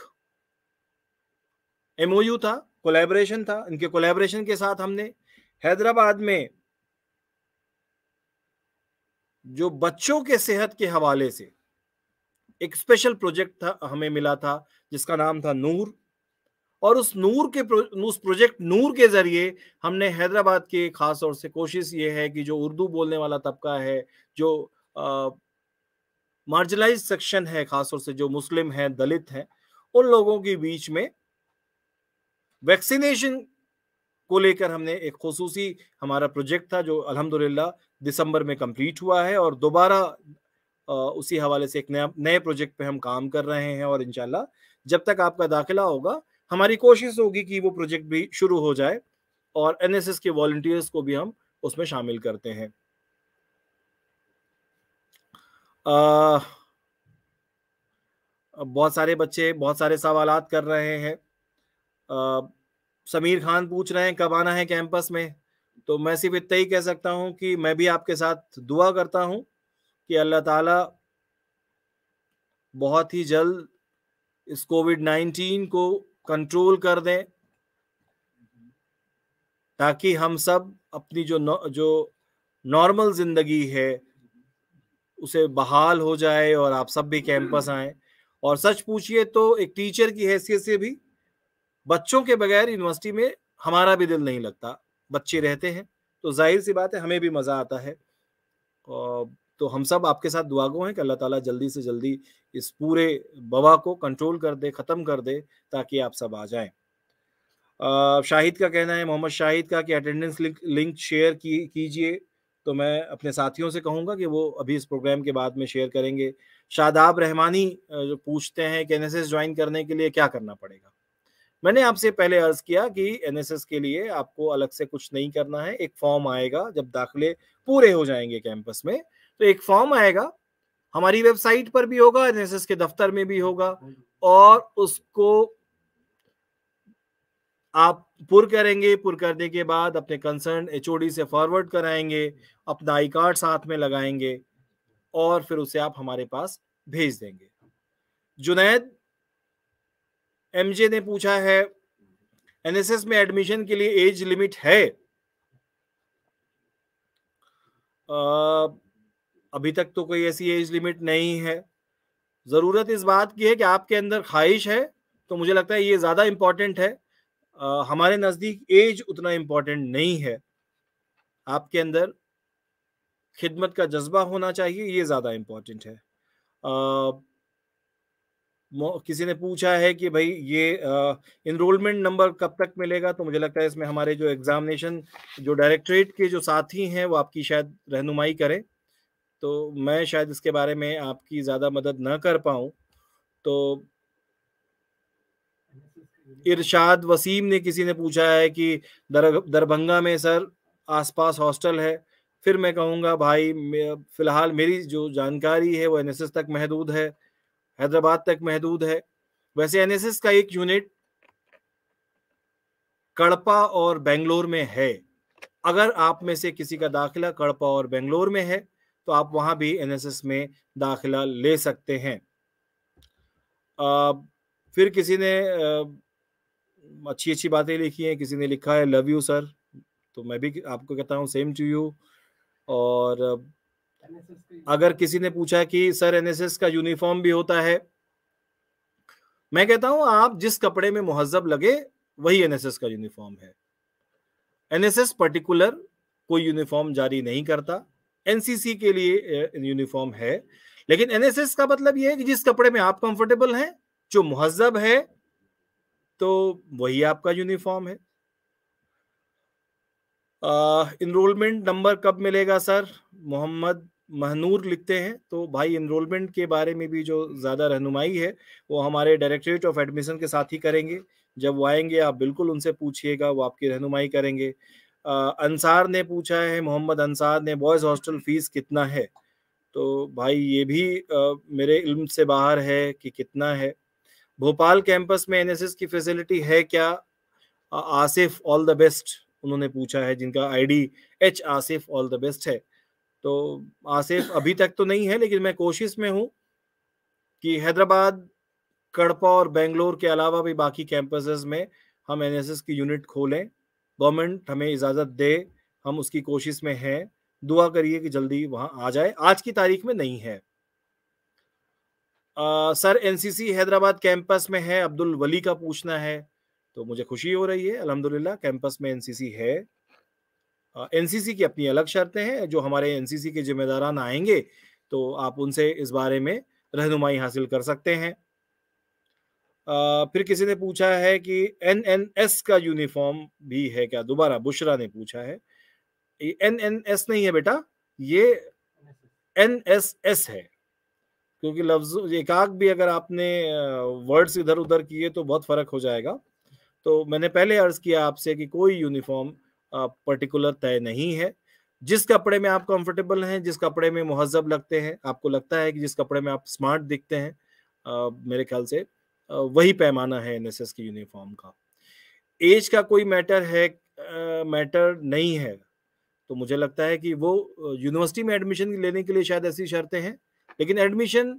एमओयू था कोलैबोरेशन था इनके कोलैबोरेशन के साथ हमने हैदराबाद में जो बच्चों के सेहत के हवाले से एक स्पेशल प्रोजेक्ट था हमें मिला था जिसका नाम था नूर और उस नूर के प्रो, उस प्रोजेक्ट नूर के जरिए हमने हैदराबाद के खास तौर से कोशिश ये है कि जो उर्दू बोलने वाला तबका है जो मार्जिलाइज सेक्शन है खास तौर से जो मुस्लिम हैं दलित हैं उन लोगों के बीच में वैक्सीनेशन को लेकर हमने एक खसूसी हमारा प्रोजेक्ट था जो अलहमदुल्ला दिसंबर में कंप्लीट हुआ है और दोबारा उसी हवाले से एक नया नए प्रोजेक्ट पे हम काम कर रहे हैं और इनशाला जब तक आपका दाखिला होगा हमारी कोशिश होगी कि वो प्रोजेक्ट भी शुरू हो जाए और एन के वॉल्टियर्स को भी हम उसमें शामिल करते हैं आ, बहुत सारे बच्चे बहुत सारे सवाल कर रहे हैं आ, समीर खान पूछ रहे हैं कब आना है कैंपस में तो मैं सिर्फ इतना ही कह सकता हूं कि मैं भी आपके साथ दुआ करता हूं कि अल्लाह ताला बहुत ही जल्द इस कोविड नाइन्टीन को कंट्रोल कर दें ताकि हम सब अपनी जो नौ, जो नॉर्मल ज़िंदगी है उसे बहाल हो जाए और आप सब भी कैंपस आए और सच पूछिए तो एक टीचर की हैसियत से भी बच्चों के बगैर यूनिवर्सिटी में हमारा भी दिल नहीं लगता बच्चे रहते हैं तो जाहिर सी बात है हमें भी मज़ा आता है और तो हम सब आपके साथ दुआगो हैं कि अल्लाह ताला जल्दी से जल्दी इस पूरे बवा को कंट्रोल कर दे ख़त्म कर दे ताकि आप सब आ जाएं शाहिद का कहना है मोहम्मद शाहिद का कि अटेंडेंस लिंक, लिंक शेयर की कीजिए तो मैं अपने साथियों से कहूँगा कि वो अभी इस प्रोग्राम के बाद में शेयर करेंगे शादाब रहमानी जो पूछते हैं कि एन ज्वाइन करने के लिए क्या करना पड़ेगा मैंने आपसे पहले अर्ज किया कि एन के लिए आपको अलग से कुछ नहीं करना है एक फॉर्म आएगा जब दाखिले पूरे हो जाएंगे कैंपस में तो एक फॉर्म आएगा हमारी वेबसाइट पर भी होगा एनएसएस के दफ्तर में भी होगा और उसको आप पुर करेंगे पुर करने के बाद अपने कंसर्न एचओडी से फॉरवर्ड कराएंगे अपना आई कार्ड साथ में लगाएंगे और फिर उसे आप हमारे पास भेज देंगे जुनैद एमजे ने पूछा है एनएसएस में एडमिशन के लिए एज लिमिट है आ, अभी तक तो कोई ऐसी एज लिमिट नहीं है ज़रूरत इस बात की है कि आपके अंदर ख्वाहिश है तो मुझे लगता है ये ज़्यादा इंपॉर्टेंट है आ, हमारे नज़दीक एज उतना इम्पॉर्टेंट नहीं है आपके अंदर खिदमत का जज्बा होना चाहिए ये ज़्यादा इम्पॉर्टेंट है आ, किसी ने पूछा है कि भाई ये इनरोलमेंट नंबर कब तक मिलेगा तो मुझे लगता है इसमें हमारे जो एग्जामिनेशन जो डायरेक्टरेट के जो साथी हैं वो आपकी शायद रहनुमाई करें तो मैं शायद इसके बारे में आपकी ज़्यादा मदद ना कर पाऊं तो इरशाद वसीम ने किसी ने पूछा है कि दर दरभंगा में सर आसपास हॉस्टल है फिर मैं कहूँगा भाई फ़िलहाल मेरी जो जानकारी है वो एन तक महदूद है हैदराबाद तक महदूद है वैसे एन का एक यूनिट कड़पा और बेंगलोर में है अगर आप में से किसी का दाखिला कड़पा और बेंगलोर में है तो आप वहां भी एनएसएस में दाखिला ले सकते हैं आ, फिर किसी ने आ, अच्छी अच्छी बातें लिखी हैं किसी ने लिखा है लव यू सर तो मैं भी आपको कहता हूँ सेम टू यू और अगर किसी ने पूछा कि सर एनएसएस का यूनिफॉर्म भी होता है मैं कहता हूं आप जिस कपड़े में मुहजब लगे वही एनएसएस का यूनिफॉर्म है एनएसएस पर्टिकुलर कोई यूनिफॉर्म जारी नहीं करता एनसीसी के लिए यूनिफॉर्म है लेकिन एनएसएस का मतलब यह है कि जिस कपड़े में आप कंफर्टेबल हैं जो मुहजब है तो वही आपका यूनिफॉर्म है इनरोलमेंट नंबर कब मिलेगा सर मोहम्मद महनूर लिखते हैं तो भाई इनरोलमेंट के बारे में भी जो ज़्यादा रहनुमाई है वो हमारे डायरेक्टरेट ऑफ एडमिशन के साथ ही करेंगे जब वो आएंगे आप बिल्कुल उनसे पूछिएगा वो आपकी रहनुमाई करेंगे अंसार ने पूछा है मोहम्मद अंसार ने बॉयज हॉस्टल फीस कितना है तो भाई ये भी आ, मेरे इल्म से बाहर है कि कितना है भोपाल कैंपस में एनएसएस की फैसिलिटी है क्या आसिफ ऑल द बेस्ट उन्होंने पूछा है जिनका ID H Asif all the best है तो आसिफ अभी तक तो नहीं है लेकिन मैं कोशिश में हूँ कि हैदराबाद कड़पा और बेंगलोर के अलावा भी बाकी कैंपसेस में हम एनएसएस की यूनिट खोलें गवर्नमेंट हमें इजाज़त दे हम उसकी कोशिश में हैं दुआ करिए कि जल्दी वहां आ जाए आज की तारीख में नहीं है आ, सर एनसीसी हैदराबाद कैंपस में है अब्दुल वली का पूछना है तो मुझे खुशी हो रही है अलहमदुल्ला कैंपस में एनसीसी है एनसीसी की अपनी अलग शर्तें हैं जो हमारे एनसीसी के जिम्मेदारान आएंगे तो आप उनसे इस बारे में रहनुमाई हासिल कर सकते हैं आ, फिर किसी ने पूछा है कि एन एन एस का यूनिफॉर्म भी है क्या दोबारा बुशरा ने पूछा है एन एन एस नहीं है बेटा ये एन एस एस है क्योंकि लफ्ज एकाक भी अगर आपने वर्ड्स इधर उधर किए तो बहुत फर्क हो जाएगा तो मैंने पहले अर्ज किया आपसे कि कोई यूनिफॉर्म पर्टिकुलर तय नहीं है जिस कपड़े में आप कंफर्टेबल हैं जिस कपड़े में महजब लगते हैं आपको लगता है कि जिस कपड़े में आप स्मार्ट दिखते हैं आ, मेरे ख्याल से वही पैमाना है एन की यूनिफॉर्म का एज का कोई मैटर है मैटर नहीं है तो मुझे लगता है कि वो यूनिवर्सिटी में एडमिशन लेने के लिए शायद ऐसी शर्तें हैं लेकिन एडमिशन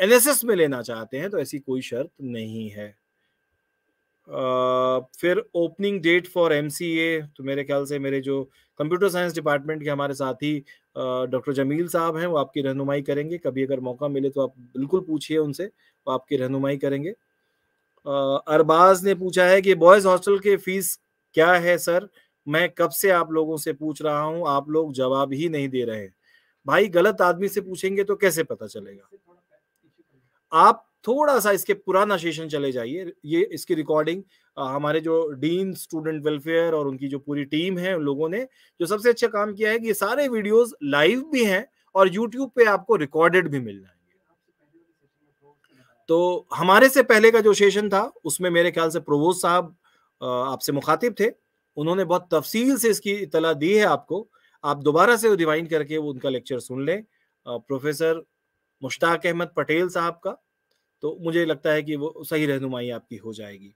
एनएसएस में लेना चाहते हैं तो ऐसी कोई शर्त नहीं है फिर ओपनिंग डेट फॉर एम तो मेरे ख्याल से मेरे जो कंप्यूटर साइंस डिपार्टमेंट के हमारे ही डॉक्टर जमील साहब हैं वो आपकी रहनुमाई करेंगे कभी अगर मौका मिले तो आप बिल्कुल पूछिए उनसे वो आपकी रहनुमाई करेंगे अरबाज ने पूछा है कि बॉयज़ हॉस्टल के फीस क्या है सर मैं कब से आप लोगों से पूछ रहा हूँ आप लोग जवाब ही नहीं दे रहे भाई गलत आदमी से पूछेंगे तो कैसे पता चलेगा आप थोड़ा सा इसके पुराना सेशन चले जाइए ये इसकी रिकॉर्डिंग हमारे जो डीन स्टूडेंट वेलफेयर और उनकी जो पूरी टीम है उन लोगों ने जो सबसे अच्छा काम किया है कि ये सारे वीडियोस लाइव भी हैं और यूट्यूब पे आपको रिकॉर्डेड भी मिल जाएंगे तो हमारे से पहले का जो सेशन था उसमें मेरे ख्याल से प्रवोज साहब आपसे मुखातिब थे उन्होंने बहुत तफसील से इसकी इतला दी है आपको आप दोबारा से रिवाइंड करके वो उनका लेक्चर सुन लें प्रोफेसर मुश्ताक अहमद पटेल साहब का तो मुझे लगता है कि वो सही रहनुमाई आपकी हो जाएगी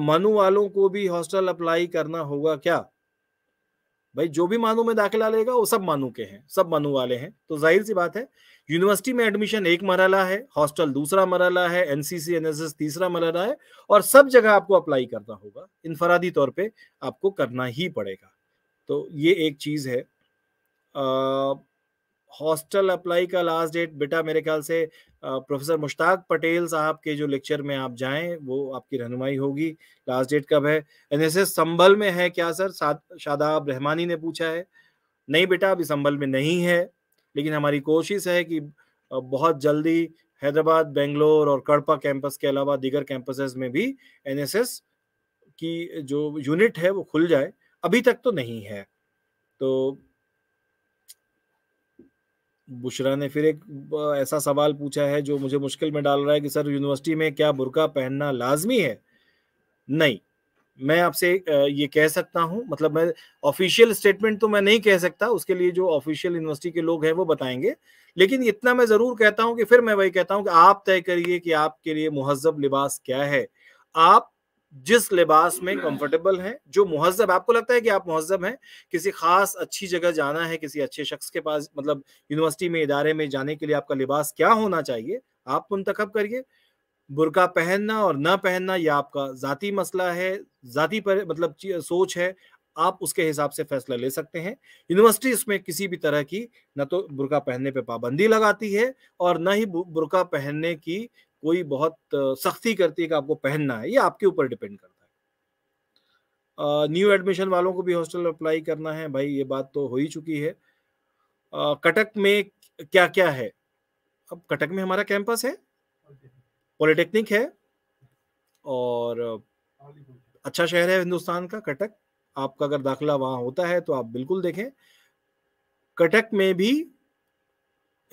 मनु वालों को भी हॉस्टल अप्लाई करना होगा क्या भाई जो भी मानू में दाखिला लेगा वो सब मानू के हैं सब मानू वाले हैं तो जाहिर सी बात है यूनिवर्सिटी में एडमिशन एक मरला है हॉस्टल दूसरा मरला है एनसीसी एनएसएस तीसरा मरला है और सब जगह आपको अप्लाई करना होगा इनफरादी तौर पे आपको करना ही पड़ेगा तो ये एक चीज़ है हॉस्टल अप्लाई का लास्ट डेट बेटा मेरे ख्याल से प्रोफेसर मुश्ताक पटेल साहब के जो लेक्चर में आप जाएं वो आपकी रहनुमाई होगी लास्ट डेट कब है एस संभल में है क्या सर शादाब रहमानी ने पूछा है नहीं बेटा अभी संभल में नहीं है लेकिन हमारी कोशिश है कि बहुत जल्दी हैदराबाद बेंगलोर और कड़पा कैंपस के अलावा दीगर कैंपसेस में भी एन की जो यूनिट है वो खुल जाए अभी तक तो नहीं है तो बुशरा ने फिर एक ऐसा सवाल पूछा है जो मुझे मुश्किल में डाल रहा है कि सर यूनिवर्सिटी में क्या बुरका पहनना लाजमी है नहीं मैं आपसे ये कह सकता हूं मतलब मैं ऑफिशियल स्टेटमेंट तो मैं नहीं कह सकता उसके लिए जो ऑफिशियल यूनिवर्सिटी के लोग हैं वो बताएंगे लेकिन इतना मैं जरूर कहता हूं कि फिर मैं वही कहता हूं कि आप तय करिए कि आपके लिए महजब लिबास क्या है आप जिस लिबास में कंफर्टेबल हैं जो महजब आपको लगता है कि आप मुहजब हैं किसी खास अच्छी जगह जाना है किसी अच्छे शख्स के पास मतलब यूनिवर्सिटी में इदारे में जाने के लिए आपका लिबास क्या होना चाहिए आप मुंतखब करिए बुरका पहनना और ना पहनना यह आपका जाती मसला है जाती पर मतलब सोच है आप उसके हिसाब से फैसला ले सकते हैं यूनिवर्सिटी इसमें किसी भी तरह की ना तो बुरका पहनने पे पाबंदी लगाती है और ना ही बुरका पहनने की कोई बहुत सख्ती करती है कि आपको पहनना है ये आपके ऊपर डिपेंड करता है न्यू एडमिशन वालों को भी हॉस्टल अप्लाई करना है भाई ये बात तो हो ही चुकी है कटक में क्या क्या है अब कटक में हमारा कैंपस है पॉलिटेक्निक है और अच्छा शहर है हिंदुस्तान का कटक आपका अगर दाखिला वहां होता है तो आप बिल्कुल देखें कटक में भी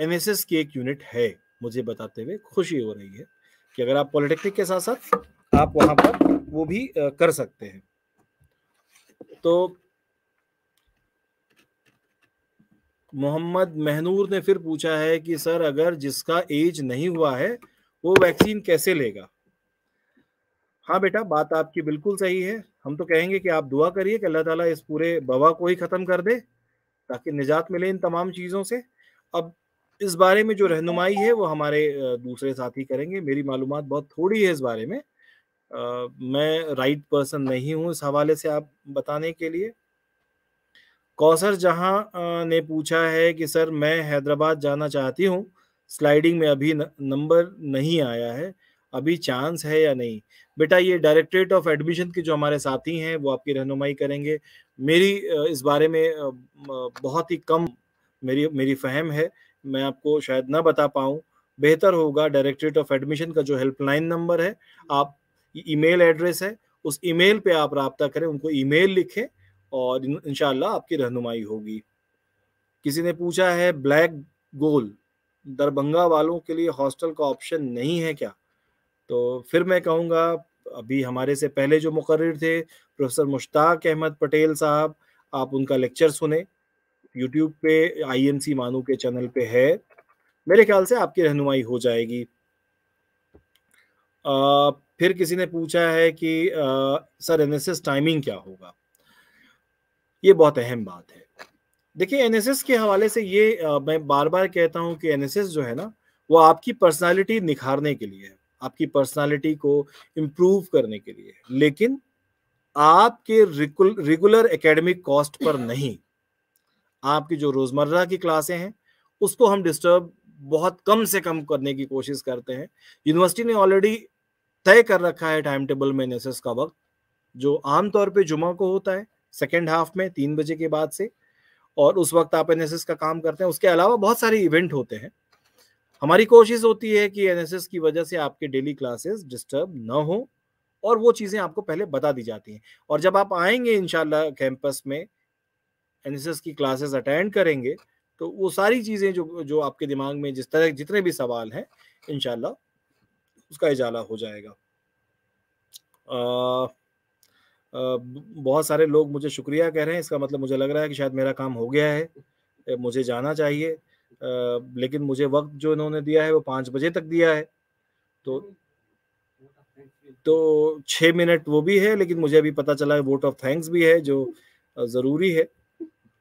एनएसएस की एक यूनिट है मुझे बताते हुए खुशी हो रही है कि अगर आप पॉलिटेक्निक के साथ साथ आप वहां पर वो भी कर सकते हैं तो मोहम्मद महनूर ने फिर पूछा है कि सर अगर जिसका एज नहीं हुआ है वो वैक्सीन कैसे लेगा हाँ बेटा बात आपकी बिल्कुल सही है हम तो कहेंगे कि आप दुआ करिए कि अल्लाह ताला इस पूरे बवा को ही ख़त्म कर दे ताकि निजात मिले इन तमाम चीज़ों से अब इस बारे में जो रहनुमाई है वो हमारे दूसरे साथी करेंगे मेरी मालूम बहुत थोड़ी है इस बारे में आ, मैं राइट पर्सन नहीं हूँ इस हवाले से आप बताने के लिए कौसर जहां ने पूछा है कि सर मैं हैदराबाद जाना चाहती हूँ स्लाइडिंग में अभी न, नंबर नहीं आया है अभी चांस है या नहीं बेटा ये डायरेक्टरेट ऑफ एडमिशन के जो हमारे साथी हैं वो आपकी रहनुमाई करेंगे मेरी इस बारे में बहुत ही कम मेरी मेरी फहम है मैं आपको शायद ना बता पाऊँ बेहतर होगा डायरेक्टरेट ऑफ एडमिशन का जो हेल्पलाइन नंबर है आप ईमेल एड्रेस है उस ईमेल पे आप रबता करें उनको ईमेल लिखें और इन आपकी रहनुमाई होगी किसी ने पूछा है ब्लैक गोल दरभंगा वालों के लिए हॉस्टल का ऑप्शन नहीं है क्या तो फिर मैं कहूँगा अभी हमारे से पहले जो मुकर थे प्रोफेसर मुश्ताक अहमद पटेल साहब आप उनका लेक्चर सुने यूट्यूब पे आई एम सी मानू के चैनल पे है मेरे ख्याल से आपकी रहनुमाई हो जाएगी आ, फिर किसी ने पूछा है कि आ, सर एनएसएस टाइमिंग क्या होगा ये बहुत अहम बात है देखिए एनएसएस के हवाले से ये आ, मैं बार बार कहता हूँ कि एनएसएस जो है ना वो आपकी पर्सनालिटी निखारने के लिए है आपकी पर्सनालिटी को इम्प्रूव करने के लिए लेकिन आपके रेगुलर एकेडमिक कॉस्ट पर नहीं आपकी जो रोज़मर्रा की क्लासें हैं उसको हम डिस्टर्ब बहुत कम से कम करने की कोशिश करते हैं यूनिवर्सिटी ने ऑलरेडी तय कर रखा है टाइम टेबल में एन का वक्त जो आमतौर पर जुमा को होता है सेकेंड हाफ में तीन बजे के बाद से और उस वक्त आप एन का काम करते हैं उसके अलावा बहुत सारे इवेंट होते हैं हमारी कोशिश होती है कि एन की वजह से आपके डेली क्लासेस डिस्टर्ब ना हो और वो चीज़ें आपको पहले बता दी जाती हैं और जब आप आएंगे इन कैंपस में एन की क्लासेस अटेंड करेंगे तो वो सारी चीज़ें जो जो आपके दिमाग में जिस तरह जितने भी सवाल हैं इन उसका इजाला हो जाएगा आ, आ, बहुत सारे लोग मुझे शुक्रिया कह रहे हैं इसका मतलब मुझे लग रहा है कि शायद मेरा काम हो गया है मुझे जाना चाहिए आ, लेकिन मुझे वक्त जो इन्होंने दिया है वो पाँच बजे तक दिया है तो तो छः मिनट वो भी है लेकिन मुझे अभी पता चला है वोट ऑफ थैंक्स भी है जो ज़रूरी है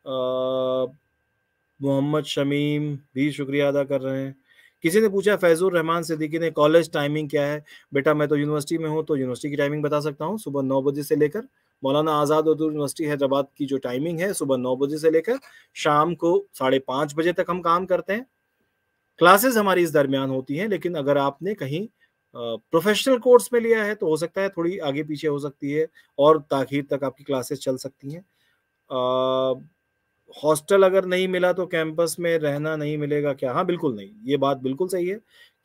मोहम्मद शमीम भी शुक्रिया अदा कर रहे हैं किसी ने पूछा फैजुर रहमान सिद्दीकी ने कॉलेज टाइमिंग क्या है बेटा मैं तो यूनिवर्सिटी में हूँ तो यूनिवर्सिटी की टाइमिंग बता सकता हूँ सुबह नौ बजे से लेकर मौलाना आज़ाद उर्दू यूनिवर्सिटी हैदराबाद की जो टाइमिंग है सुबह नौ बजे से लेकर शाम को साढ़े पाँच बजे तक हम काम करते हैं क्लासेस हमारी इस दरमियान होती हैं लेकिन अगर आपने कहीं प्रोफेशनल कोर्स में लिया है तो हो सकता है थोड़ी आगे पीछे हो सकती है और ताखिर तक आपकी क्लासेस चल सकती हैं हॉस्टल अगर नहीं मिला तो कैंपस में रहना नहीं मिलेगा क्या हाँ बिल्कुल नहीं ये बात बिल्कुल सही है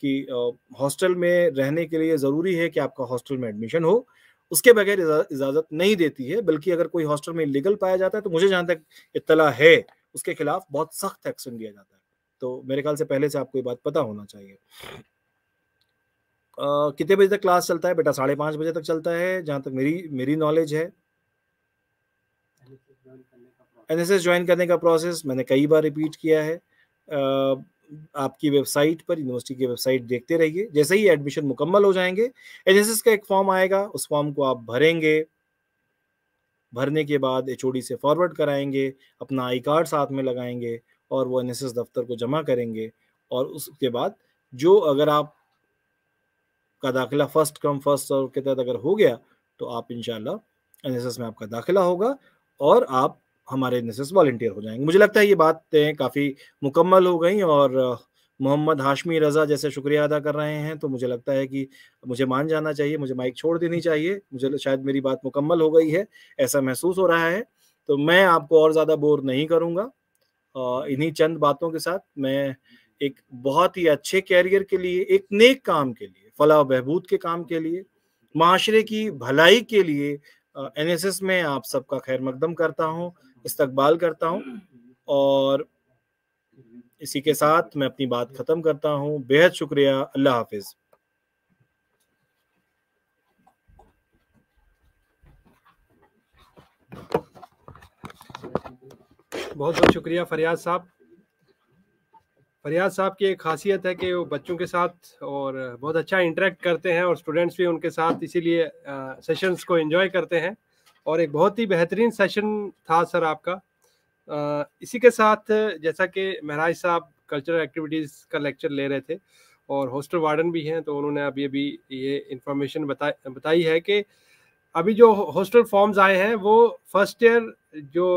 कि हॉस्टल में रहने के लिए ज़रूरी है कि आपका हॉस्टल में एडमिशन हो उसके बगैर इजाज़त नहीं देती है बल्कि अगर कोई हॉस्टल में लीगल पाया जाता है तो मुझे जहाँ तक इतला है उसके खिलाफ बहुत सख्त एक्शन लिया जाता है तो मेरे ख्याल से पहले से आपको ये बात पता होना चाहिए कितने बजे तक क्लास चलता है बेटा साढ़े पाँच बजे तक चलता है जहाँ तक मेरी मेरी नॉलेज है एन एस ज्वाइन करने का प्रोसेस मैंने कई बार रिपीट किया है uh, आपकी वेबसाइट पर यूनिवर्सिटी की वेबसाइट देखते रहिए जैसे ही एडमिशन मुकम्मल हो जाएंगे एन का एक फॉर्म आएगा उस फॉर्म को आप भरेंगे भरने के बाद एच से फॉरवर्ड कराएंगे अपना आई कार्ड साथ में लगाएंगे और वो एन दफ्तर को जमा करेंगे और उसके बाद जो अगर आप का दाखिला फर्स्ट कम फर्स्ट सर्व के तहत अगर हो गया तो आप इन एन में आपका दाखिला होगा और आप हमारे एन वॉलेंटियर हो जाएंगे मुझे लगता है ये बातें काफ़ी मुकम्मल हो गई और मोहम्मद हाशमी रज़ा जैसे शुक्रिया अदा कर रहे हैं तो मुझे लगता है कि मुझे मान जाना चाहिए मुझे माइक छोड़ देनी चाहिए मुझे शायद मेरी बात मुकम्मल हो गई है ऐसा महसूस हो रहा है तो मैं आपको और ज़्यादा बोर नहीं करूँगा इन्हीं चंद बातों के साथ मैं एक बहुत ही अच्छे कैरियर के लिए एक नेक काम के लिए फलाह बहबूद के काम के लिए माशरे की भलाई के लिए एनएसएस में आप सबका खैर मकदम करता हूँ इस्तकबाल करता हूँ और इसी के साथ मैं अपनी बात ख़त्म करता हूँ बेहद शुक्रिया अल्लाह हाफिज़ बहुत बहुत शुक्रिया फरियाज साहब फरियाज साहब की एक खासियत है कि वो बच्चों के साथ और बहुत अच्छा इंटरेक्ट करते हैं और स्टूडेंट्स भी उनके साथ इसीलिए सेशंस को एंजॉय करते हैं और एक बहुत ही बेहतरीन सेशन था सर आपका इसी के साथ जैसा कि महराज साहब कल्चरल एक्टिविटीज़ का लेक्चर ले रहे थे और हॉस्टल वार्डन भी हैं तो उन्होंने अभी अभी ये इंफॉर्मेशन बता बताई है कि अभी जो हॉस्टल फॉर्म्स आए हैं वो फर्स्ट ईयर जो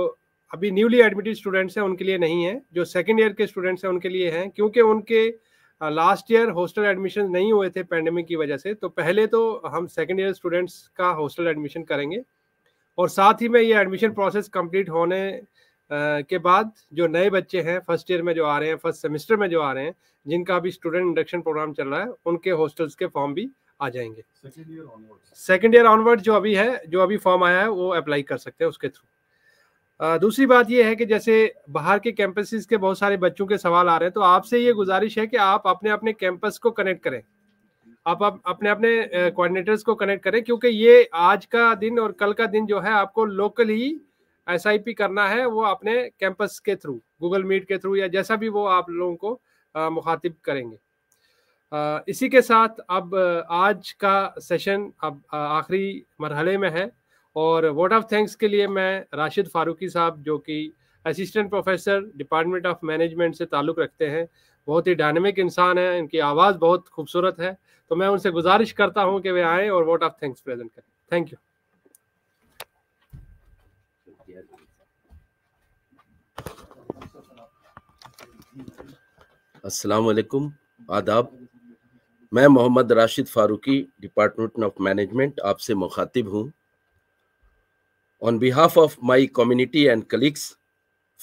अभी न्यूली एडमिटेड स्टूडेंट्स हैं उनके लिए नहीं है जो सेकेंड ईयर के स्टूडेंट्स हैं उनके लिए हैं क्योंकि उनके लास्ट ईयर हॉस्टल एडमिशन नहीं हुए थे पैंडमिक की वजह से तो पहले तो हम सेकेंड ईयर स्टूडेंट्स का हॉस्टल एडमिशन करेंगे और साथ ही में ये एडमिशन प्रोसेस कंप्लीट होने के बाद जो नए बच्चे हैं फर्स्ट ईयर में जो आ रहे हैं फर्स्ट सेमेस्टर में जो आ रहे हैं जिनका अभी स्टूडेंट इंडक्शन प्रोग्राम चल रहा है उनके हॉस्टल्स के फॉर्म भी आ जाएंगे सेकेंड ईयर ऑनवर्ड जो अभी है जो अभी फॉर्म आया है वो अप्लाई कर सकते हैं उसके थ्रू दूसरी बात यह है कि जैसे बाहर के कैंपसेस के बहुत सारे बच्चों के सवाल आ रहे हैं तो आपसे ये गुजारिश है कि आप अपने अपने कैंपस को कनेक्ट करें आप, आप अपने अपने कोऑर्डिनेटर्स को कनेक्ट करें क्योंकि ये आज का दिन और कल का दिन जो है आपको लोकल ही एस करना है वो अपने कैंपस के थ्रू गूगल मीट के थ्रू या जैसा भी वो आप लोगों को मुखातिब करेंगे इसी के साथ अब आज का सेशन अब आखिरी मरहले में है और वोट ऑफ थैंक्स के लिए मैं राशिद फारूकी साहब जो कि assistant professor department of management से ताल्लुक़ रखते हैं बहुत ही डायनेमिक इंसान है इनकी आवाज़ बहुत खूबसूरत है तो मैं उनसे गुजारिश करता हूँ कि वे आए और वोट ऑफ थैंक्स प्रेजेंट करें थैंक यू वालेकुम आदाब मैं Mohammad Rashid Farooqui department of management आपसे मुखातिब हूँ on behalf of my community and colleagues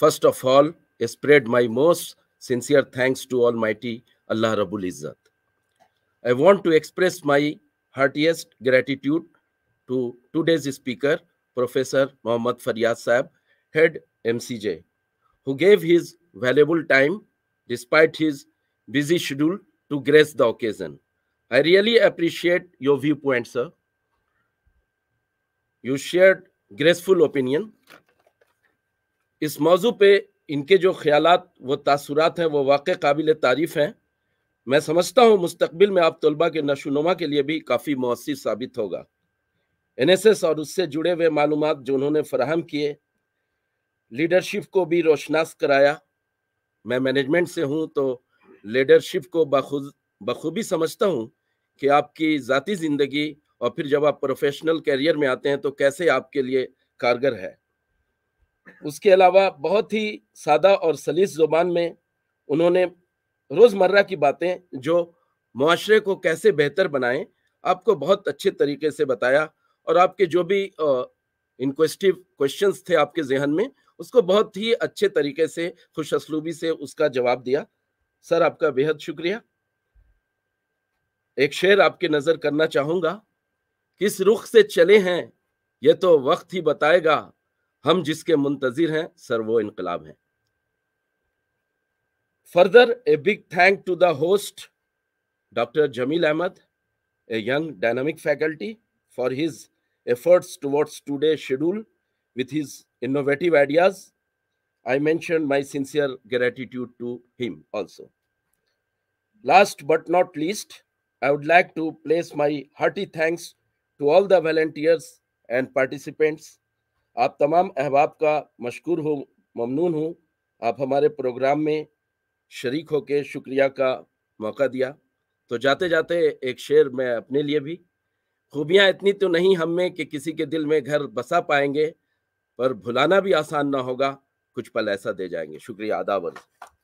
first of all spread my most Sincere thanks to Almighty Allah Rabul Izzat. I want to express my heartiest gratitude to today's speaker, Professor Muhammad Faryad Saab, head MCJ, who gave his valuable time despite his busy schedule to grace the occasion. I really appreciate your viewpoint, sir. You shared graceful opinion. Is मौजू इनके जो ख्याल व तसरत हैं वो वाक़ काबिल तारीफ़ हैं मैं समझता हूँ मुस्तबिल में आप तलबा के नशोनुमा के लिए भी काफ़ी मौसर साबित होगा एन एस एस और उससे जुड़े हुए मालूम जो उन्होंने फराहम किए लीडरशिप को भी रोशनास कराया मैं मैनेजमेंट से हूँ तो लीडरशिप को बखूबी समझता हूँ कि आपकी ज़ाती ज़िंदगी और फिर जब आप प्रोफेशनल कैरियर में आते हैं तो कैसे आपके लिए कारगर है उसके अलावा बहुत ही सादा और सलीस जुबान में उन्होंने रोज़मर्रा की बातें जो माशरे को कैसे बेहतर बनाएं आपको बहुत अच्छे तरीके से बताया और आपके जो भी इनक्वेस्टिव क्वेश्चन थे आपके जहन में उसको बहुत ही अच्छे तरीके से खुश असलूबी से उसका जवाब दिया सर आपका बेहद शुक्रिया एक शेर आपके नजर करना चाहूंगा किस रुख से चले हैं यह तो वक्त ही बताएगा हम जिसके मुंतजिर हैं सर वो इनकलाब हैं further a big thank to the host doctor Jameel Ahmed a young dynamic faculty for his efforts towards today schedule with his innovative ideas I mention my sincere gratitude to him also last but not least I would like to place my hearty thanks to all the volunteers and participants आप तमाम अहबाब का मशहूर हो ममनून हूँ आप हमारे programme में शरीक होके शुक्रिया का मौका दिया तो जाते जाते एक शेर मैं अपने लिए भी खूबियाँ इतनी तो नहीं हम में कि किसी के दिल में घर बसा पाएंगे पर भुलाना भी आसान ना होगा कुछ पल ऐसा दे जाएंगे शुक्रिया आदावर